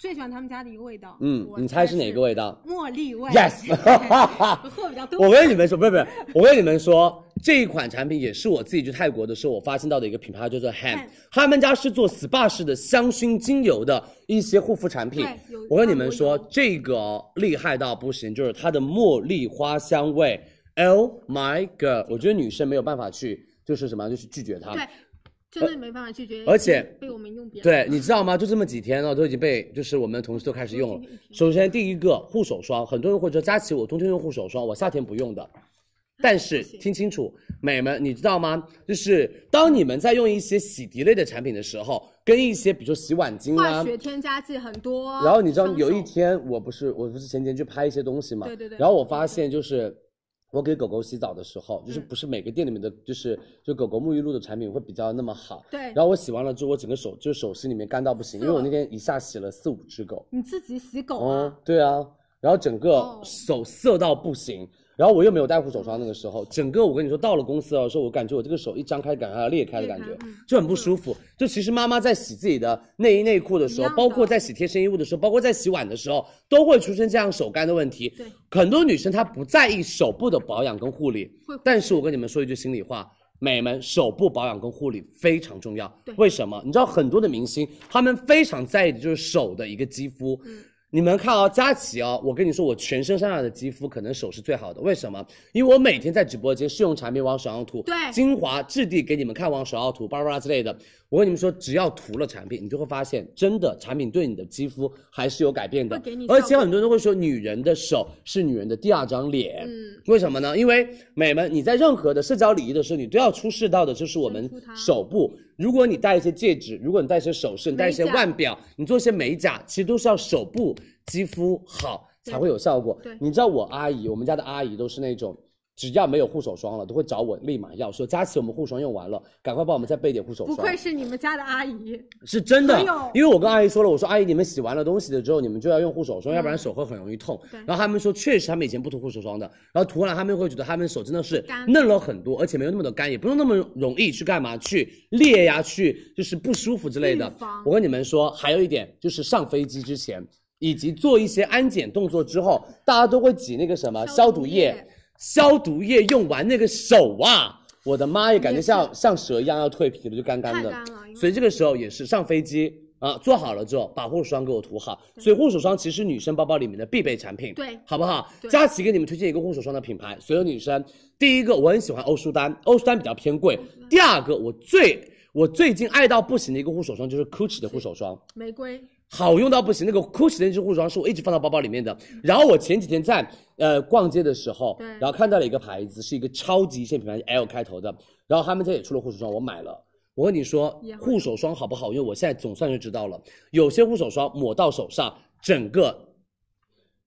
最喜欢他们家的一个味道，嗯，你猜是哪个味道？茉莉味。Yes，我跟你们说，不是不是，我跟你们说，这一款产品也是我自己去泰国的时候我发现到的一个品牌，叫做 Ham。他们家是做 SPA 式的香薰精油的一些护肤产品。我跟你们说，这个厉害到不行，就是它的茉莉花香味。Oh my god！我觉得女生没有办法去，就是什么，就是拒绝它。对。真的没办法拒绝，而且被我们用。对，你知道吗？就这么几天了，都已经被就是我们的同事都开始用了。首先，第一个护手霜，很多人会说：“佳琪，我冬天用护手霜，我夏天不用的。”但是听清楚，美们，你知道吗？就是当你们在用一些洗涤类的产品的时候，跟一些比如说洗碗精啊，化学添加剂很多。然后你知道，有一天我不是我不是前几天去拍一些东西嘛？对对对。然后我发现就是。我给狗狗洗澡的时候，就是不是每个店里面的就是就狗狗沐浴露的产品会比较那么好。对。然后我洗完了之后，我整个手就手心里面干到不行，因为我那天一下洗了四五只狗。你自己洗狗啊？对啊，然后整个手涩到不行。然后我又没有戴护手霜，那个时候，整个我跟你说，到了公司的时候，我感觉我这个手一张开，感觉要裂开的感觉，就很不舒服。就其实妈妈在洗自己的内衣内裤的时候，包括在洗贴身衣物的时候，包括在洗碗的时候，都会出现这样手干的问题。对，很多女生她不在意手部的保养跟护理。但是我跟你们说一句心里话，美们手部保养跟护理非常重要。为什么？你知道很多的明星，他们非常在意的就是手的一个肌肤。嗯。你们看啊，佳琪啊，我跟你说，我全身身上的肌肤可能手是最好的，为什么？因为我每天在直播间试用产品往手上涂，对，精华质地给你们看往手上涂，拉巴拉之类的。我跟你们说，只要涂了产品，你就会发现，真的产品对你的肌肤还是有改变的。而且很多人都会说，女人的手是女人的第二张脸。嗯，为什么呢？因为美们，你在任何的社交礼仪的时候，你都要出示到的就是我们手部。如果你戴一些戒指，如果你戴一些首饰，你戴一些腕表，你做一些美甲，其实都是要手部肌肤好才会有效果。你知道我阿姨，我们家的阿姨都是那种。只要没有护手霜了，都会找我立马要。说：“佳琪，我们护手霜用完了，赶快帮我们再备点护手霜。”不愧是你们家的阿姨，是真的。因为我跟阿姨说了，我说：“阿姨，你们洗完了东西了之后，你们就要用护手霜，要不然手会很容易痛。”然后他们说，确实他们以前不涂护手霜的，然后涂了，他们会觉得他们手真的是嫩了很多，而且没有那么的干，也不用那么容易去干嘛去裂呀，去就是不舒服之类的。我跟你们说，还有一点就是上飞机之前，以及做一些安检动作之后，大家都会挤那个什么消毒液。消毒液用完那个手啊，我的妈呀，感觉像像蛇一样要蜕皮了，就干干的。所以这个时候也是上飞机啊，做好了之后把护手霜给我涂好。所以护手霜其实女生包包里面的必备产品，对，好不好？佳琪给你们推荐一个护手霜的品牌，所有女生，第一个我很喜欢欧舒丹，欧舒丹比较偏贵；第二个我最我最近爱到不行的一个护手霜就是 g u c c i 的护手霜，玫瑰。好用到不行，那个 g u s h 的那支护手霜是我一直放到包包里面的。然后我前几天在呃逛街的时候，然后看到了一个牌子，是一个超级一线品牌 L 开头的，然后他们家也出了护手霜，我买了。我跟你说，护手霜好不好用，我现在总算是知道了。有些护手霜抹到手上，整个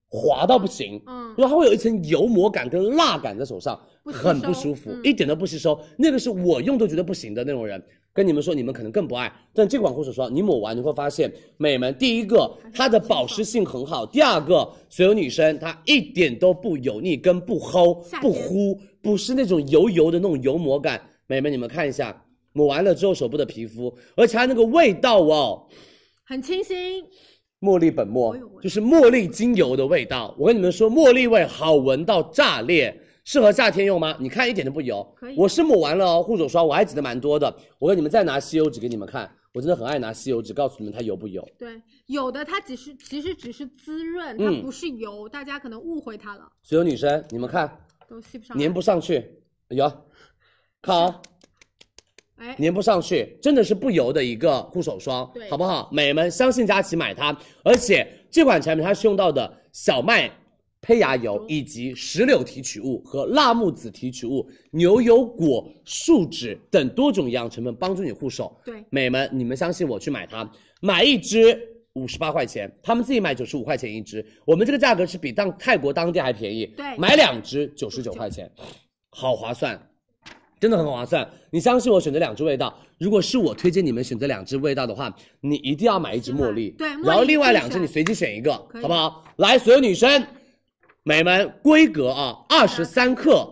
滑到不行，嗯，因为它会有一层油膜感跟蜡感在手上，很不舒服，一点都不吸收。那个是我用都觉得不行的那种人。跟你们说，你们可能更不爱，但这款护手霜，你抹完你会发现，美们第一个，它的保湿性很好；第二个，所有女生它一点都不油腻，跟不齁、不糊，不是那种油油的那种油膜感。美们，你们看一下，抹完了之后手部的皮肤，而且它那个味道哦，很清新，茉莉本茉，就是茉莉精油的味道。我跟你们说，茉莉味好闻到炸裂。适合夏天用吗？你看一点都不油，可以。我是抹完了哦，护手霜我还挤的蛮多的。我给你们再拿吸油纸给你们看，我真的很爱拿吸油纸，告诉你们它油不油？对，有的它只是其实只是滋润，它不是油，大家可能误会它了。所有女生你们看，都吸不上，粘不上去，有，看啊，哎，粘不上去，真的是不油的一个护手霜，好不好？美们相信佳琪买它，而且这款产品它是用到的小麦。胚芽油以及石榴提取物和辣木籽提取物、牛油果树脂等多种营养成分帮助你护手。对，美们，你们相信我去买它，买一支五十八块钱，他们自己买九十五块钱一支，我们这个价格是比当泰国当地还便宜。对，买两支九十九块钱，好划算，真的很划算。你相信我，选择两支味道。如果是我推荐你们选择两支味道的话，你一定要买一支茉莉，对，然后另外两支你随机选一个，好不好？来，所有女生。眉们，规格啊，二十三克，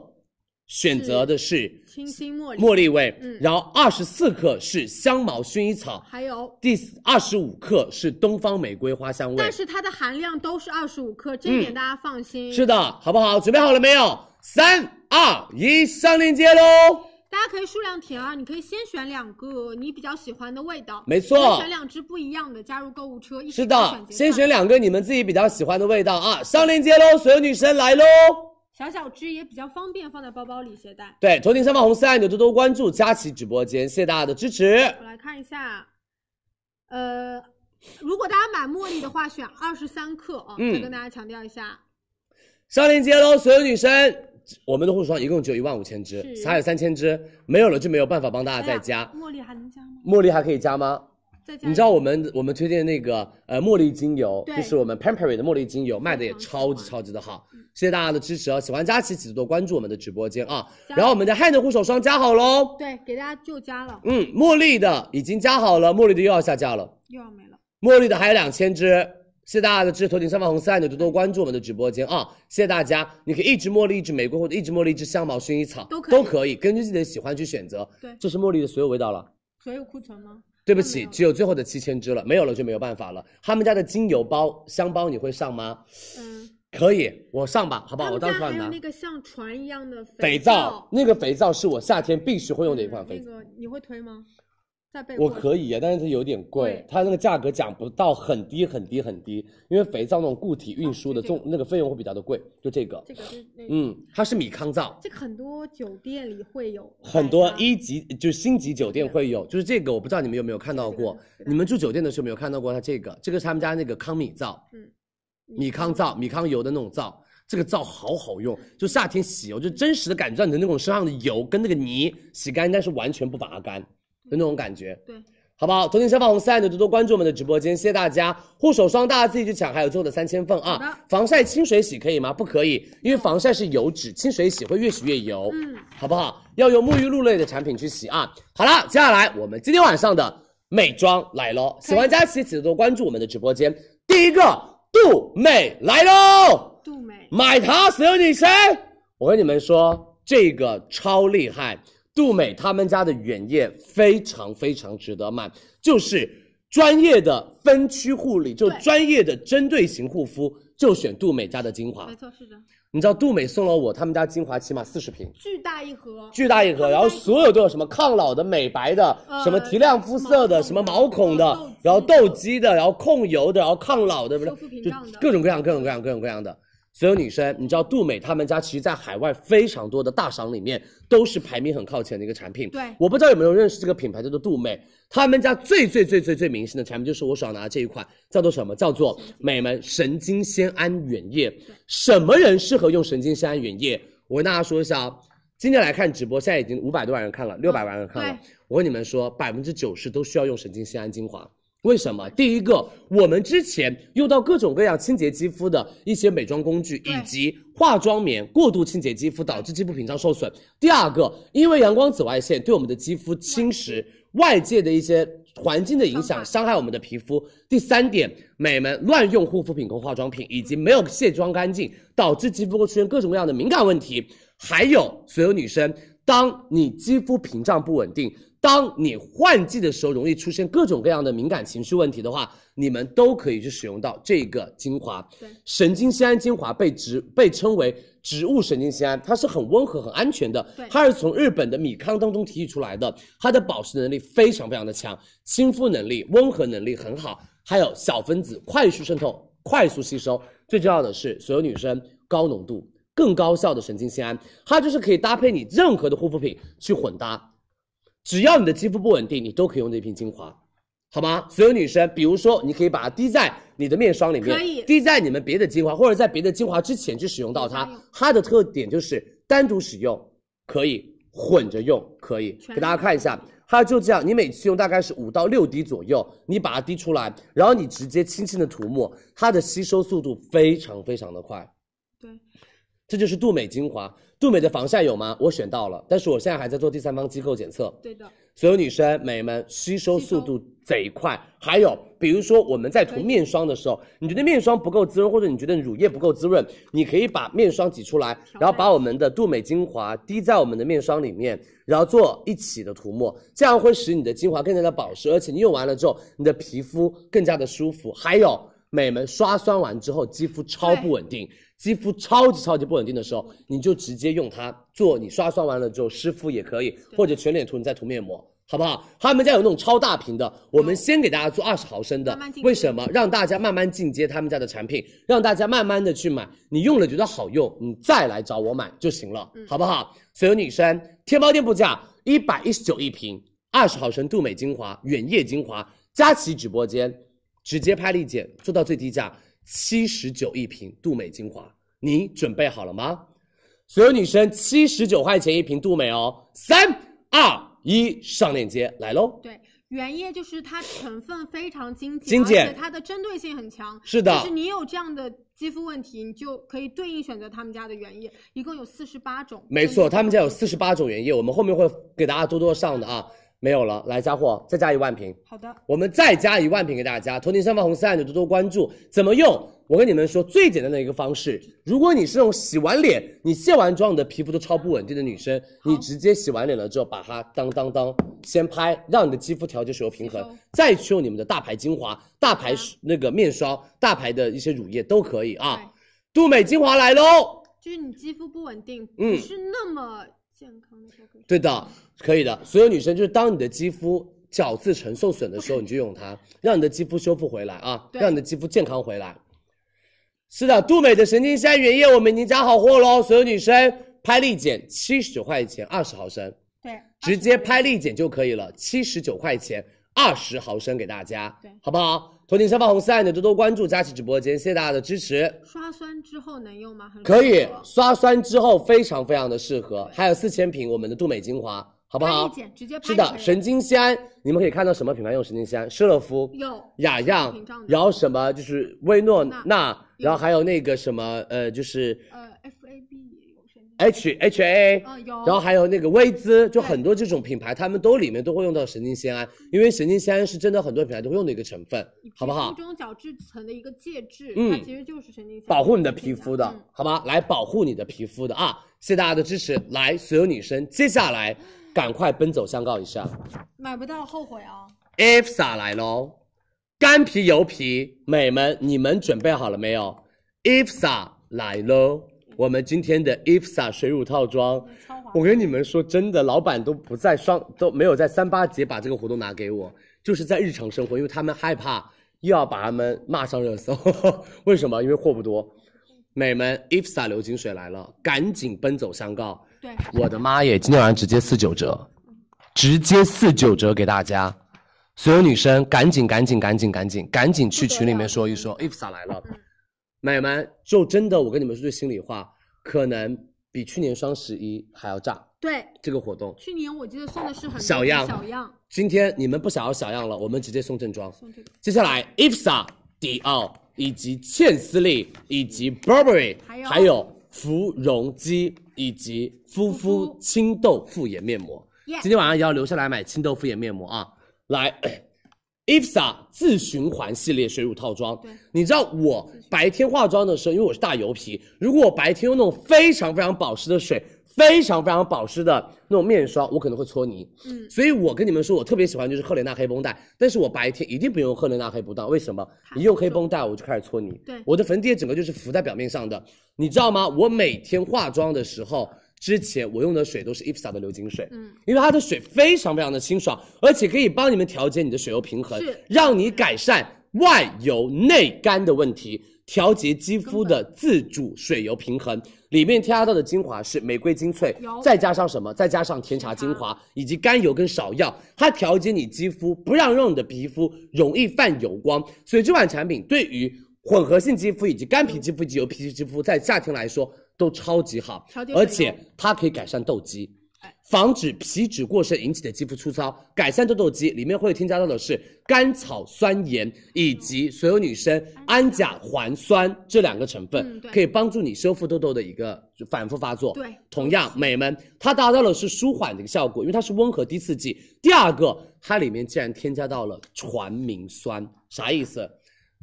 选择的是清新茉莉味，然后二十四克是香茅薰衣草，还有第二十五克是东方玫瑰花香味，但是它的含量都是二十五克，这一点大家放心。是的，好不好？准备好了没有？三二一，上链接喽！大家可以数量填啊，你可以先选两个你比较喜欢的味道，没错，选两只不一样的加入购物车，是的，先选两个你们自己比较喜欢的味道啊，上链接喽，所有女生来喽，小小只也比较方便放在包包里携带，对，头顶上方红色按钮多多关注佳琦直播间，谢谢大家的支持。我来看一下，呃，如果大家买茉莉的话，选二十三克啊，嗯，再跟大家强调一下，上链接喽，所有女生。我们的护手霜一共只有一万五千支，还有三千支，没有了就没有办法帮大家再加。茉莉还能加吗？茉莉还可以加吗？你知道我们我们推荐那个呃茉莉精油，就是我们 Pampers 的茉莉精油卖的也超级超级的好，谢谢大家的支持哦！喜欢佳琪记得多关注我们的直播间啊。然后我们的 Hand 护手霜加好喽。对，给大家就加了。嗯，茉莉的已经加好了，茉莉的又要下架了，又要没了。茉莉的还有两千支。谢谢大家的支持，头顶上方红色按钮，多多关注我们的直播间啊！谢谢大家，你可以一支茉莉，一支玫瑰，或者一支茉莉，一支香茅薰衣草，都都可以，根据自己的喜欢去选择。对，这是茉莉的所有味道了。所有库存吗？对不起，只有最后的七千支了，没有了就没有办法了。他们家的精油包、香包你会上吗？嗯，可以，我上吧，好不好？我到时候拿。那个像船一样的肥皂，那个肥皂是我夏天必须会用的一款肥皂。那个你会推吗？我可以啊，但是它有点贵，它那个价格讲不到很低很低很低，因为肥皂那种固体运输的重，那个费用会比较的贵，就这个。这个是嗯，它是米康皂。这很多酒店里会有，很多一级就是星级酒店会有，就是这个我不知道你们有没有看到过，你们住酒店的时候有没有看到过它这个？这个是他们家那个康米皂，嗯，米康皂、米康油的那种皂，这个皂好好用，就夏天洗油，就真实的感觉到你的那种身上的油跟那个泥洗干净是完全不拔干。的那种感觉，对，好不好？头顶上方红按的，多多关注我们的直播间，谢谢大家。护手霜大家自己去抢，还有最后的三千份啊！防晒清水洗可以吗？不可以，因为防晒是油脂，清水洗会越洗越油。嗯，好不好？要用沐浴露类的产品去洗啊！好了，接下来我们今天晚上的美妆来喽。喜欢佳琪，记得多关注我们的直播间。第一个，杜美来喽，杜美买它，所有女生。我跟你们说，这个超厉害。杜美他们家的原液非常非常值得买，就是专业的分区护理，就专业的针对性护肤，就选杜美家的精华。没错，是的。你知道杜美送了我他们家精华起码四十瓶，巨大一盒，巨大一盒。然后所有都有什么抗老的、美白的、什么提亮肤色的、什么毛孔的、然后痘肌的、然后控油的、然后抗老的，不是就各种各样、各种各样、各种各样的。所有女生，你知道杜美他们家，其实，在海外非常多的大赏里面，都是排名很靠前的一个产品。对，我不知道有没有认识这个品牌叫做杜美他们家最最最最最明星的产品，就是我手上拿的这一款，叫做什么？叫做美门神经酰胺原液。什么人适合用神经酰胺原液？我跟大家说一下啊，今天来看直播，现在已经五百多万人看了，六百万人看了。我跟你们说，百分之九十都需要用神经酰胺精华。为什么？第一个，我们之前用到各种各样清洁肌肤的一些美妆工具以及化妆棉，过度清洁肌肤导致肌肤屏障受损。第二个，因为阳光紫外线对我们的肌肤侵蚀，外界的一些环境的影响伤害我们的皮肤。第三点，美们乱用护肤品和化妆品，以及没有卸妆干净，导致肌肤会出现各种各样的敏感问题。还有，所有女生，当你肌肤屏障不稳定。当你换季的时候，容易出现各种各样的敏感情绪问题的话，你们都可以去使用到这个精华。对，神经酰胺精华被植被称为植物神经酰胺，它是很温和、很安全的。对，它是从日本的米糠当中提取出来的，它的保湿能力非常非常的强，亲肤能力、温和能力很好，还有小分子快速渗透、快速吸收。最重要的是，所有女生高浓度、更高效的神经酰胺，它就是可以搭配你任何的护肤品去混搭。只要你的肌肤不稳定，你都可以用这瓶精华，好吗？所有女生，比如说，你可以把它滴在你的面霜里面，可以滴在你们别的精华，或者在别的精华之前去使用到它。它的特点就是单独使用可以，混着用可以。给大家看一下，它就这样，你每次用大概是五到六滴左右，你把它滴出来，然后你直接轻轻的涂抹，它的吸收速度非常非常的快。对，这就是杜美精华。杜美的防晒有吗？我选到了，但是我现在还在做第三方机构检测。对的，所有女生美们吸收速度贼快。还有，比如说我们在涂面霜的时候，你觉得面霜不够滋润，或者你觉得乳液不够滋润，你可以把面霜挤出来，然后把我们的杜美精华滴在我们的面霜里面，然后做一起的涂抹，这样会使你的精华更加的保湿，而且你用完了之后，你的皮肤更加的舒服。还有。眉们刷酸完之后，肌肤超不稳定，肌肤超级超级不稳定的时候，你就直接用它做你刷酸完了之后湿敷也可以，或者全脸涂，你再涂面膜，好不好？他们家有那种超大瓶的，我们先给大家做二十毫升的，为什么？让大家慢慢进阶他们家的产品，让大家慢慢的去买，你用了觉得好用，你再来找我买就行了，好不好？所有女生，天猫店铺价一百一十九一瓶，二十毫升杜美精华原液精华，佳琦直播间。直接拍立减，做到最低价，七十九一瓶杜美精华，你准备好了吗？所有女生七十九块钱一瓶杜美哦，三二一，上链接来喽！对，原液就是它成分非常精简，精简，它的针对性很强。是的，就是你有这样的肌肤问题，你就可以对应选择他们家的原液，一共有四十八种。没错，他们家有四十八种原液，我们后面会给大家多多上的啊。没有了，来加货，再加一万瓶。好的，我们再加一万瓶给大家。头顶上方红色按钮，多多关注。怎么用？我跟你们说，最简单的一个方式，如果你是那种洗完脸、你卸完妆你的皮肤都超不稳定的女生，你直接洗完脸了之后，把它当当当先拍，让你的肌肤调节水油平衡，再去用你们的大牌精华、大牌那个面霜、大牌的一些乳液都可以啊。杜美精华来喽，就是你肌肤不稳定，不是那么。健康的对的，可以的。所有女生就是当你的肌肤角质层受损的时候，你就用它，让你的肌肤修复回来啊，让你的肌肤健康回来。是的，杜美的神经酰胺原液我们已经加好货喽，所有女生拍立减七十九块钱二十毫升，对，直接拍立减就可以了，七十九块钱二十毫升给大家，好不好？头顶上方红色按钮多多关注佳琪直播间，谢谢大家的支持。刷酸之后能用吗？可以，刷酸之后非常非常的适合。还有四千瓶我们的杜美精华，好不好？是的，神经酰胺，你们可以看到什么品牌用神经酰胺？施乐肤、雅漾，然后什么就是薇诺娜，然后还有那个什么呃就是呃 FAB。H H A，然后还有那个薇姿，就很多这种品牌，他们都里面都会用到神经酰胺，因为神经酰胺是真的很多品牌都会用的一个成分，好不好？中角质层的一个介质，嗯，它其实就是神经酰胺，保护你的皮肤的，好吗？来保护你的皮肤的啊！谢谢大家的支持，来，所有女生，接下来 赶快奔走相告一下，买不到后悔啊！Ifsa 来喽，干皮油皮美们，你们准备好了没有？Ifsa 来喽！我们今天的 IFSA 水乳套装，我跟你们说真的，老板都不在双都没有在三八节把这个活动拿给我，就是在日常生活，因为他们害怕又要把他们骂上热搜，为什么？因为货不多。美们，IFSA 流金水来了，赶紧奔走相告！对，我的妈耶！今天晚上直接四九折，直接四九折给大家，所有女生赶紧赶紧赶紧赶紧赶紧去群里面说一说，IFSA 来了。买们就真的，我跟你们说句心里话，可能比去年双十一还要炸。对，这个活动，去年我记得送的是很小样，小样。今天你们不想要小样了，我们直接送正装。送这个。接下来 i p s a 迪奥以及倩斯丽以及 Burberry，还有芙蓉肌以及敷敷青豆复眼面膜。今天晚上也要留下来买青豆复眼面膜啊！来。IFSA 自循环系列水乳套装，对，你知道我白天化妆的时候，因为我是大油皮，如果我白天用那种非常非常保湿的水，非常非常保湿的那种面霜，我可能会搓泥。嗯，所以我跟你们说，我特别喜欢就是赫莲娜黑绷带，但是我白天一定不用赫莲娜黑绷带，为什么？你用黑绷带我就开始搓泥。对，我的粉底液整个就是浮在表面上的，你知道吗？我每天化妆的时候。之前我用的水都是 IFSA 的流金水，嗯，因为它的水非常非常的清爽，而且可以帮你们调节你的水油平衡，让你改善外油内干的问题，调节肌肤的自主水油平衡。里面添加到的精华是玫瑰精粹，再加上什么？再加上甜茶精华以及甘油跟芍药，它调节你肌肤，不让让你的皮肤容易泛油光。所以这款产品对于混合性肌肤以及干皮肌肤、以及油皮肌肤，在夏天来说。都超级好，而且它可以改善痘肌，防止皮脂过剩引起的肌肤粗糙，改善痘痘肌。里面会添加到的是甘草酸盐以及所有女生氨甲环酸这两个成分，可以帮助你修复痘痘的一个就反复发作。对，同样美们，它达到的是舒缓的一个效果，因为它是温和低刺激。第二个，它里面竟然添加到了传明酸，啥意思？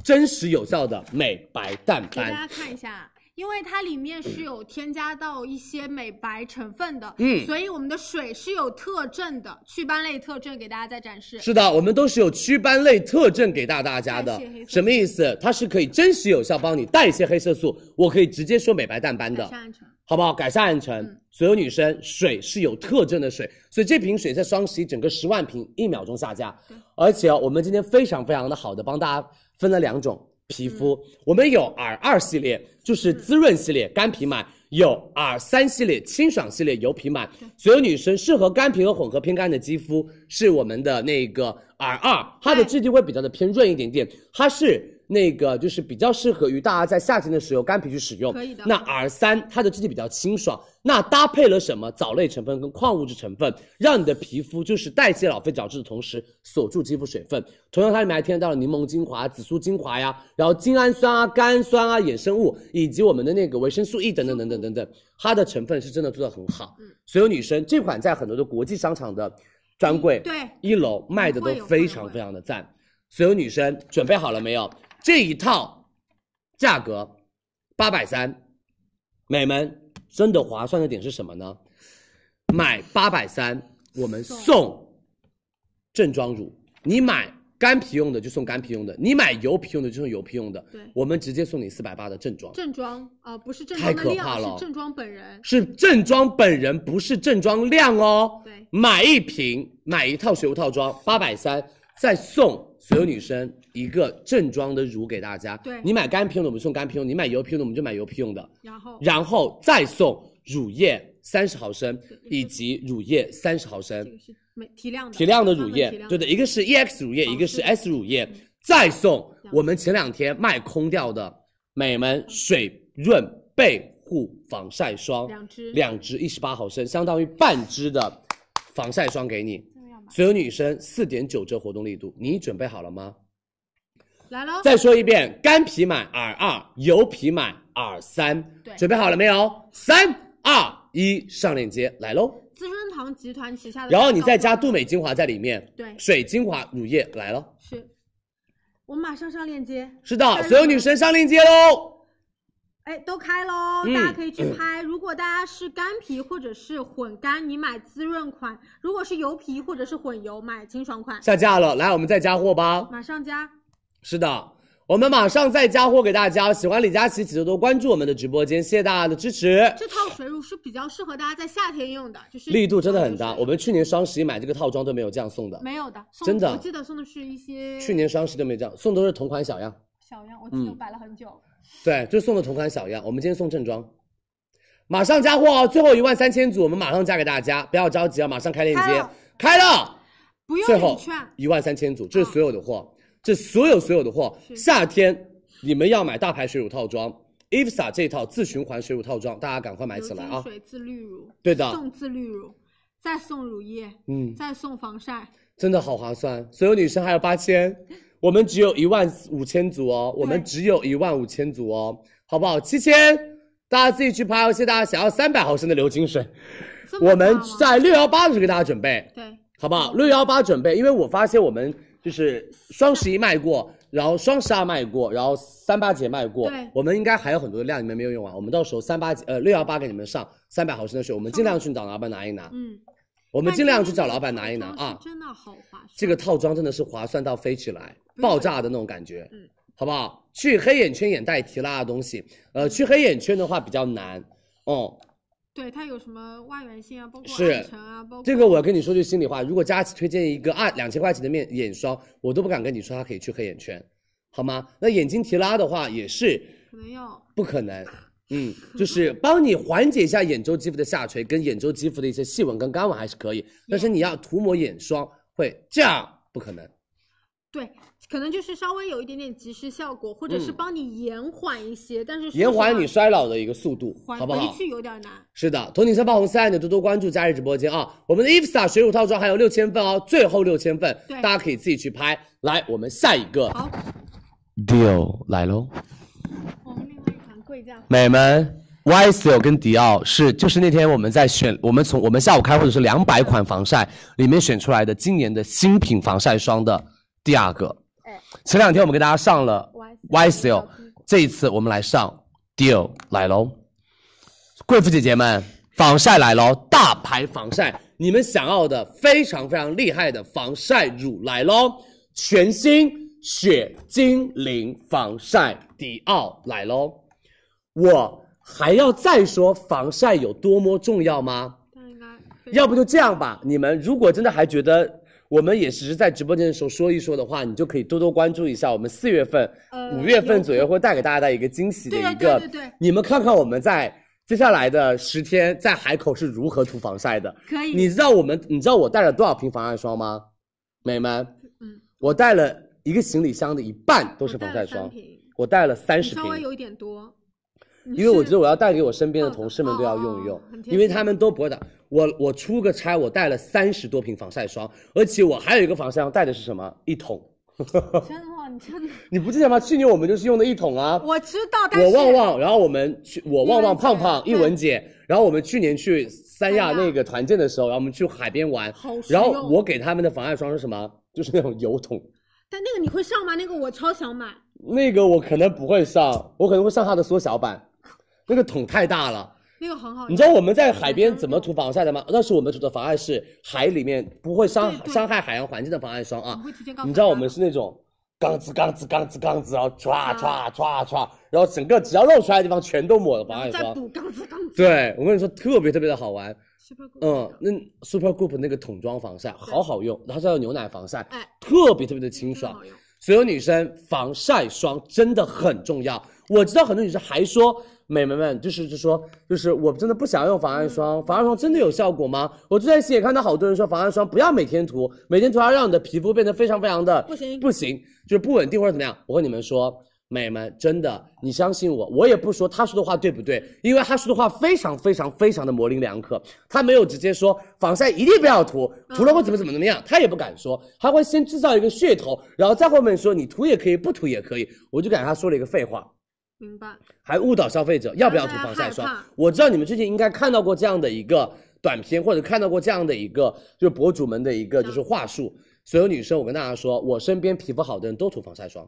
真实有效的美白淡斑。给大家看一下。因为它里面是有添加到一些美白成分的，嗯，所以我们的水是有特征的，祛斑类特征给大家再展示。是的，我们都是有祛斑类特征给到大家的，什么意思？它是可以真实有效帮你代谢黑色素，我可以直接说美白淡斑的，好不好？改善暗沉，所有女生水是有特征的水，所以这瓶水在双十一整个十万瓶一秒钟下架，而且我们今天非常非常的好的帮大家分了两种皮肤，我们有 R 二系列。就是滋润系列，干皮买有 R 三系列清爽系列，油皮买所有女生适合干皮和混合偏干的肌肤是我们的那个 R 二，它的质地会比较的偏润一点点，它是那个就是比较适合于大家在夏天的时候干皮去使用，可以的。那 R 三它的质地比较清爽。那搭配了什么藻类成分跟矿物质成分，让你的皮肤就是代谢老废角质的同时锁住肌肤水分。同样，它里面还添加了柠檬精华、紫苏精华呀，然后精氨酸啊、甘氨酸啊衍生物，以及我们的那个维生素 E 等等等等等等，它的成分是真的做的很好。嗯，所有女生，这款在很多的国际商场的专柜对一楼卖的都非常非常的赞。所有女生准备好了没有？这一套价格八百三，美们。真的划算的点是什么呢？买八百三，我们送正装乳。你买干皮用的就送干皮用的，你买油皮用的就送油皮用的。对，我们直接送你四百八的正装。正装啊，不是正装的量是正装本人。是正装本人，不是正装量哦。对，买一瓶，买一套水乳套装，八百三，再送所有女生。一个正装的乳给大家，对，你买干皮用的我们送干皮用，你买油皮用的我们就买油皮用的，然后然后再送乳液三十毫升以及乳液三十毫升，提亮的提亮的乳液，对的，一个是 E X 乳液，一个是 S 乳液，再送我们前两天卖空掉的美门水润倍护防晒霜两支，两支一十八毫升，相当于半支的防晒霜给你，所有女生四点九折活动力度，你准备好了吗？来喽！再说一遍，干皮买 r 二，油皮买 r 三，准备好了没有？三二一，上链接来喽！资生堂集团旗下的，然后你再加杜美精华在里面，对，水精华乳液来了，是我马上上链接，是的，所有女生上链接喽，哎，都开喽，大家可以去拍。如果大家是干皮或者是混干，你买滋润款；如果是油皮或者是混油，买清爽款。下架了，来，我们再加货吧，马上加。是的，我们马上再加货给大家。喜欢李佳琦，记得多关注我们的直播间。谢谢大家的支持。这套水乳是比较适合大家在夏天用的，就是力度真的很大。我们去年双十一买这个套装都没有这样送的，没有的，真的。我记得送的是一些。去年双十一都没这样送，都是同款小样。小样，我记得摆了很久。对，就送的同款小样。我们今天送正装，马上加货哦，最后一万三千组，我们马上加给大家，不要着急啊，马上开链接，开了。不用你一万三千组，这是所有的货。这所有所有的货，夏天你们要买大牌水乳套装，IFSA 这套自循环水乳套装，大家赶快买起来啊！水、自滤乳，对的，送自滤乳，再送乳液，嗯，再送防晒，真的好划算！所有女生还有八千，我们只有一万五千组哦，我们只有一万五千组哦，好不好？七千，大家自己去拍。谢谢大家想要三百毫升的流金水，我们在六幺八的时候给大家准备，对，好不好？六幺八准备，因为我发现我们。就是双十一卖过，然后双十二卖过，然后三八节卖过，对，我们应该还有很多的量你们没有用完，我们到时候三八节呃六幺八给你们上三百毫升的水，我们尽量去找老板拿一拿，嗯，我们尽量去找老板拿一拿啊，真的好划，这个套装真的是划算到飞起来、爆炸的那种感觉，嗯，好不好？去黑眼圈、眼袋提拉的东西，呃，去黑眼圈的话比较难，哦。对它有什么外源性啊？包括暗沉啊，包括这个我要跟你说句心里话，如果佳琪推荐一个二两千块钱的面眼霜，我都不敢跟你说它可以去黑眼圈，好吗？那眼睛提拉的话也是可能要，不可能，嗯，就是帮你缓解一下眼周肌肤的下垂跟眼周肌肤的一些细纹跟干纹还是可以，但是你要涂抹眼霜会这样不可能。对，可能就是稍微有一点点即时效果，或者是帮你延缓一些，但是延缓你衰老的一个速度，好不好？回去有点难。是的，头顶上爆红，色按的，多多关注佳瑞直播间啊！我们的伊 s a 水乳套装还有六千份哦，最后六千份，大家可以自己去拍。来，我们下一个。好，deal 来喽。我们另外一款贵价。美们，YSL 跟迪奥是就是那天我们在选，我们从我们下午开或者是两百款防晒里面选出来的今年的新品防晒霜的。第二个，前两天我们给大家上了 YC，这一次我们来上 Dior 来喽，贵妇姐姐们，防晒来喽，大牌防晒，你们想要的非常非常厉害的防晒乳来喽，全新雪精灵防晒迪奥来喽，我还要再说防晒有多么重要吗？要不就这样吧，你们如果真的还觉得。我们也是在直播间的时候说一说的话，你就可以多多关注一下我们四月份、五月份左右会带给大家的一个惊喜的一个。对对对。你们看看我们在接下来的十天在海口是如何涂防晒的。可以。你知道我们？你知道我带了多少瓶防晒霜吗？美们。嗯。我带了一个行李箱的一半都是防晒霜。我带了三十。瓶，稍微有一点多。因为我觉得我要带给我身边的同事们都要用一用，因为他们都不会打。我我出个差，我带了三十多瓶防晒霜，而且我还有一个防晒霜带的是什么？一桶。真的吗？你真的？你不记得吗？去年我们就是用的一桶啊。我知道，我旺旺，然后我们去，我旺旺胖胖一文姐，然后我们去年去三亚那个团建的时候，然后我们去海边玩，然后我给他们的防晒霜是什么？就是那种油桶。但那个你会上吗？那个我超想买。那个我可能不会上，我可能会上它的缩小版。那个桶太大了，那个很好。你知道我们在海边怎么涂防晒的吗？当时我们涂的防晒是海里面不会伤伤害海洋环境的防晒霜啊。你知道我们是那种钢子钢子钢子钢子，然后唰唰唰唰，然后整个只要露出来的地方全都抹了防晒霜。对，我跟你说，特别特别的好玩。嗯，那 Super Group 那个桶装防晒好好用，它是用牛奶防晒，特别特别的清爽。所有女生防晒霜真的很重要。我知道很多女生还说。美眉们，就是，就说，就是我真的不想用防晒霜，防晒霜真的有效果吗？我最近也看到好多人说防晒霜不要每天涂，每天涂它让你的皮肤变得非常非常的不行，不行，就是不稳定或者怎么样。我跟你们说，美眉，真的，你相信我，我也不说他说的话对不对，因为他说的话非常非常非常的模棱两可，他没有直接说防晒一定不要涂，涂了会怎么怎么怎么样，他也不敢说，他会先制造一个噱头，然后再后面说你涂也可以，不涂也可以，我就感觉他说了一个废话。明白，还误导消费者要不要涂防晒霜？我知道你们最近应该看到过这样的一个短片，或者看到过这样的一个就是博主们的一个就是话术。所有女生，我跟大家说，我身边皮肤好的人都涂防晒霜，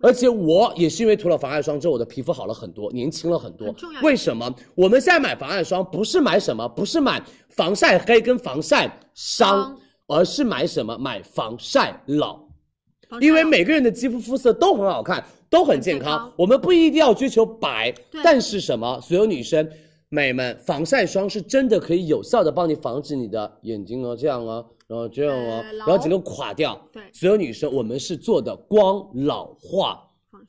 而且我也是因为涂了防晒霜之后，我的皮肤好了很多，年轻了很多。为什么我们现在买防晒霜不是买什么？不是买防晒黑跟防晒伤，而是买什么？买防晒老。因为每个人的肌肤肤色都很好看。都很健康，我们不一定要追求白，但是什么？所有女生美们，防晒霜是真的可以有效的帮你防止你的眼睛啊，这样啊，然后这样啊，然后整个垮掉。对，所有女生，我们是做的光老化，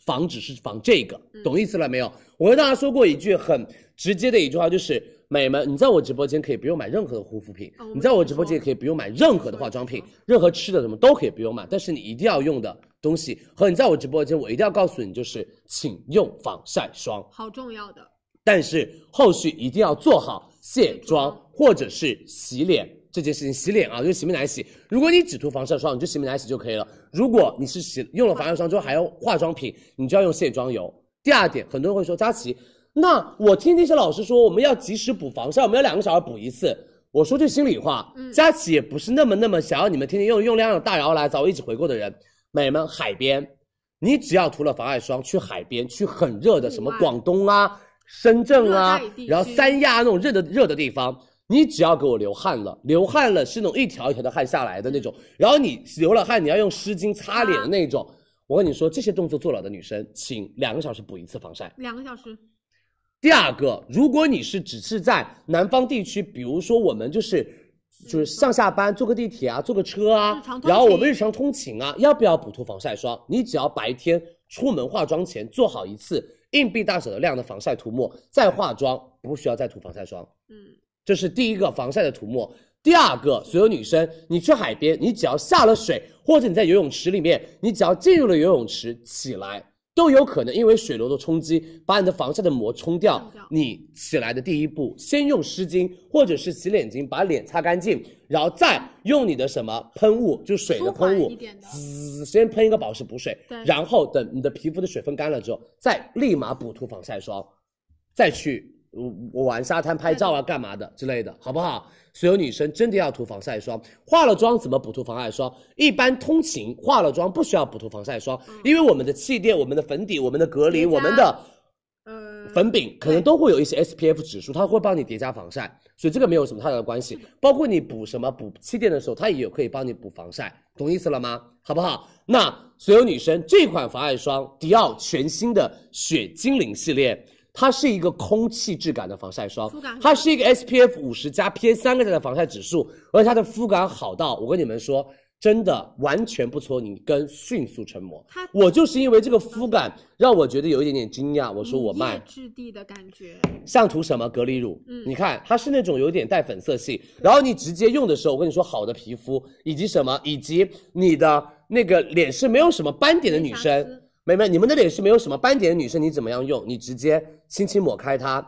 防止是防这个，懂意思了没有？我跟大家说过一句很直接的一句话，就是美们，你在我直播间可以不用买任何的护肤品，你在我直播间可以不用买任何的化妆品，任何吃的什么都可以不用买，但是你一定要用的。东西和你在我直播间，我一定要告诉你，就是请用防晒霜，好重要的。但是后续一定要做好卸妆或者是洗脸这件事情。洗脸啊，用洗面奶洗。如果你只涂防晒霜，你就洗面奶洗就可以了。如果你是洗用了防晒霜之后还要化妆品，你就要用卸妆油。第二点，很多人会说，佳琪，那我听那些老师说，我们要及时补防晒，我们要两个小时补一次。我说句心里话，佳琪也不是那么那么想要你们天天用用量大，然后来找我一起回购的人。美们，海边，你只要涂了防晒霜，去海边，去很热的什么广东啊、深圳啊，然后三亚那种热的热的地方，你只要给我流汗了，流汗了是那种一条一条的汗下来的那种，然后你流了汗，你要用湿巾擦脸的那种。我跟你说，这些动作做了的女生，请两个小时补一次防晒。两个小时。第二个，如果你是只是在南方地区，比如说我们就是。就是上下班坐个地铁啊，坐个车啊，然后我们日常通勤啊，要不要补涂防晒霜？你只要白天出门化妆前做好一次硬币大小的量的防晒涂抹，再化妆不需要再涂防晒霜。嗯，这是第一个防晒的涂抹。第二个，所有女生，你去海边，你只要下了水，或者你在游泳池里面，你只要进入了游泳池，起来。都有可能因为水流的冲击把你的防晒的膜冲掉。你起来的第一步，先用湿巾或者是洗脸巾把脸擦干净，然后再用你的什么喷雾，就是水的喷雾，滋，先喷一个保湿补水，然后等你的皮肤的水分干了之后，再立马补涂防晒霜，再去。我我玩沙滩拍照啊，干嘛的之类的，好不好？所有女生真的要涂防晒霜。化了妆怎么补涂防晒霜？一般通勤化了妆不需要补涂防晒霜，因为我们的气垫、我们的粉底、我们的隔离、我们的嗯粉饼，可能都会有一些 SPF 指数，它会帮你叠加防晒，所以这个没有什么太大的关系。包括你补什么补气垫的时候，它也有可以帮你补防晒，懂意思了吗？好不好？那所有女生这款防晒霜，迪奥全新的雪精灵系列。它是一个空气质感的防晒霜，它是一个 SPF 五十加 PA 三个加的防晒指数，而且它的肤感好到我跟你们说，真的完全不搓泥，跟迅速成膜。它我就是因为这个肤感让我觉得有一点点惊讶，我说我卖质地的感觉像涂什么隔离乳，嗯，你看它是那种有点带粉色系，然后你直接用的时候，我跟你说好的皮肤以及什么以及你的那个脸是没有什么斑点的女生。妹妹，你们的脸是没有什么斑点的女生，你怎么样用？你直接轻轻抹开它，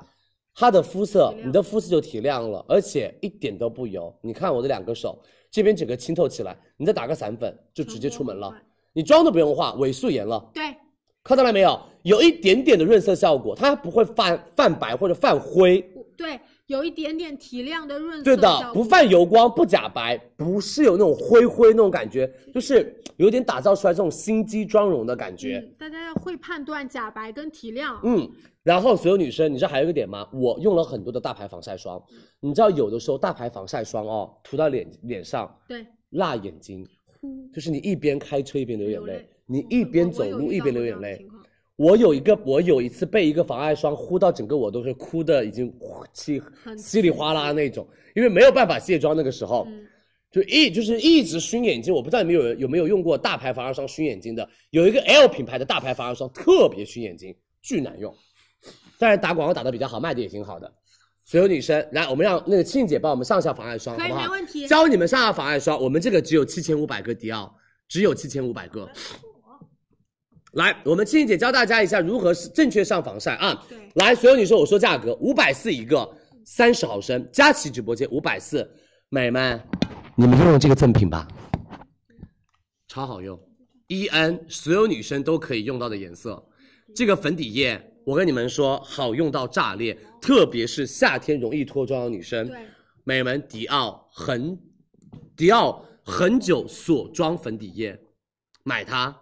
它的肤色，你的肤色就提亮了，而且一点都不油。你看我的两个手，这边整个清透起来，你再打个散粉，就直接出门了，你妆都不用化，伪素颜了。对，看到了没有？有一点点的润色效果，它不会泛泛白或者泛灰。对。有一点点提亮的润色，对的，不泛油光，不假白，不是有那种灰灰那种感觉，就是有点打造出来这种心机妆容的感觉。大家要会判断假白跟提亮。嗯，然后所有女生，你知道还有一个点吗？我用了很多的大牌防晒霜，你知道有的时候大牌防晒霜哦，涂到脸脸上，对，辣眼睛，就是你一边开车一边流眼泪，你一边走路一边流眼泪。我有一个，我有一次被一个防晒霜呼到，整个我都是哭的，已经呼稀稀里哗啦那种，因为没有办法卸妆那个时候，就一就是一直熏眼睛。我不知道你们有有没有用过大牌防晒霜熏眼睛的？有一个 L 品牌的大牌防晒霜特别熏眼睛，巨难用，但是打广告打的比较好，卖的也挺好的。所有女生来，我们让那个庆姐帮我们上一下防晒霜好不好？教你们上下防晒霜。我们这个只有七千五百个迪奥，只有七千五百个。来，我们青青姐教大家一下如何是正确上防晒啊！对，来，所有女生我说价格五百四一个，三十毫升，佳琦直播间五百四，美们，你们用这个赠品吧，超好用，e n 所有女生都可以用到的颜色，这个粉底液我跟你们说好用到炸裂，特别是夏天容易脱妆的女生，美们迪奥很，迪奥恒久锁妆粉底液，买它。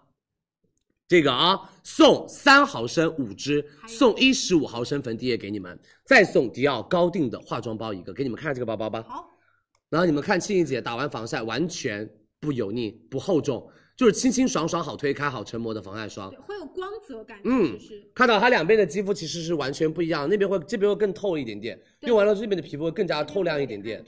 这个啊，送三毫升五支，送一十五毫升粉底液给你们，再送迪奥高定的化妆包一个，给你们看这个包包吧。好，然后你们看，清怡姐打完防晒，完全不油腻，不厚重，就是清清爽爽、好推开、好成膜的防晒霜，会有光泽感。嗯，看到它两边的肌肤其实是完全不一样，那边会这边会更透一点点，用完了这边的皮肤会更加透亮一点点。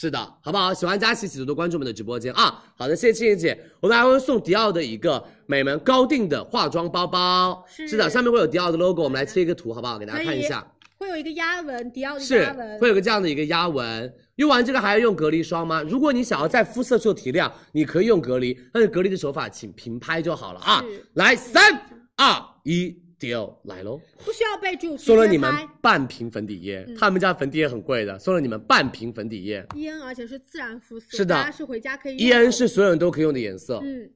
是的，好不好？喜欢佳琪、姐多的关注我们的直播间啊！好的，谢谢倩倩姐，我们还会送迪奥的一个美门高定的化妆包包。是的，上面会有迪奥的 logo。我们来切一个图，好不好？给大家看一下，会有一个压纹，迪奥的压纹，会有个这样的一个压纹。用完这个还要用隔离霜吗？如果你想要在肤色做提亮，你可以用隔离，但是隔离的手法请平拍就好了啊！来，三、二、一。迪奥来喽，不需要备注，送了你们半瓶粉底液，他们家粉底液很贵的，送了你们半瓶粉底液。伊恩，而且是自然肤色，是的，是回家可以。伊恩是所有人都可以用的颜色。嗯，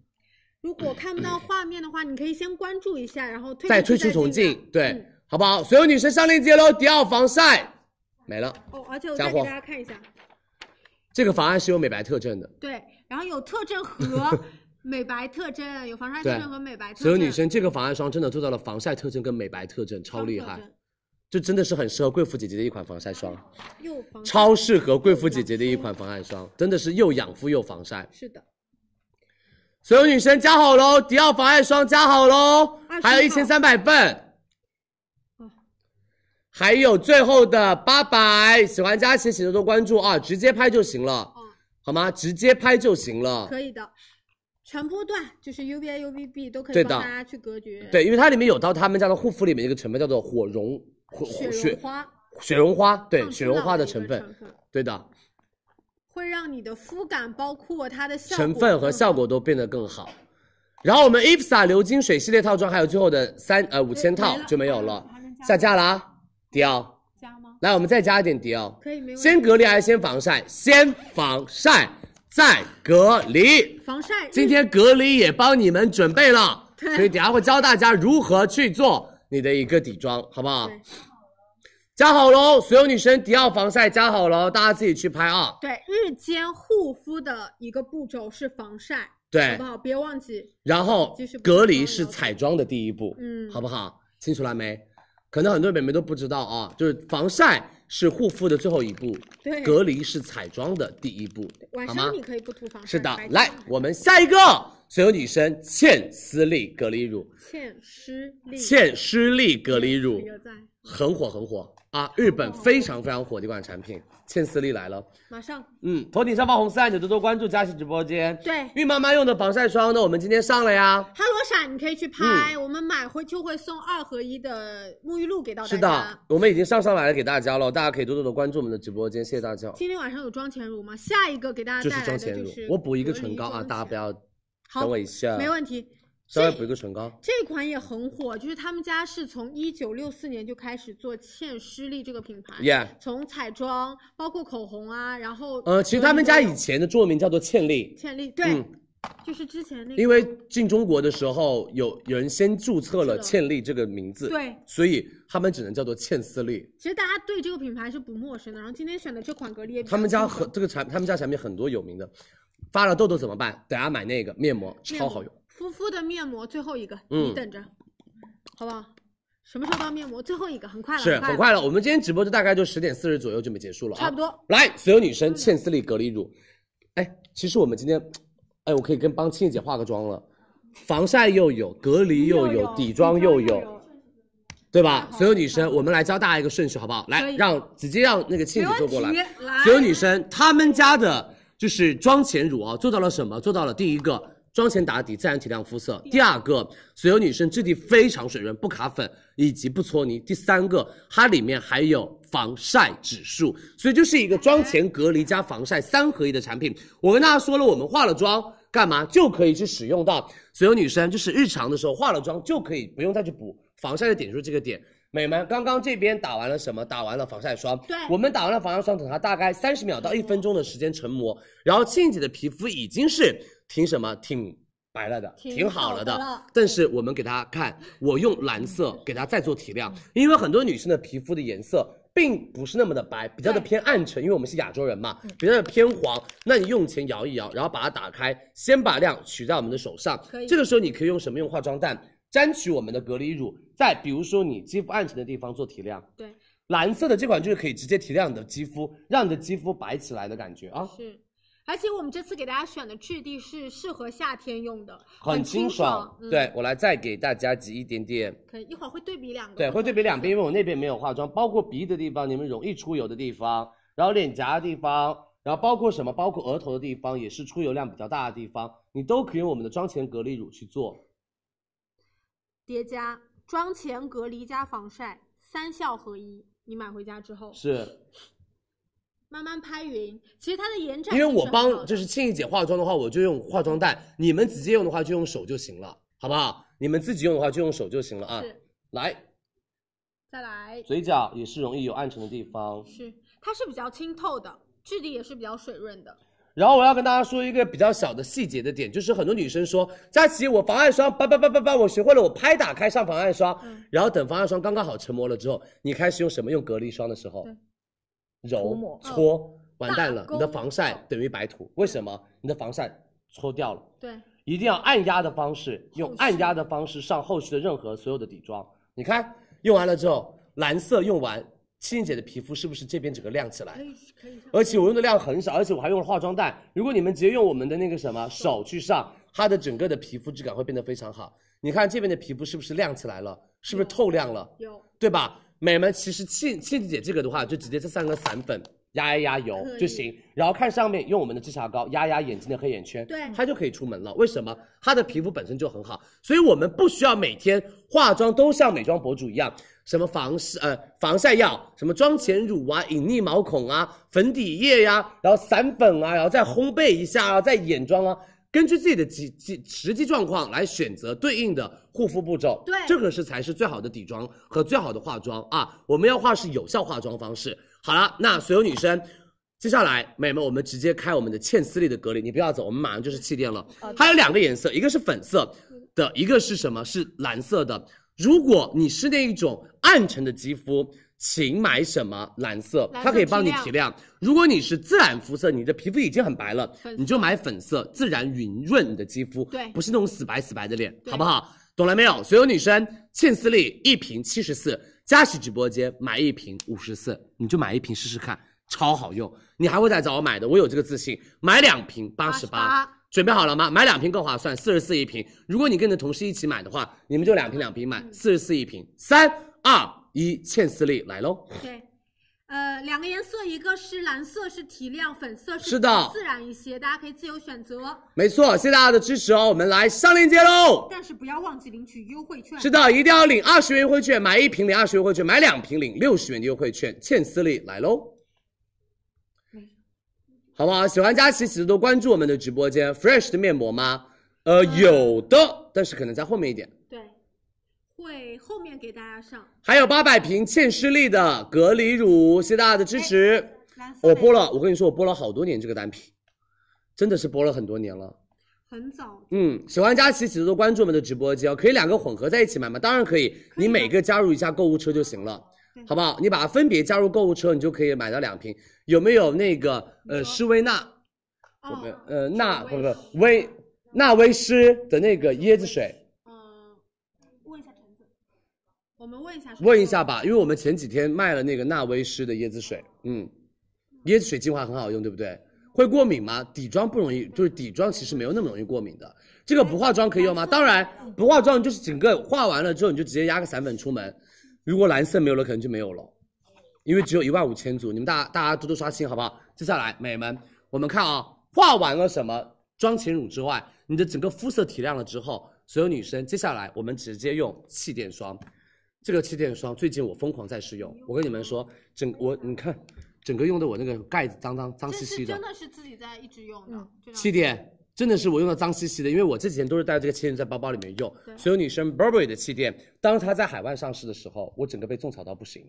如果看不到画面的话，你可以先关注一下，然后再退出重进，对，好不好？所有女生上链接喽，迪奥防晒没了。哦，而且我再给大家看一下，这个防晒是有美白特征的。对，然后有特征和。美白特征有防晒特征和美白特征，所有女生这个防晒霜真的做到了防晒特征跟美白特征，超厉害，就真的是很适合贵妇姐姐的一款防晒霜，又防超适合贵妇姐姐的一款防晒霜，真的是又养肤又防晒。是的，所有女生加好喽，迪奥防晒霜加好喽，还有一千三百份，还有最后的八百，喜欢加鞋请的多关注啊，直接拍就行了，好吗？直接拍就行了，可以的。全波段就是 UVA UVB 都可以帮大家去隔绝。对因为它里面有到他们家的护肤里面一个成分叫做火绒，火火绒花，雪绒花，对，雪绒花的成分，对的。会让你的肤感，包括它的成分和效果都变得更好。然后我们 IFSA 流金水系列套装还有最后的三呃五千套就没有了，下架了啊。迪奥？加吗？来，我们再加一点迪奥。可以，没有。先隔离还是先防晒？先防晒。在隔离防晒，今天隔离也帮你们准备了，所以底下会教大家如何去做你的一个底妆，好不好？加好喽，所有女生迪奥防晒加好喽，大家自己去拍啊。对，日间护肤的一个步骤是防晒，对，好不好？别忘记。然后隔离是彩妆的第一步，嗯，好不好？清楚了没？可能很多美妹都不知道啊，就是防晒。是护肤的最后一步，对，隔离是彩妆的第一步，好吗？晚上你可以不涂防晒。是的，来，我们下一个，所有女生倩丝丽隔离乳，倩诗丽，倩诗丽隔离乳，很火很火。啊，日本非常非常火的一款产品，倩丝丽来了，马上，嗯，头顶上方红色按钮，多多关注佳琪直播间。对，孕妈妈用的防晒霜，呢，我们今天上了呀，哈罗闪，你可以去拍，我们买回就会送二合一的沐浴露给到大家。是的，我们已经上上来了给大家了，大家可以多多的关注我们的直播间，谢谢大家。今天晚上有妆前乳吗？下一个给大家带的就是妆前乳，我补一个唇膏啊，大家不要等我一下，没问题。稍微补一个唇膏，这款也很火。就是他们家是从一九六四年就开始做倩诗丽这个品牌，从彩妆包括口红啊，然后呃，其实他们家以前的中文名叫做倩丽，倩丽对，就是之前那。因为进中国的时候有有人先注册了倩丽这个名字，对，所以他们只能叫做倩丝丽。其实大家对这个品牌是不陌生的。然后今天选的这款隔离，他们家很这个产，他们家产品很多有名的，发了痘痘怎么办？等下买那个面膜，超好用。敷敷的面膜最后一个，嗯，你等着，好不好？什么时候到面膜最后一个？很快了，是很快了。我们今天直播就大概就十点四十左右就结束了，差不多。来，所有女生，倩丝丽隔离乳。哎，其实我们今天，哎，我可以跟帮倩姐化个妆了，防晒又有，隔离又有，底妆又有，对吧？所有女生，我们来教大家一个顺序，好不好？来，让直接让那个倩姐坐过来。所有女生，他们家的就是妆前乳啊，做到了什么？做到了第一个。妆前打底，自然提亮肤色。第二个，所有女生质地非常水润，不卡粉以及不搓泥。第三个，它里面还有防晒指数，所以就是一个妆前隔离加防晒三合一的产品。我跟大家说了，我们化了妆干嘛？就可以去使用到所有女生，就是日常的时候化了妆就可以不用再去补防晒的点数这个点。美们，刚刚这边打完了什么？打完了防晒霜。对，我们打完了防晒霜，等它大概三十秒到一分钟的时间成膜。然后庆姐的皮肤已经是挺什么，挺白了的，挺好了的。但是我们给大家看，我用蓝色给它再做提亮，因为很多女生的皮肤的颜色并不是那么的白，比较的偏暗沉，因为我们是亚洲人嘛，比较的偏黄。那你用前摇一摇，然后把它打开，先把量取在我们的手上。可以。这个时候你可以用什么？用化妆蛋。沾取我们的隔离乳，在比如说你肌肤暗沉的地方做提亮。对，蓝色的这款就是可以直接提亮你的肌肤，让你的肌肤白起来的感觉啊。是，而且我们这次给大家选的质地是适合夏天用的，很清爽。对我来再给大家挤一点点。可以，一会儿会对比两个。对，会对比两边，因为我那边没有化妆，包括鼻的地方，你们容易出油的地方，然后脸颊的地方，然后包括什么，包括额头的地方，也是出油量比较大的地方，你都可以用我们的妆前隔离乳去做。叠加妆前隔离加防晒，三效合一。你买回家之后是慢慢拍匀。其实它的延展，因为我帮就是庆怡姐化妆的话，我就用化妆蛋。你们直接用的话就用手就行了，好不好？你们自己用的话就用手就行了啊。来，再来，嘴角也是容易有暗沉的地方。是，它是比较清透的质地，也是比较水润的。然后我要跟大家说一个比较小的细节的点，就是很多女生说，佳琪，我防晒霜，叭叭叭叭叭，我学会了，我拍打开上防晒霜，然后等防晒霜刚刚好成膜了之后，你开始用什么？用隔离霜的时候，揉搓完蛋了，你的防晒等于白涂。为什么？你的防晒搓掉了。对，一定要按压的方式，用按压的方式上后续的任何所有的底妆。你看，用完了之后，蓝色用完。倩姐的皮肤是不是这边整个亮起来？而且我用的量很少，而且我还用了化妆蛋。如果你们直接用我们的那个什么手去上，它的整个的皮肤质感会变得非常好。你看这边的皮肤是不是亮起来了？是不是透亮了？有，对吧？美们，其实倩倩姐这个的话，就直接再上个散粉。压一压油就行，然后看上面用我们的遮瑕膏压压眼睛的黑眼圈，对，它就可以出门了。为什么？它的皮肤本身就很好，所以我们不需要每天化妆都像美妆博主一样，什么防晒呃防晒药，什么妆前乳啊，隐匿毛孔啊，粉底液呀，然后散粉啊，然后再烘焙一下啊，再眼妆啊，根据自己的实几实际状况来选择对应的护肤步骤。对，这个是才是最好的底妆和最好的化妆啊！我们要画是有效化妆方式。好了，那所有女生，接下来美们，我们直接开我们的倩丝丽的隔离，你不要走，我们马上就是气垫了。它有两个颜色，一个是粉色的，一个是什么？是蓝色的。如果你是那一种暗沉的肌肤，请买什么？蓝色，它可以帮你提亮。如果你是自然肤色，你的皮肤已经很白了，你就买粉色，自然匀润的肌肤，对，不是那种死白死白的脸，好不好？懂了没有？所有女生，倩丝丽一瓶七十四。佳琦直播间买一瓶五十四，你就买一瓶试试看，超好用，你还会再找我买的，我有这个自信。买两瓶八十八，准备好了吗？买两瓶更划算，四十四一瓶。如果你跟你的同事一起买的话，你们就两瓶两瓶买，四十四一瓶。三二一，倩思丽来喽！对。呃，两个颜色，一个是蓝色是提亮，粉色是自然一些，大家可以自由选择。没错，谢谢大家的支持哦，我们来上链接喽。但是不要忘记领取优惠券。是的，一定要领二十元优惠券，买一瓶领二十元优惠券，买两瓶领六十元的优惠券。倩斯丽来喽，好不好？喜欢佳琪，记得多关注我们的直播间。fresh 的面膜吗？呃，有的，但是可能在后面一点。会后面给大家上，还有八百瓶倩诗丽的隔离乳，谢谢大家的支持。我播了，我跟你说，我播了好多年这个单品，真的是播了很多年了。很早。嗯，喜欢佳琪，记得关注我们的直播间可以两个混合在一起买吗？当然可以，你每个加入一下购物车就行了，好不好？你把它分别加入购物车，你就可以买到两瓶。有没有那个呃诗薇娜？哦。没有。呃，娜不不薇，娜薇诗的那个椰子水。我们问一下，问一下吧，因为我们前几天卖了那个纳威诗的椰子水，嗯，椰子水精华很好用，对不对？会过敏吗？底妆不容易，就是底妆其实没有那么容易过敏的。这个不化妆可以用吗？当然，不化妆就是整个化完了之后你就直接压个散粉出门。如果蓝色没有了，可能就没有了，因为只有一万五千组，你们大大家多多刷新好不好？接下来，美们，我们看啊，化完了什么？妆前乳之外，你的整个肤色提亮了之后，所有女生接下来我们直接用气垫霜。这个气垫霜最近我疯狂在试用，我跟你们说，整我你看，整个用的我那个盖子脏脏脏兮兮的，真的是自己在一直用的。气垫真的是我用的脏兮兮的，因为我这几天都是带这个气垫在包包里面用。所有女生，Burberry 的气垫，当它在海外上市的时候，我整个被种草到不行，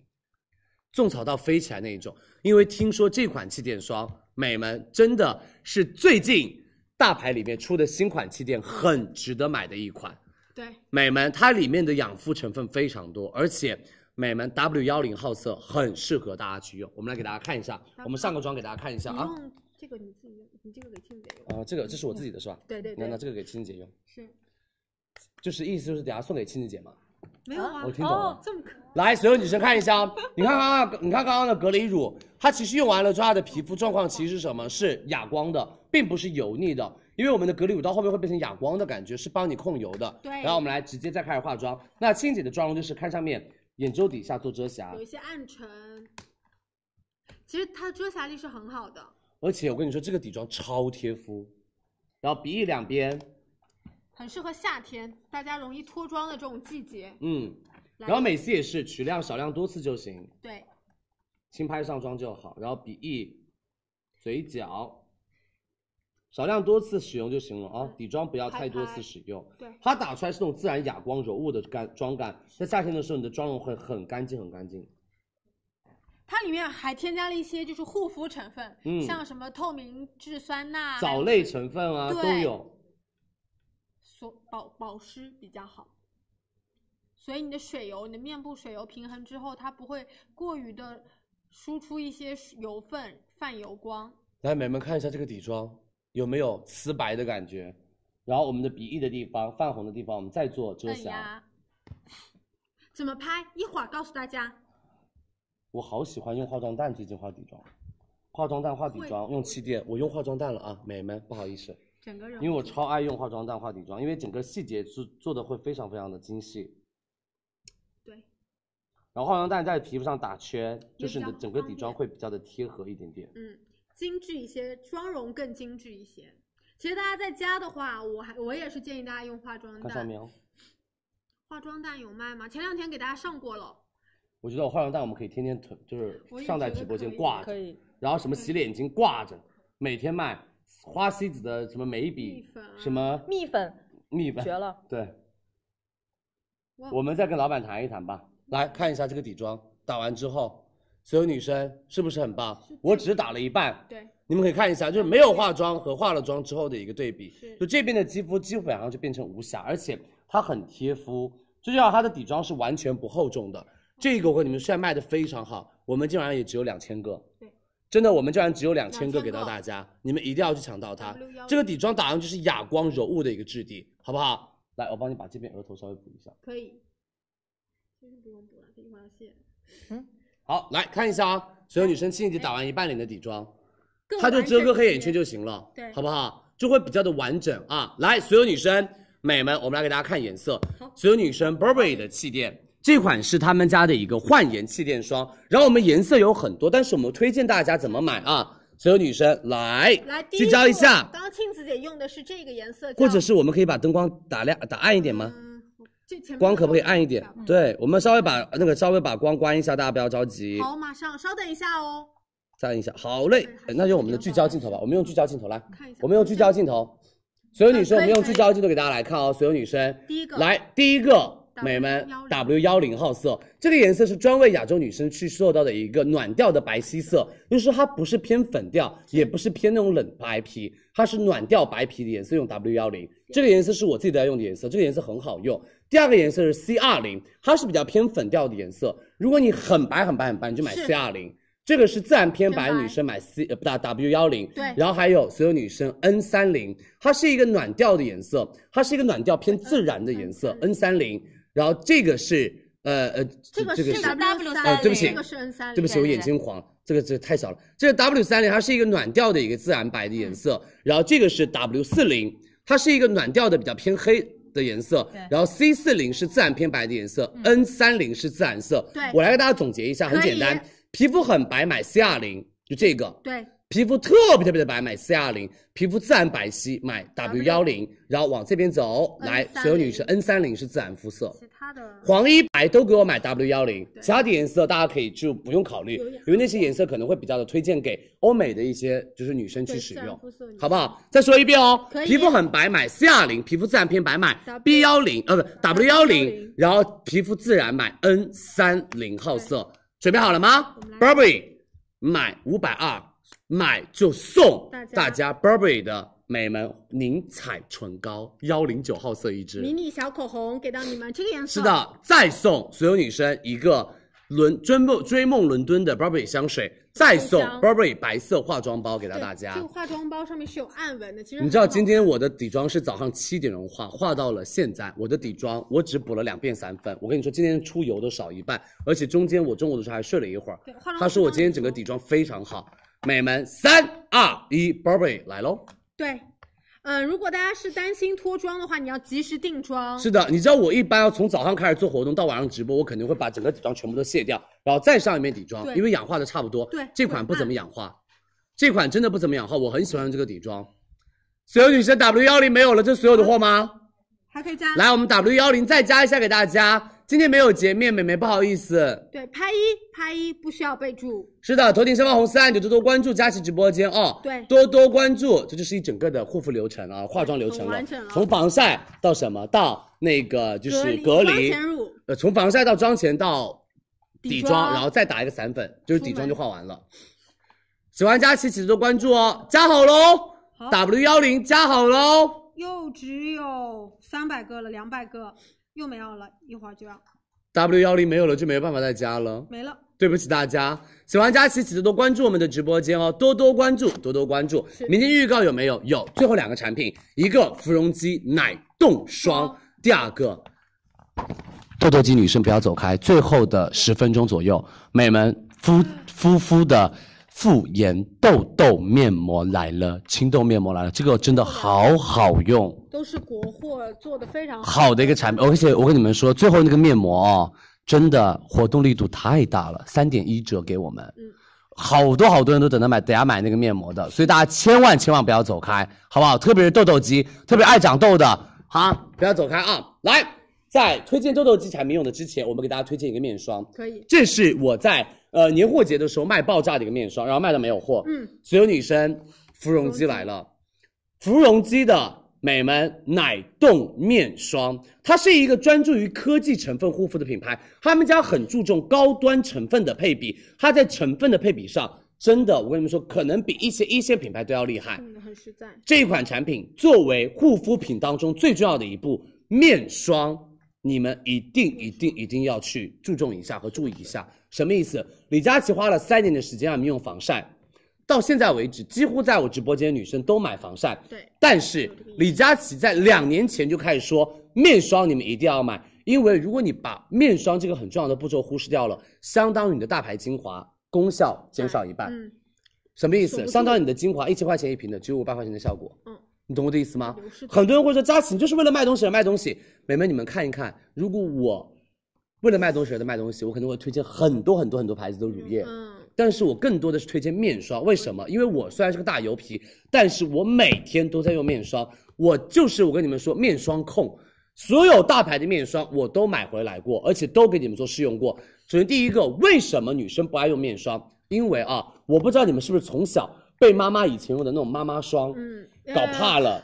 种草到飞起来那一种。因为听说这款气垫霜，美们真的是最近大牌里面出的新款气垫，很值得买的一款。对美门，它里面的养肤成分非常多，而且美门 W 幺零号色很适合大家去用。我们来给大家看一下，我们上个妆给大家看一下啊。这个你自己用，你这个给亲姐用啊？这个这是我自己的是吧？对对对。那那这个给亲姐用是，就是意思就是等下送给亲姐嘛？没有啊，我听懂了。这么可来，所有女生看一下，你看啊，你看刚刚的隔离乳，它其实用完了之后它的皮肤状况其实是什么是哑光的，并不是油腻的。因为我们的隔离乳到后面会变成哑光的感觉，是帮你控油的。对。然后我们来直接再开始化妆。那青姐的妆容就是看上面眼周底下做遮瑕，有一些暗沉。其实它的遮瑕力是很好的。而且我跟你说，这个底妆超贴肤。然后鼻翼两边。很适合夏天，大家容易脱妆的这种季节。嗯。然后每次也是取量少量多次就行。对。轻拍上妆就好。然后鼻翼、嘴角。少量多次使用就行了啊，底妆不要太多次使用。对，它打出来是那种自然哑光柔雾的干妆感，在夏天的时候，你的妆容会很干净，很干净。它里面还添加了一些就是护肤成分，嗯，像什么透明质酸钠、藻类成分啊都有。所保保湿比较好，所以你的水油、你的面部水油平衡之后，它不会过于的输出一些油分，泛油光。来，美们看一下这个底妆。有没有瓷白的感觉？然后我们的鼻翼的地方、泛红的地方，我们再做遮瑕。怎么拍？一会儿告诉大家。我好喜欢用化妆蛋最近画底妆，化妆蛋画底妆用气垫，我用化妆蛋了啊，美们，不好意思，整个人，因为我超爱用化妆蛋画底妆，因为整个细节是做的会非常非常的精细。对。然后化妆蛋在皮肤上打圈，就是你的整个底妆会比较的贴合一点点。嗯。精致一些，妆容更精致一些。其实大家在家的话，我还我也是建议大家用化妆蛋。化妆化妆蛋有卖吗？前两天给大家上过了。我觉得我化妆蛋我们可以天天囤，就是上在直播间挂着，然后什么洗脸巾挂着，每天卖。花西子的什么眉笔，什么蜜粉。蜜粉。蜜粉。绝了。对。我们再跟老板谈一谈吧。来看一下这个底妆打完之后。所有女生是不是很棒？我只打了一半，对，你们可以看一下，就是没有化妆和化了妆之后的一个对比，就这边的肌肤基本上就变成无瑕，而且它很贴肤，最重要它的底妆是完全不厚重的。这个我跟你们现在卖的非常好，我们晚上也只有两千个，对，真的我们晚然只有两千个给到大家，你们一定要去抢到它。这个底妆打上去是哑光柔雾的一个质地，好不好？来，我帮你把这边额头稍微补一下。可以，其实不用补了，真的我要嗯。好，来看一下啊，所有女生，青姐打完一半脸的底妆，它就遮个黑眼圈就行了，对，好不好？就会比较的完整啊。来，所有女生，美们，我们来给大家看颜色。所有女生，Burberry 的气垫，这款是他们家的一个焕颜气垫霜。然后我们颜色有很多，但是我们推荐大家怎么买啊？所有女生，来，来聚焦一下。刚刚青子姐用的是这个颜色，或者是我们可以把灯光打亮、打暗一点吗？光可不可以暗一点？对我们稍微把那个稍微把光关一下，大家不要着急。好，马上，稍等一下哦。再暗一下，好嘞，那就我们的聚焦镜头吧。我们用聚焦镜头来，我们用聚焦镜头，所有女生，我们用聚焦镜头给大家来看哦。所有女生，第一个，来第一个。美们，W10 号色，这个颜色是专为亚洲女生去做到的一个暖调的白皙色，就是说它不是偏粉调，也不是偏那种冷白皮，它是暖调白皮的颜色。用 W10，这个颜色是我自己在用的颜色，这个颜色很好用。第二个颜色是 C20，它是比较偏粉调的颜色。如果你很白很白很白，你就买 C20，这个是自然偏白女生买 C，呃不打 W10。对。然后还有所有女生 N30，它是一个暖调的颜色，它是一个暖调偏自然的颜色。N30。然后这个是呃呃，这个是 W 三零，呃对不起，这个是 N 三对不起我眼睛黄，这个这太小了，这 W 三零它是一个暖调的一个自然白的颜色，然后这个是 W 四零，它是一个暖调的比较偏黑的颜色，然后 C 四零是自然偏白的颜色，N 三零是自然色，对，我来给大家总结一下，很简单，皮肤很白买 C 二零，就这个，对。皮肤特别特别的白，买 C 二零；皮肤自然白皙，买 W 幺零。然后往这边走，来，所有女生 N 三零是自然肤色。其他的黄一白都给我买 W 幺零。其他的颜色大家可以就不用考虑，因为那些颜色可能会比较的推荐给欧美的一些就是女生去使用，好不好？再说一遍哦，皮肤很白，买 C 二零；皮肤自然偏白，买 B 幺零，呃不，W 幺零。然后皮肤自然，买 N 三零号色。准备好了吗？Barbie，买五百二。买就送大家 Burberry 的美门凝彩唇膏，幺零九号色一支，迷你小口红给到你们这个颜色。是的，再送所有女生一个伦追梦追梦伦敦的 Burberry 香水，再送 Burberry 白色化妆包给到大家。这个化妆包上面是有暗纹的，其实你知道今天我的底妆是早上七点钟化，化到了现在，我的底妆我只补了两遍散粉。我跟你说，今天出油都少一半，而且中间我中午的时候还睡了一会儿。化妆。他说我今天整个底妆非常好。美们，三二一，r y 来喽！对，嗯，如果大家是担心脱妆的话，你要及时定妆。是的，你知道我一般要从早上开始做活动到晚上直播，我肯定会把整个底妆全部都卸掉，然后再上一遍底妆，因为氧化的差不多。对，这款不怎么氧化，这款真的不怎么氧化，我很喜欢这个底妆。所有女生 W 幺零没有了，这所有的货吗？还可以加。来，我们 W 幺零再加一下给大家。今天没有洁面，美眉不好意思。对，拍一拍一不需要备注。是的，头顶上方红色按钮多多关注佳琪直播间哦。对，多多关注，这就是一整个的护肤流程啊，化妆流程了，从防晒到什么，到那个就是隔离。从防晒到妆前到底妆，然后再打一个散粉，就是底妆就画完了。喜欢佳琪，记得多关注哦，加好喽 w 幺零加好喽，又只有三百个了，两百个。又没有了，一会儿就要。W 幺零没有了，就没办法再加了。没了，对不起大家。喜欢佳琪，记得多关注我们的直播间哦，多多关注，多多关注。明天预告有没有？有，最后两个产品，一个芙蓉肌奶冻霜，第二个。痘痘肌女生不要走开，最后的十分钟左右，美们敷敷敷的。复颜痘痘面膜来了，清痘面膜来了，这个真的好好用，都是国货做的非常好。好的一个产品，而且我跟你们说，最后那个面膜哦，真的活动力度太大了，三点一折给我们，好多好多人都等着买，等下买那个面膜的，所以大家千万千万不要走开，好不好？特别是痘痘肌，特别爱长痘的好，不要走开啊，来。在推荐痘痘肌产品用的之前，我们给大家推荐一个面霜，可以。这是我在呃年货节的时候卖爆炸的一个面霜，然后卖到没有货。嗯，所有女生，芙蓉肌来了，芙蓉肌的美们奶冻面霜，它是一个专注于科技成分护肤的品牌，他们家很注重高端成分的配比，它在成分的配比上，真的，我跟你们说，可能比一些一线品牌都要厉害。嗯，很实在。这款产品作为护肤品当中最重要的一步，面霜。你们一定、一定、一定要去注重一下和注意一下，什么意思？李佳琦花了三年的时间让你们用防晒，到现在为止，几乎在我直播间的女生都买防晒。对。但是李佳琦在两年前就开始说，面霜你们一定要买，因为如果你把面霜这个很重要的步骤忽视掉了，相当于你的大牌精华功效减少一半。嗯。什么意思？相当于你的精华一千块钱一瓶的只有五百块钱的效果。嗯。你懂我的意思吗？很多人会说：佳琪，你就是为了卖东西而卖东西。美眉，你们看一看，如果我为了卖东西而卖东西，我肯定会推荐很多很多很多牌子的乳液。嗯，但是我更多的是推荐面霜。为什么？因为我虽然是个大油皮，但是我每天都在用面霜。我就是我跟你们说，面霜控，所有大牌的面霜我都买回来过，而且都给你们做试用过。首先第一个，为什么女生不爱用面霜？因为啊，我不知道你们是不是从小。被妈妈以前用的那种妈妈霜搞怕了，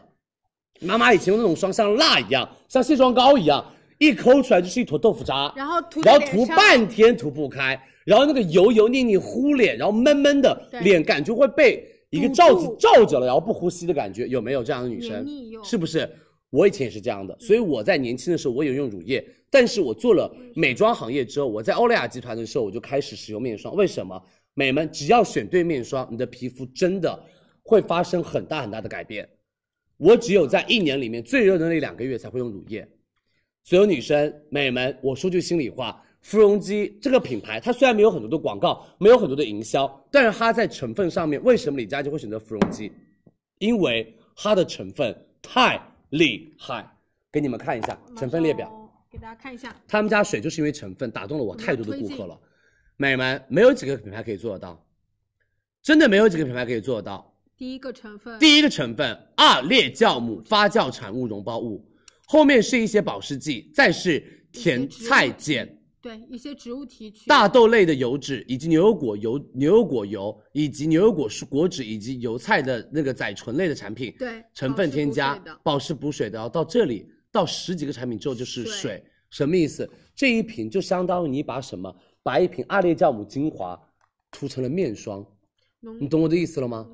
妈妈以前用那种霜像蜡一样，像卸妆膏一样，一抠出来就是一坨豆腐渣，然后涂，然后涂半天涂不开，然后那个油油腻腻糊脸，然后闷闷的，脸感觉会被一个罩子罩着了，然后不呼吸的感觉，有没有这样的女生？是不是？我以前也是这样的，所以我在年轻的时候我也用乳液，但是我做了美妆行业之后，我在欧莱雅集团的时候我就开始使用面霜，为什么？美们，只要选对面霜，你的皮肤真的会发生很大很大的改变。我只有在一年里面最热的那两个月才会用乳液。所有女生，美们，我说句心里话，芙蓉肌这个品牌，它虽然没有很多的广告，没有很多的营销，但是它在成分上面，为什么李佳琦会选择芙蓉肌？因为它的成分太厉害。给你们看一下成分列表，给大家看一下。他们家水就是因为成分打动了我太多的顾客了。美们没有几个品牌可以做得到，真的没有几个品牌可以做得到。第一个成分，第一个成分，二裂酵母发酵产物溶胞物，后面是一些保湿剂，再是甜菜碱，对一些植物提取大豆类的油脂以及牛油果油、牛油果油以及牛油果树果脂以及油菜的那个甾醇类的产品，对成分添加保湿补水的到这里到十几个产品之后就是水，什么意思？这一瓶就相当于你把什么？把一瓶二裂酵母精华，涂成了面霜，你懂我的意思了吗？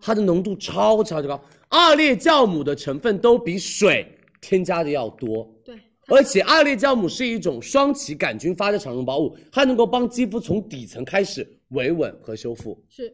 它的浓度超级超级高，二裂酵母的成分都比水添加的要多。对，而且二裂酵母是一种双歧杆菌发酵产物，它能够帮肌肤从底层开始维稳和修复。是，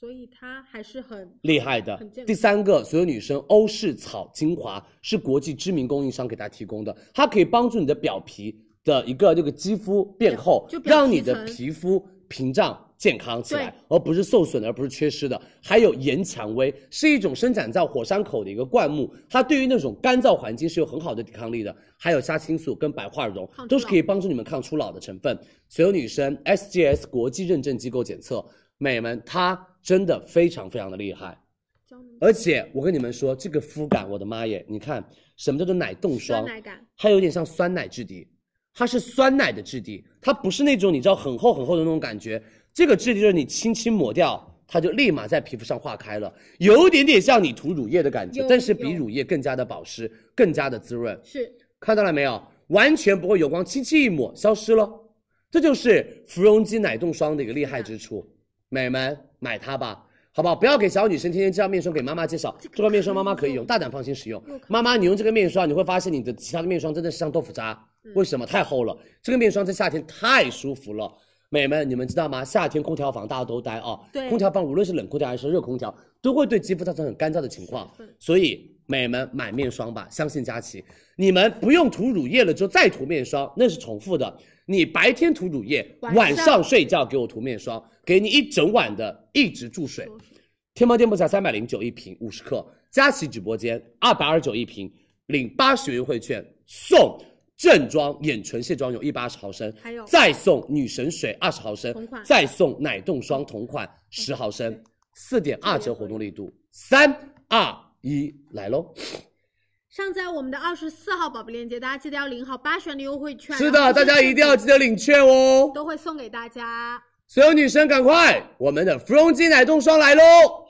所以它还是很厉害的。第三个，所有女生欧式草精华是国际知名供应商给大家提供的，它可以帮助你的表皮。的一个那个肌肤变厚，让你的皮肤屏障健康起来，而不是受损而不是缺失的。还有岩蔷薇是一种生长在火山口的一个灌木，它对于那种干燥环境是有很好的抵抗力的。还有虾青素跟白桦茸都是可以帮助你们抗初老的成分。所有女生 SGS 国际认证机构检测，美们它真的非常非常的厉害。而且我跟你们说，这个肤感，我的妈耶！你看什么叫做奶冻霜，它有点像酸奶质地。它是酸奶的质地，它不是那种你知道很厚很厚的那种感觉。这个质地就是你轻轻抹掉，它就立马在皮肤上化开了，有一点点像你涂乳液的感觉，但是比乳液更加的保湿，更加的滋润。是，看到了没有？完全不会油光，轻轻一抹，消失了。这就是芙蓉肌奶冻霜的一个厉害之处，美们买它吧，好不好？不要给小女生天天介绍面霜，给妈妈介绍这个面霜，妈妈可以用，大胆放心使用。妈妈，你用这个面霜，你会发现你的其他的面霜真的是像豆腐渣。为什么太厚了？这个面霜在夏天太舒服了，美们，你们知道吗？夏天空调房大家都待啊，对，空调房无论是冷空调还是热空调，都会对肌肤造成很干燥的情况。所以美们买面霜吧，相信佳琪，你们不用涂乳液了，之后再涂面霜那是重复的。你白天涂乳液，晚上睡觉给我涂面霜，给你一整晚的一直注水。天猫店铺价三百零九一瓶五十克，佳琪直播间二百二十九一瓶，领八十元优惠券送。正装眼唇卸妆油一百二十毫升，还有再送女神水二十毫升，同款再送奶冻霜同款十毫升，四点二折活动力度，三二一来喽！上在我们的二十四号宝贝链接，大家记得要领好八十元的优惠券。是的，大家一定要记得领券哦，都会送给大家。所有女生赶快，我们的芙蓉肌奶冻霜来喽！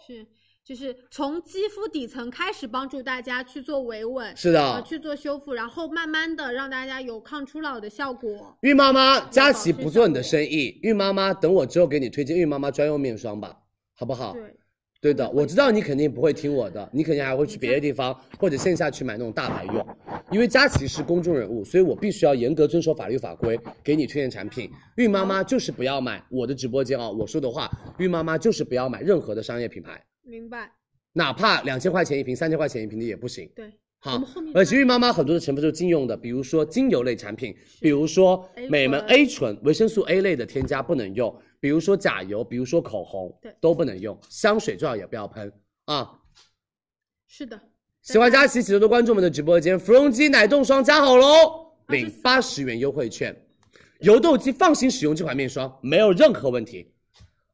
是。就是从肌肤底层开始帮助大家去做维稳，是的，去做修复，然后慢慢的让大家有抗初老的效果。孕妈妈，佳琪不做你的生意。孕妈妈，等我之后给你推荐孕妈妈专用面霜吧，好不好？对的，我知道你肯定不会听我的，你肯定还会去别的地方或者线下去买那种大牌用。因为佳琪是公众人物，所以我必须要严格遵守法律法规，给你推荐产品。孕妈妈就是不要买我的直播间啊，我说的话，孕妈妈就是不要买任何的商业品牌。明白，哪怕两千块钱一瓶、三千块钱一瓶的也不行。对，好。而吉韵妈妈很多的成分是禁用的，比如说精油类产品，比如说美门 A 醇、维生素 A 类的添加不能用，比如说甲油，比如说口红，对，都不能用。香水最好也不要喷啊。是的，喜欢佳琪，记多关注我们的直播间。芙蓉肌奶冻霜加好喽，领八十元优惠券。油痘肌放心使用这款面霜，没有任何问题。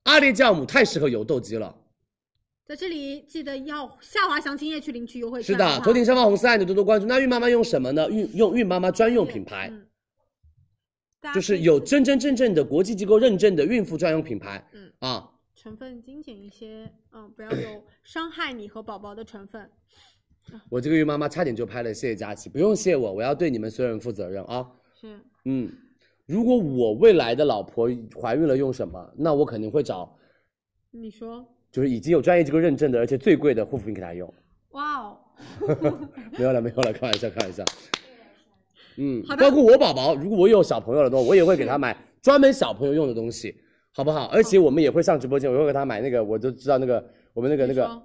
阿丽酵母太适合油痘肌了。在这里记得要下滑详情页去领取优惠券。是的，头顶上方红色按钮多多关注。那孕妈妈用什么呢？孕用孕妈妈专用品牌，就是有真真正正的国际机构认证的孕妇专用品牌。嗯啊，成分精简一些，嗯，不要有伤害你和宝宝的成分。我这个孕妈妈差点就拍了，谢谢佳琪，不用谢我，我要对你们所有人负责任啊。是。嗯，如果我未来的老婆怀孕了用什么，那我肯定会找。你说。就是已经有专业机构认证的，而且最贵的护肤品给他用。哇哦！没有了，没有了，开玩笑，开玩笑。嗯，包括我宝宝，如果我有小朋友了的话，我也会给他买专门小朋友用的东西，好不好？而且我们也会上直播间，我会给他买那个，我就知道那个我们那个那个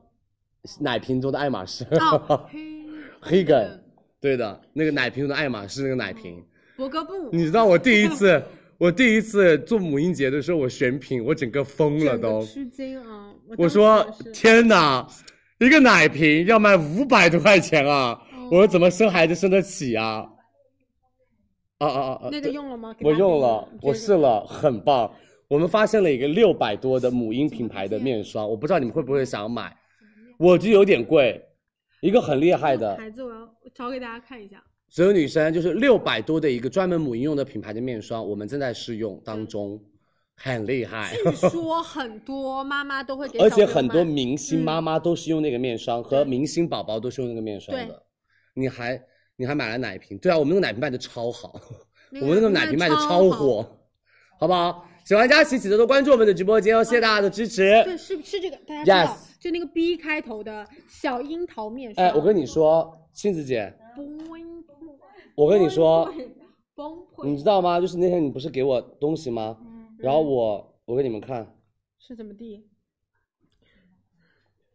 奶瓶中的爱马仕。到黑 黑梗，对的，那个奶瓶中的爱马仕那个奶瓶。博格布，你知道我第一次。我第一次做母婴节的时候，我选品，我整个疯了都。吃惊啊！我说天哪，一个奶瓶要卖五百多块钱啊！我说怎么生孩子生得起啊？啊啊啊！那个用了吗？我用了，我试了，很棒。我们发现了一个六百多的母婴品牌的面霜，我不知道你们会不会想买，我觉得有点贵。一个很厉害的。孩子，我要找给大家看一下。所有女生就是六百多的一个专门母婴用的品牌的面霜，我们正在试用当中，很厉害。据说很多妈妈都会。而且很多明星妈妈都是用那个面霜，和明星宝宝都是用那个面霜的。你还你还买了奶瓶？对啊，我们那个奶瓶卖的超好，我们那个奶瓶卖的超火，好不好？喜欢佳琪，记得多关注我们的直播间哦！谢谢大家的支持。对，是是这个，大家知道，就那个 B 开头的小樱桃面霜。哎，我跟你说，杏子姐。不。我跟你说，你知道吗？就是那天你不是给我东西吗？嗯。然后我我给你们看，是怎么地？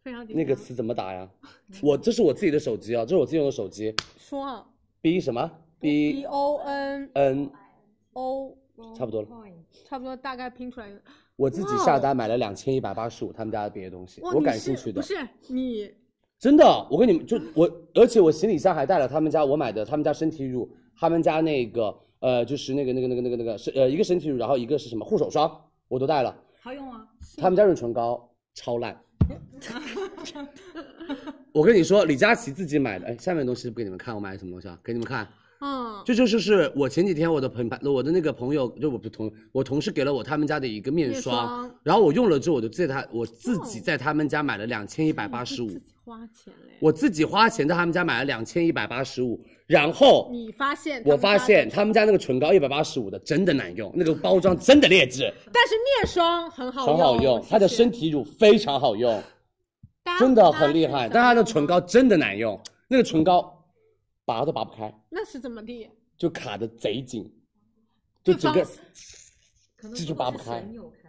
非常那个词怎么打呀？我这是我自己的手机啊，这是我自己用的手机。说。b 什么 b？b o n n o，差不多了，差不多大概拼出来我自己下单买了两千一百八十五，他们家的别的东西，我感兴趣的。不是你。真的，我跟你们就我，而且我行李箱还带了他们家我买的，他们家身体乳，他们家那个呃，就是那个那个那个那个那个是呃一个身体乳，然后一个是什么护手霜，我都带了。好用啊！他们家润唇膏超烂。我跟你说，李佳琦自己买的，哎，下面东西不给你们看，我买的什么东西啊？给你们看。嗯，就就是是我前几天我的朋，我的那个朋友，就我同我同事给了我他们家的一个面霜，然后我用了之后，我就在他我自己在他们家买了两千一百八十五，花钱嘞，我自己花钱在他们家买了两千一百八十五，然后你发现，我发现他们家那个唇膏一百八十五的真的难用，那个包装真的劣质，但是面霜很好用，很好用，它的身体乳非常好用，真的很厉害，但它的唇膏真的难用，那个唇膏。拔都拔不开，那是怎么地？就卡的贼紧，就整个这就拔不开。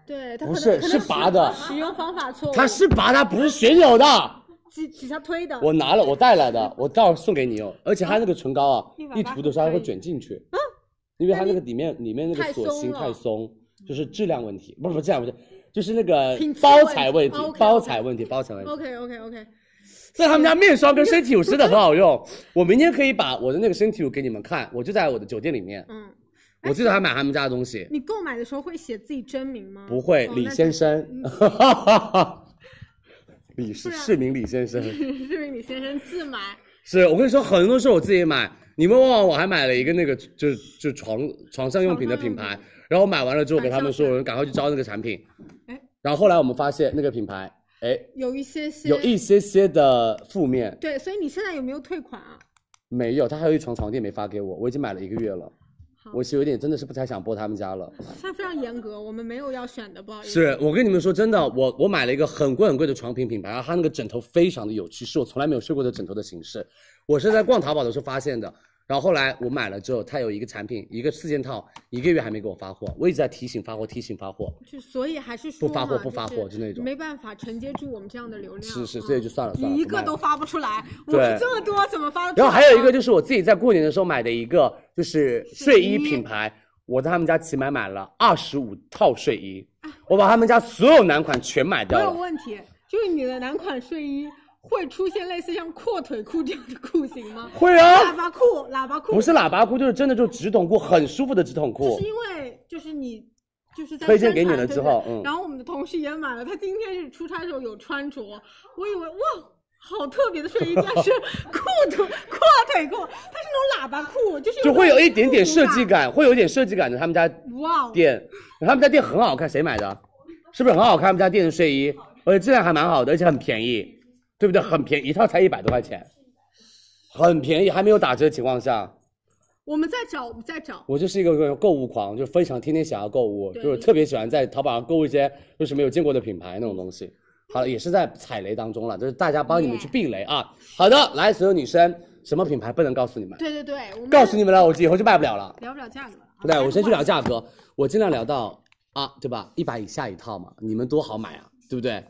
对，不是是拔的，使用方法错。它是拔，它不是旋钮的。几几下推的。我拿了，我带来的，我到时候送给你哦。而且它那个唇膏啊，一涂的时候还会卷进去因为它那个里面里面那个锁芯太松，就是质量问题，不是不是质量问题，就是那个包材问题，包材问题，包材问题。OK OK OK。那他们家面霜跟身体乳真的很好用，我明天可以把我的那个身体乳给你们看，我就在我的酒店里面。嗯，我得还买他们家的东西。你购买的时候会写自己真名吗？不会，李先生，哈哈哈。李市民李先生，市民李先生自买。是我跟你说，很多都是我自己买。你们忘了，我还买了一个那个，就就床床上用品的品牌。然后买完了之后，给他们说，我们赶快去招那个产品。哎，然后后来我们发现那个品牌。哎，有一些些，有一些些的负面。对，所以你现在有没有退款啊？没有，他还有一床床垫没发给我，我已经买了一个月了。我是有点真的是不太想播他们家了。他非常严格，我们没有要选的，不好意思。是我跟你们说真的，我我买了一个很贵很贵的床品品牌，他那个枕头非常的有趣，是我从来没有睡过的枕头的形式，我是在逛淘宝的时候发现的。然后后来我买了之后，他有一个产品，一个四件套，一个月还没给我发货，我一直在提醒发货，提醒发货。就所以还是说不发货不发货就那种没办法承接住我们这样的流量。是是，所以就算了，你一个都发不出来，我这么多怎么发？然后还有一个就是我自己在过年的时候买的一个，就是睡衣品牌，我在他们家起码买了二十五套睡衣，我把他们家所有男款全买掉了。没有问题，就是你的男款睡衣。会出现类似像阔腿裤这样的裤型吗？会啊，喇叭裤，喇叭裤不是喇叭裤，就是真的就直筒裤，很舒服的直筒裤。是因为就是你就是在推荐给你了之后，然后我们的同事也买了，他今天是出差的时候有穿着，我以为哇，好特别的睡衣，但是 裤腿阔腿裤，它是那种喇叭裤，就是就会有一点点设计感，会有一点设计感的他们家哇店，他们家店很好看，谁买的？是不是很好看？他们家店的睡衣，而且质量还蛮好的，而且很便宜。对不对？很便宜，一套才一百多块钱，很便宜，还没有打折的情况下。我们在找，我们在找。我就是一个购物狂，就非常天天想要购物，就是特别喜欢在淘宝上购物一些就是没有见过的品牌那种东西。好，了，也是在踩雷当中了，就是大家帮你们去避雷啊。好的，来，所有女生，什么品牌不能告诉你们？对对对，告诉你们了，我以后就卖不了了，聊不了价格了。对，我先去聊价格，我尽量聊到啊，对吧？一百以下一套嘛，你们多好买啊，对不对？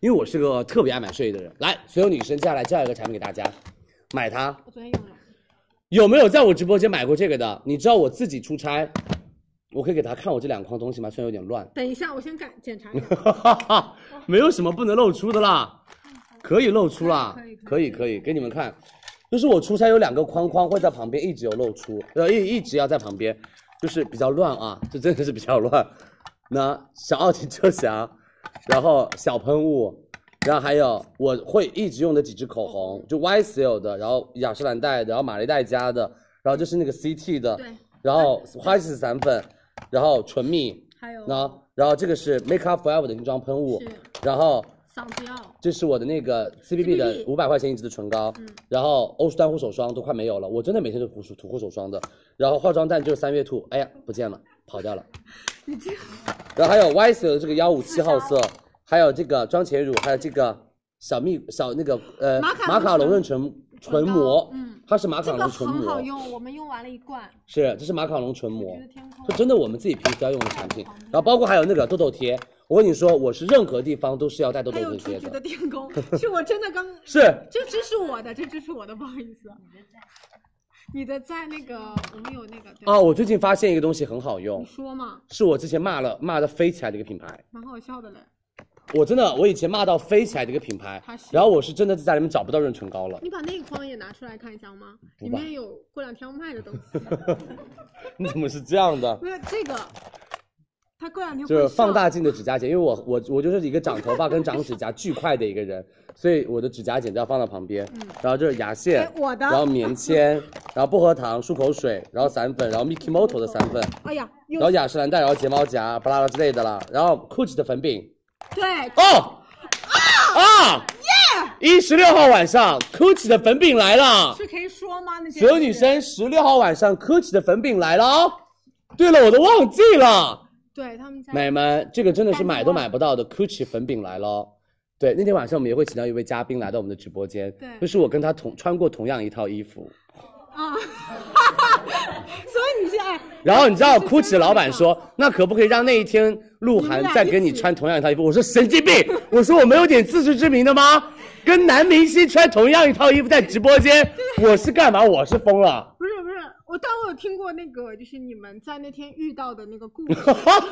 因为我是个特别爱买睡衣的人，来，所有女生接下来介绍一个产品给大家，买它。我昨天用了，有没有在我直播间买过这个的？你知道我自己出差，我可以给他看我这两筐东西吗？虽然有点乱。等一下，我先检检查。没有什么不能露出的啦，可以露出啦，可以可以给你们看，就是我出差有两个框框会在旁边一直有露出，呃一一直要在旁边，就是比较乱啊，这真的是比较乱。那小奥，你就想。然后小喷雾，然后还有我会一直用的几支口红，就 YSL 的，然后雅诗兰黛的，然后玛丽黛佳的，然后就是那个 CT 的，对，然后花西子散粉，然后唇蜜，还有，然后这个是 Make Up For Ever 的定妆喷雾，然后这是我的那个 CPB 的五百块钱一支的唇膏，嗯，然后欧舒丹护手霜都快没有了，我真的每天都涂涂护手霜的，然后化妆蛋就是三月兔，哎呀不见了。跑掉了，然后还有 YSL 这个幺五七号色，还有这个妆前乳，还有这个小蜜小那个呃马卡龙润唇唇膜，嗯，它是马卡龙唇膜，很好用，我们用完了一罐。是，这是马卡龙唇膜，就真的我们自己平时要用的产品。然后包括还有那个痘痘贴，我跟你说，我是任何地方都是要带痘痘贴的。觉天空，是我真的刚是，这这是我的，这只是我的，不好意思。你的在那个，我们有那个啊。我最近发现一个东西很好用，你说嘛？是我之前骂了骂的飞起来的一个品牌，蛮好笑的嘞。我真的，我以前骂到飞起来的一个品牌，然后我是真的在家里面找不到润唇膏了。你把那一筐也拿出来看一下吗？里面有过两天要卖的东西。你怎么是这样的？不是这个，他过两天就是放大镜的指甲剪，因为我我我就是一个长头发跟长指甲 巨快的一个人。所以我的指甲剪就要放到旁边，然后这是牙线，我的，然后棉签，然后薄荷糖、漱口水，然后散粉，然后 Miki Moto 的散粉，哎呀，然后雅诗兰黛，然后睫毛夹，巴拉拉之类的啦，然后 g o c c h 的粉饼，对，哦，啊，耶！一十六号晚上 g o c c h 的粉饼来了，是可以说吗？那些所有女生，十六号晚上 g o c c h 的粉饼来了哦。对了，我都忘记了，对他们家美们，这个真的是买都买不到的 g u c c i 粉饼来了。对，那天晚上我们也会请到一位嘉宾来到我们的直播间，对，就是我跟他同穿过同样一套衣服，啊，所以你是爱。然后你知道，Gucci 老板说，那可不可以让那一天鹿晗再跟你穿同样一套衣服？我说神经病，我说我没有点自知之明的吗？跟男明星穿同样一套衣服在直播间，我是干嘛？我是疯了。我但我有听过那个，就是你们在那天遇到的那个故事。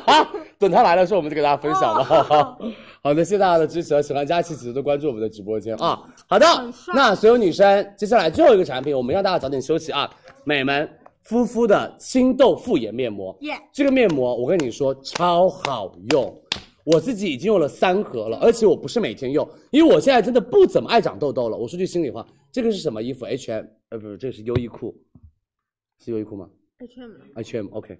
等他来的时候，我们就给大家分享吧。哈。好的，谢谢大家的支持，喜欢佳琪姐姐都关注我们的直播间啊。好的，那所有女生，接下来最后一个产品，我们让大家早点休息啊。美们，敷敷的清痘复颜面膜。耶，这个面膜我跟你说超好用，我自己已经用了三盒了，而且我不是每天用，因为我现在真的不怎么爱长痘痘了。我说句心里话，这个是什么衣服？H M，呃，不，是，这是优衣库。是优衣库吗？H&M，H&M，OK。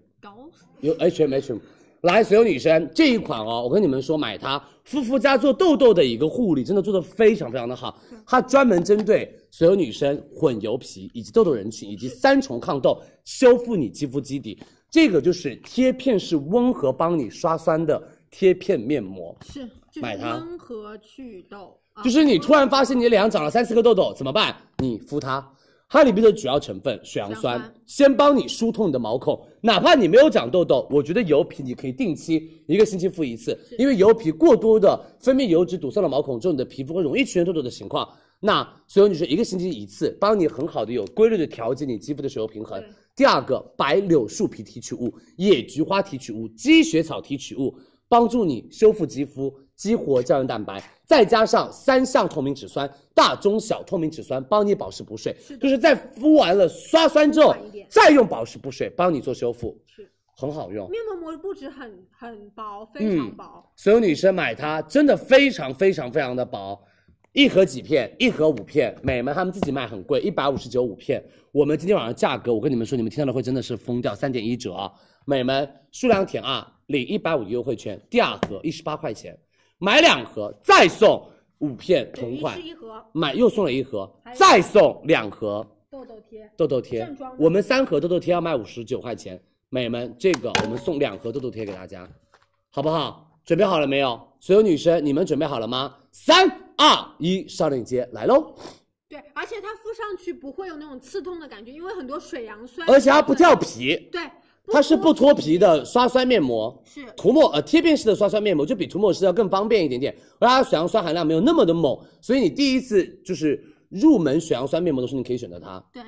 有 H&M，H&M。来，所有女生，这一款哦，我跟你们说，买它。芙肤家做痘痘的一个护理，真的做的非常非常的好。它专门针对所有女生混油皮以及痘痘人群，以及三重抗痘，修复你肌肤基底。这个就是贴片式温和帮你刷酸的贴片面膜。是，买它。温和祛痘。就是你突然发现你脸上长了三四颗痘痘，怎么办？你敷它。哈里皮的主要成分水杨酸，先帮你疏通你的毛孔，哪怕你没有长痘痘，我觉得油皮你可以定期一个星期敷一次，因为油皮过多的分泌油脂堵塞了毛孔，之后你的皮肤会容易出现痘痘的情况。那所有女生一个星期一次，帮你很好的有规律的调节你肌肤的水油平衡。第二个白柳树皮提取物、野菊花提取物、积雪草提取物，帮助你修复肌肤，激活胶原蛋白。再加上三项透明质酸，大中小透明质酸帮你保湿补水，就是在敷完了刷酸之后，再用保湿补水帮你做修复，是很好用。面膜膜不止很很薄，非常薄。所有女生买它真的非常非常非常的薄，一盒几片，一盒五片。美们他们自己卖很贵，一百五十九五片。我们今天晚上价格，我跟你们说，你们听到的会真的是疯掉，三点一折啊！美们数量填二，领一百五优惠券，第二盒一十八块钱。买两盒，再送五片同款。买又送了一盒，再送两盒痘痘贴。痘痘贴，我们三盒痘痘贴要卖五十九块钱，美们，这个我们送两盒痘痘贴给大家，好不好？准备好了没有？所有女生，你们准备好了吗？三二一，上链接来喽！对，而且它敷上去不会有那种刺痛的感觉，因为很多水杨酸。而且它不掉皮。对。它是不脱皮的刷酸面膜，是涂抹呃贴片式的刷酸面膜，就比涂抹式要更方便一点点。而它水杨酸含量没有那么的猛，所以你第一次就是入门水杨酸面膜的时候，你可以选择它。对，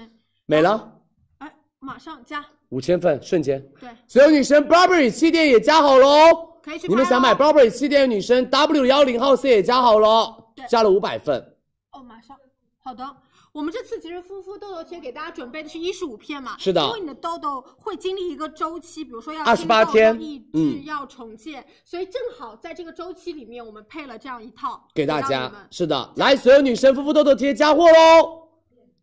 美了，哎，马上加五千份瞬间。对，所有女生 Burberry 气垫也加好喽，可以去。你们想买 Burberry 气垫的女生 W10 号色也加好喽，对，加了五百份。哦，马上，好的。我们这次其实敷敷痘痘贴给大家准备的是一十五片嘛，是的。因为你的痘痘会经历一个周期，比如说要二十八天，嗯，要重建，所以正好在这个周期里面，我们配了这样一套给大家，是的。来，所有女生敷敷痘痘贴加货喽，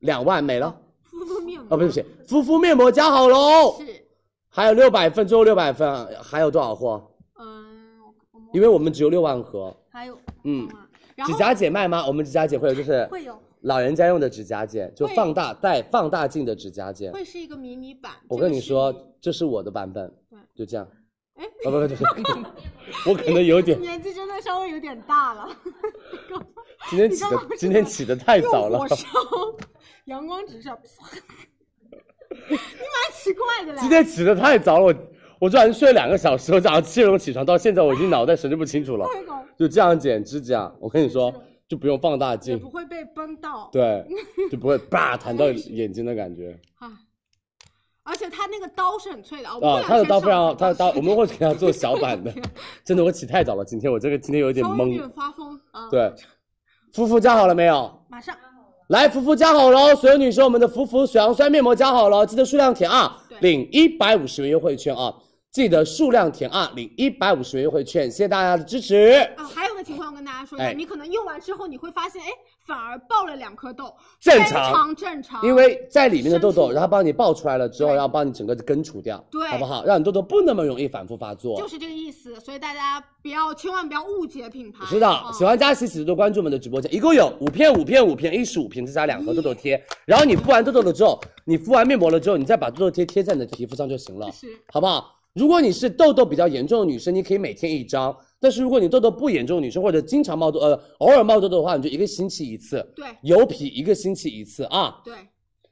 两万没了。敷敷面膜哦，不是不是，敷敷面膜加好喽。是，还有六百份，最后六百份还有多少货？嗯，因为我们只有六万盒。还有。嗯，指甲姐卖吗？我们指甲姐会有就是。会有。老人家用的指甲剪，就放大带放大镜的指甲剪，会是一个迷你版。我跟你说，这是我的版本，对，就这样。哎，不不不 我可能有点年纪，真的稍微有点大了。今天起的今天起得太早了。阳光直射，你蛮奇怪的嘞。今天起得太早了，我我昨天睡了两个小时，我早上七点钟起床到现在，我已经脑袋神志不清楚了。就这样剪指甲，我跟你说。就不用放大镜，不会被崩到，对，就不会叭弹到眼睛的感觉 啊！而且它那个刀是很脆的啊，它的刀非常，它的刀我们会给它做小 版的，真的我起太早了，今天我这个今天有点懵，发疯啊！对，芙芙加好了没有？马上来，芙芙加好了，所有女生，我们的芙芙水杨酸面膜加好了，记得数量填啊，领一百五十元优惠券啊！记得数量填二领一百五十元优惠券，谢谢大家的支持。还有个情况，跟大家说一下，你可能用完之后，你会发现，哎，反而爆了两颗痘，正常，正常，因为在里面的痘痘，然后帮你爆出来了之后，然后帮你整个根除掉，对，好不好？让你痘痘不那么容易反复发作，就是这个意思。所以大家不要，千万不要误解品牌。知道，喜欢佳琪姐多的，关注我们的直播间，一共有五片，五片，五片，一十五片，再加两盒痘痘贴。然后你敷完痘痘了之后，你敷完面膜了之后，你再把痘痘贴贴在你的皮肤上就行了，是，好不好？如果你是痘痘比较严重的女生，你可以每天一张；但是如果你痘痘不严重，的女生或者经常冒痘呃偶尔冒痘的话，你就一个星期一次。对，油皮一个星期一次啊。对，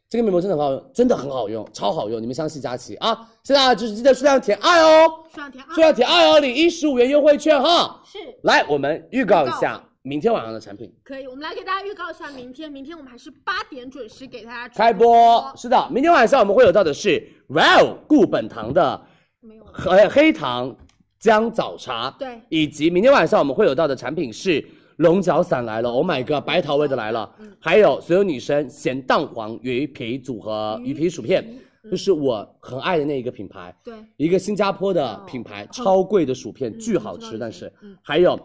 这个面膜真的很好用，真的很好用，超好用！你们相信佳琪啊？现在就是记得数量填二哦，数量填数量填二哦，领一十五元优惠券哈。是。来，我们预告一下明天晚上的产品。可以，我们来给大家预告一下明天。明天我们还是八点准时给大家开播。是的，明天晚上我们会有到的是 Well 固本堂的。和黑糖姜枣茶，对，以及明天晚上我们会有到的产品是龙角散来了，Oh my god，白桃味的来了，嗯，还有所有女生咸蛋黄鱼皮组合鱼皮薯片，就是我很爱的那一个品牌，对，一个新加坡的品牌，超贵的薯片，巨好吃，但是，嗯，还有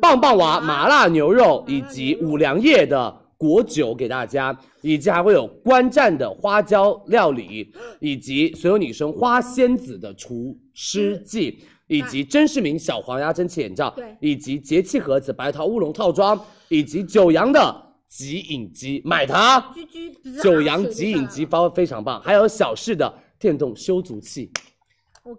棒棒娃麻辣牛肉以及五粮液的。果酒给大家，以及还会有观战的花椒料理，以及所有女生花仙子的除湿剂，以及甄视明小黄鸭蒸汽眼罩，对，以及节气盒子白桃乌龙套装，以及九阳的极饮机，买它！九阳极饮机包非常棒，还有小式的电动修足器，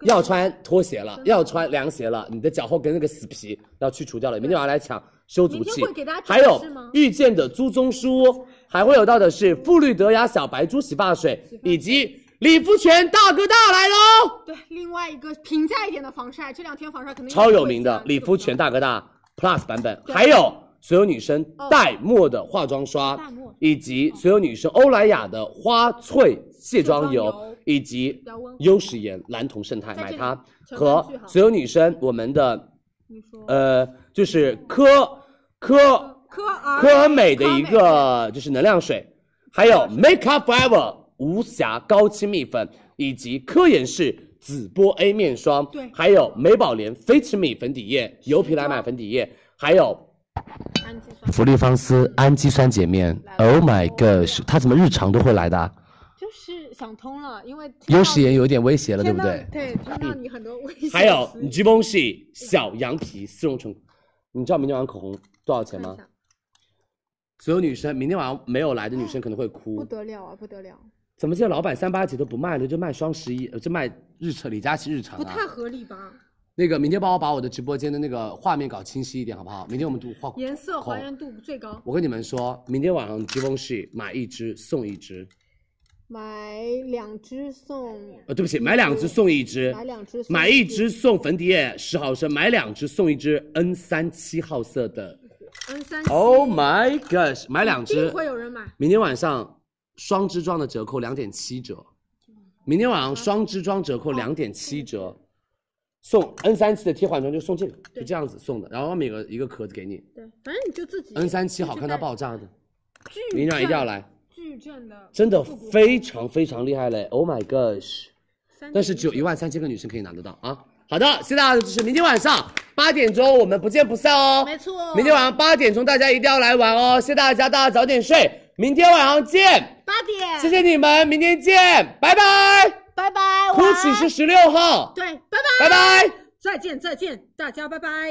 要穿拖鞋了，要穿凉鞋了，你的脚后跟那个死皮要去除掉了，明天晚上来抢。修足器，还有遇见的朱棕书，还会有到的是馥绿德雅小白猪洗发水，以及理肤泉大哥大来喽。对，另外一个平价一点的防晒，这两天防晒肯定超有名的理肤泉大哥大 Plus 版本，还有所有女生黛墨的化妆刷，以及所有女生欧莱雅的花萃卸妆油，以及优时颜蓝铜胜肽，买它和所有女生我们的，呃，就是科。科科科恩美的一个就是能量水，还有 Make Up For Ever 无瑕高清蜜粉，以及科颜氏紫玻 A 面霜，对，还有美宝莲 Fit Me 粉底液，油皮来买粉底液，还有芙丽芳丝氨基酸洁面。Oh my gosh，他怎么日常都会来的？就是想通了，因为优时颜有点威胁了，对不对？对，他让你很多威胁。还有 Givenchy 小羊皮丝绒唇，你知道明天晚上口红。多少钱吗？所有女生，明天晚上没有来的女生可能会哭。不得了啊，不得了！怎么现在老板三八节都不卖了，就卖双十一？呃，卖日常，李佳琦日常。不太合理吧？那个，明天帮我把我的直播间的那个画面搞清晰一点，好不好？明天我们都画。颜色还原度最高。我跟你们说，明天晚上积分是买一支送一支，买两支送。呃，对不起，买两支送一支。买两支送一支。买一支送粉底液十毫升，买两支送一支 N 三七号色的。，N Oh my gosh，买两只，会有人买。明天晚上双支装的折扣两点七折，明天晚上双支装折扣两点七折，送 N 三七的贴换装就送这个，就这样子送的，然后每个一个壳子给你。对，反正你就自己。N 三七好看到爆炸的，晚上一定要来，巨正的，真的非常非常厉害嘞，Oh my gosh。但是只有一万三千个女生可以拿得到啊。好的，谢谢大家的支持。明天晚上八点钟，我们不见不散哦。没错，明天晚上八点钟，大家一定要来玩哦。谢谢大家，大家早点睡。明天晚上见。八点，谢谢你们，明天见，拜拜，拜拜，晚安。哭是十六号。对，拜拜，拜拜，再见，再见，大家拜拜。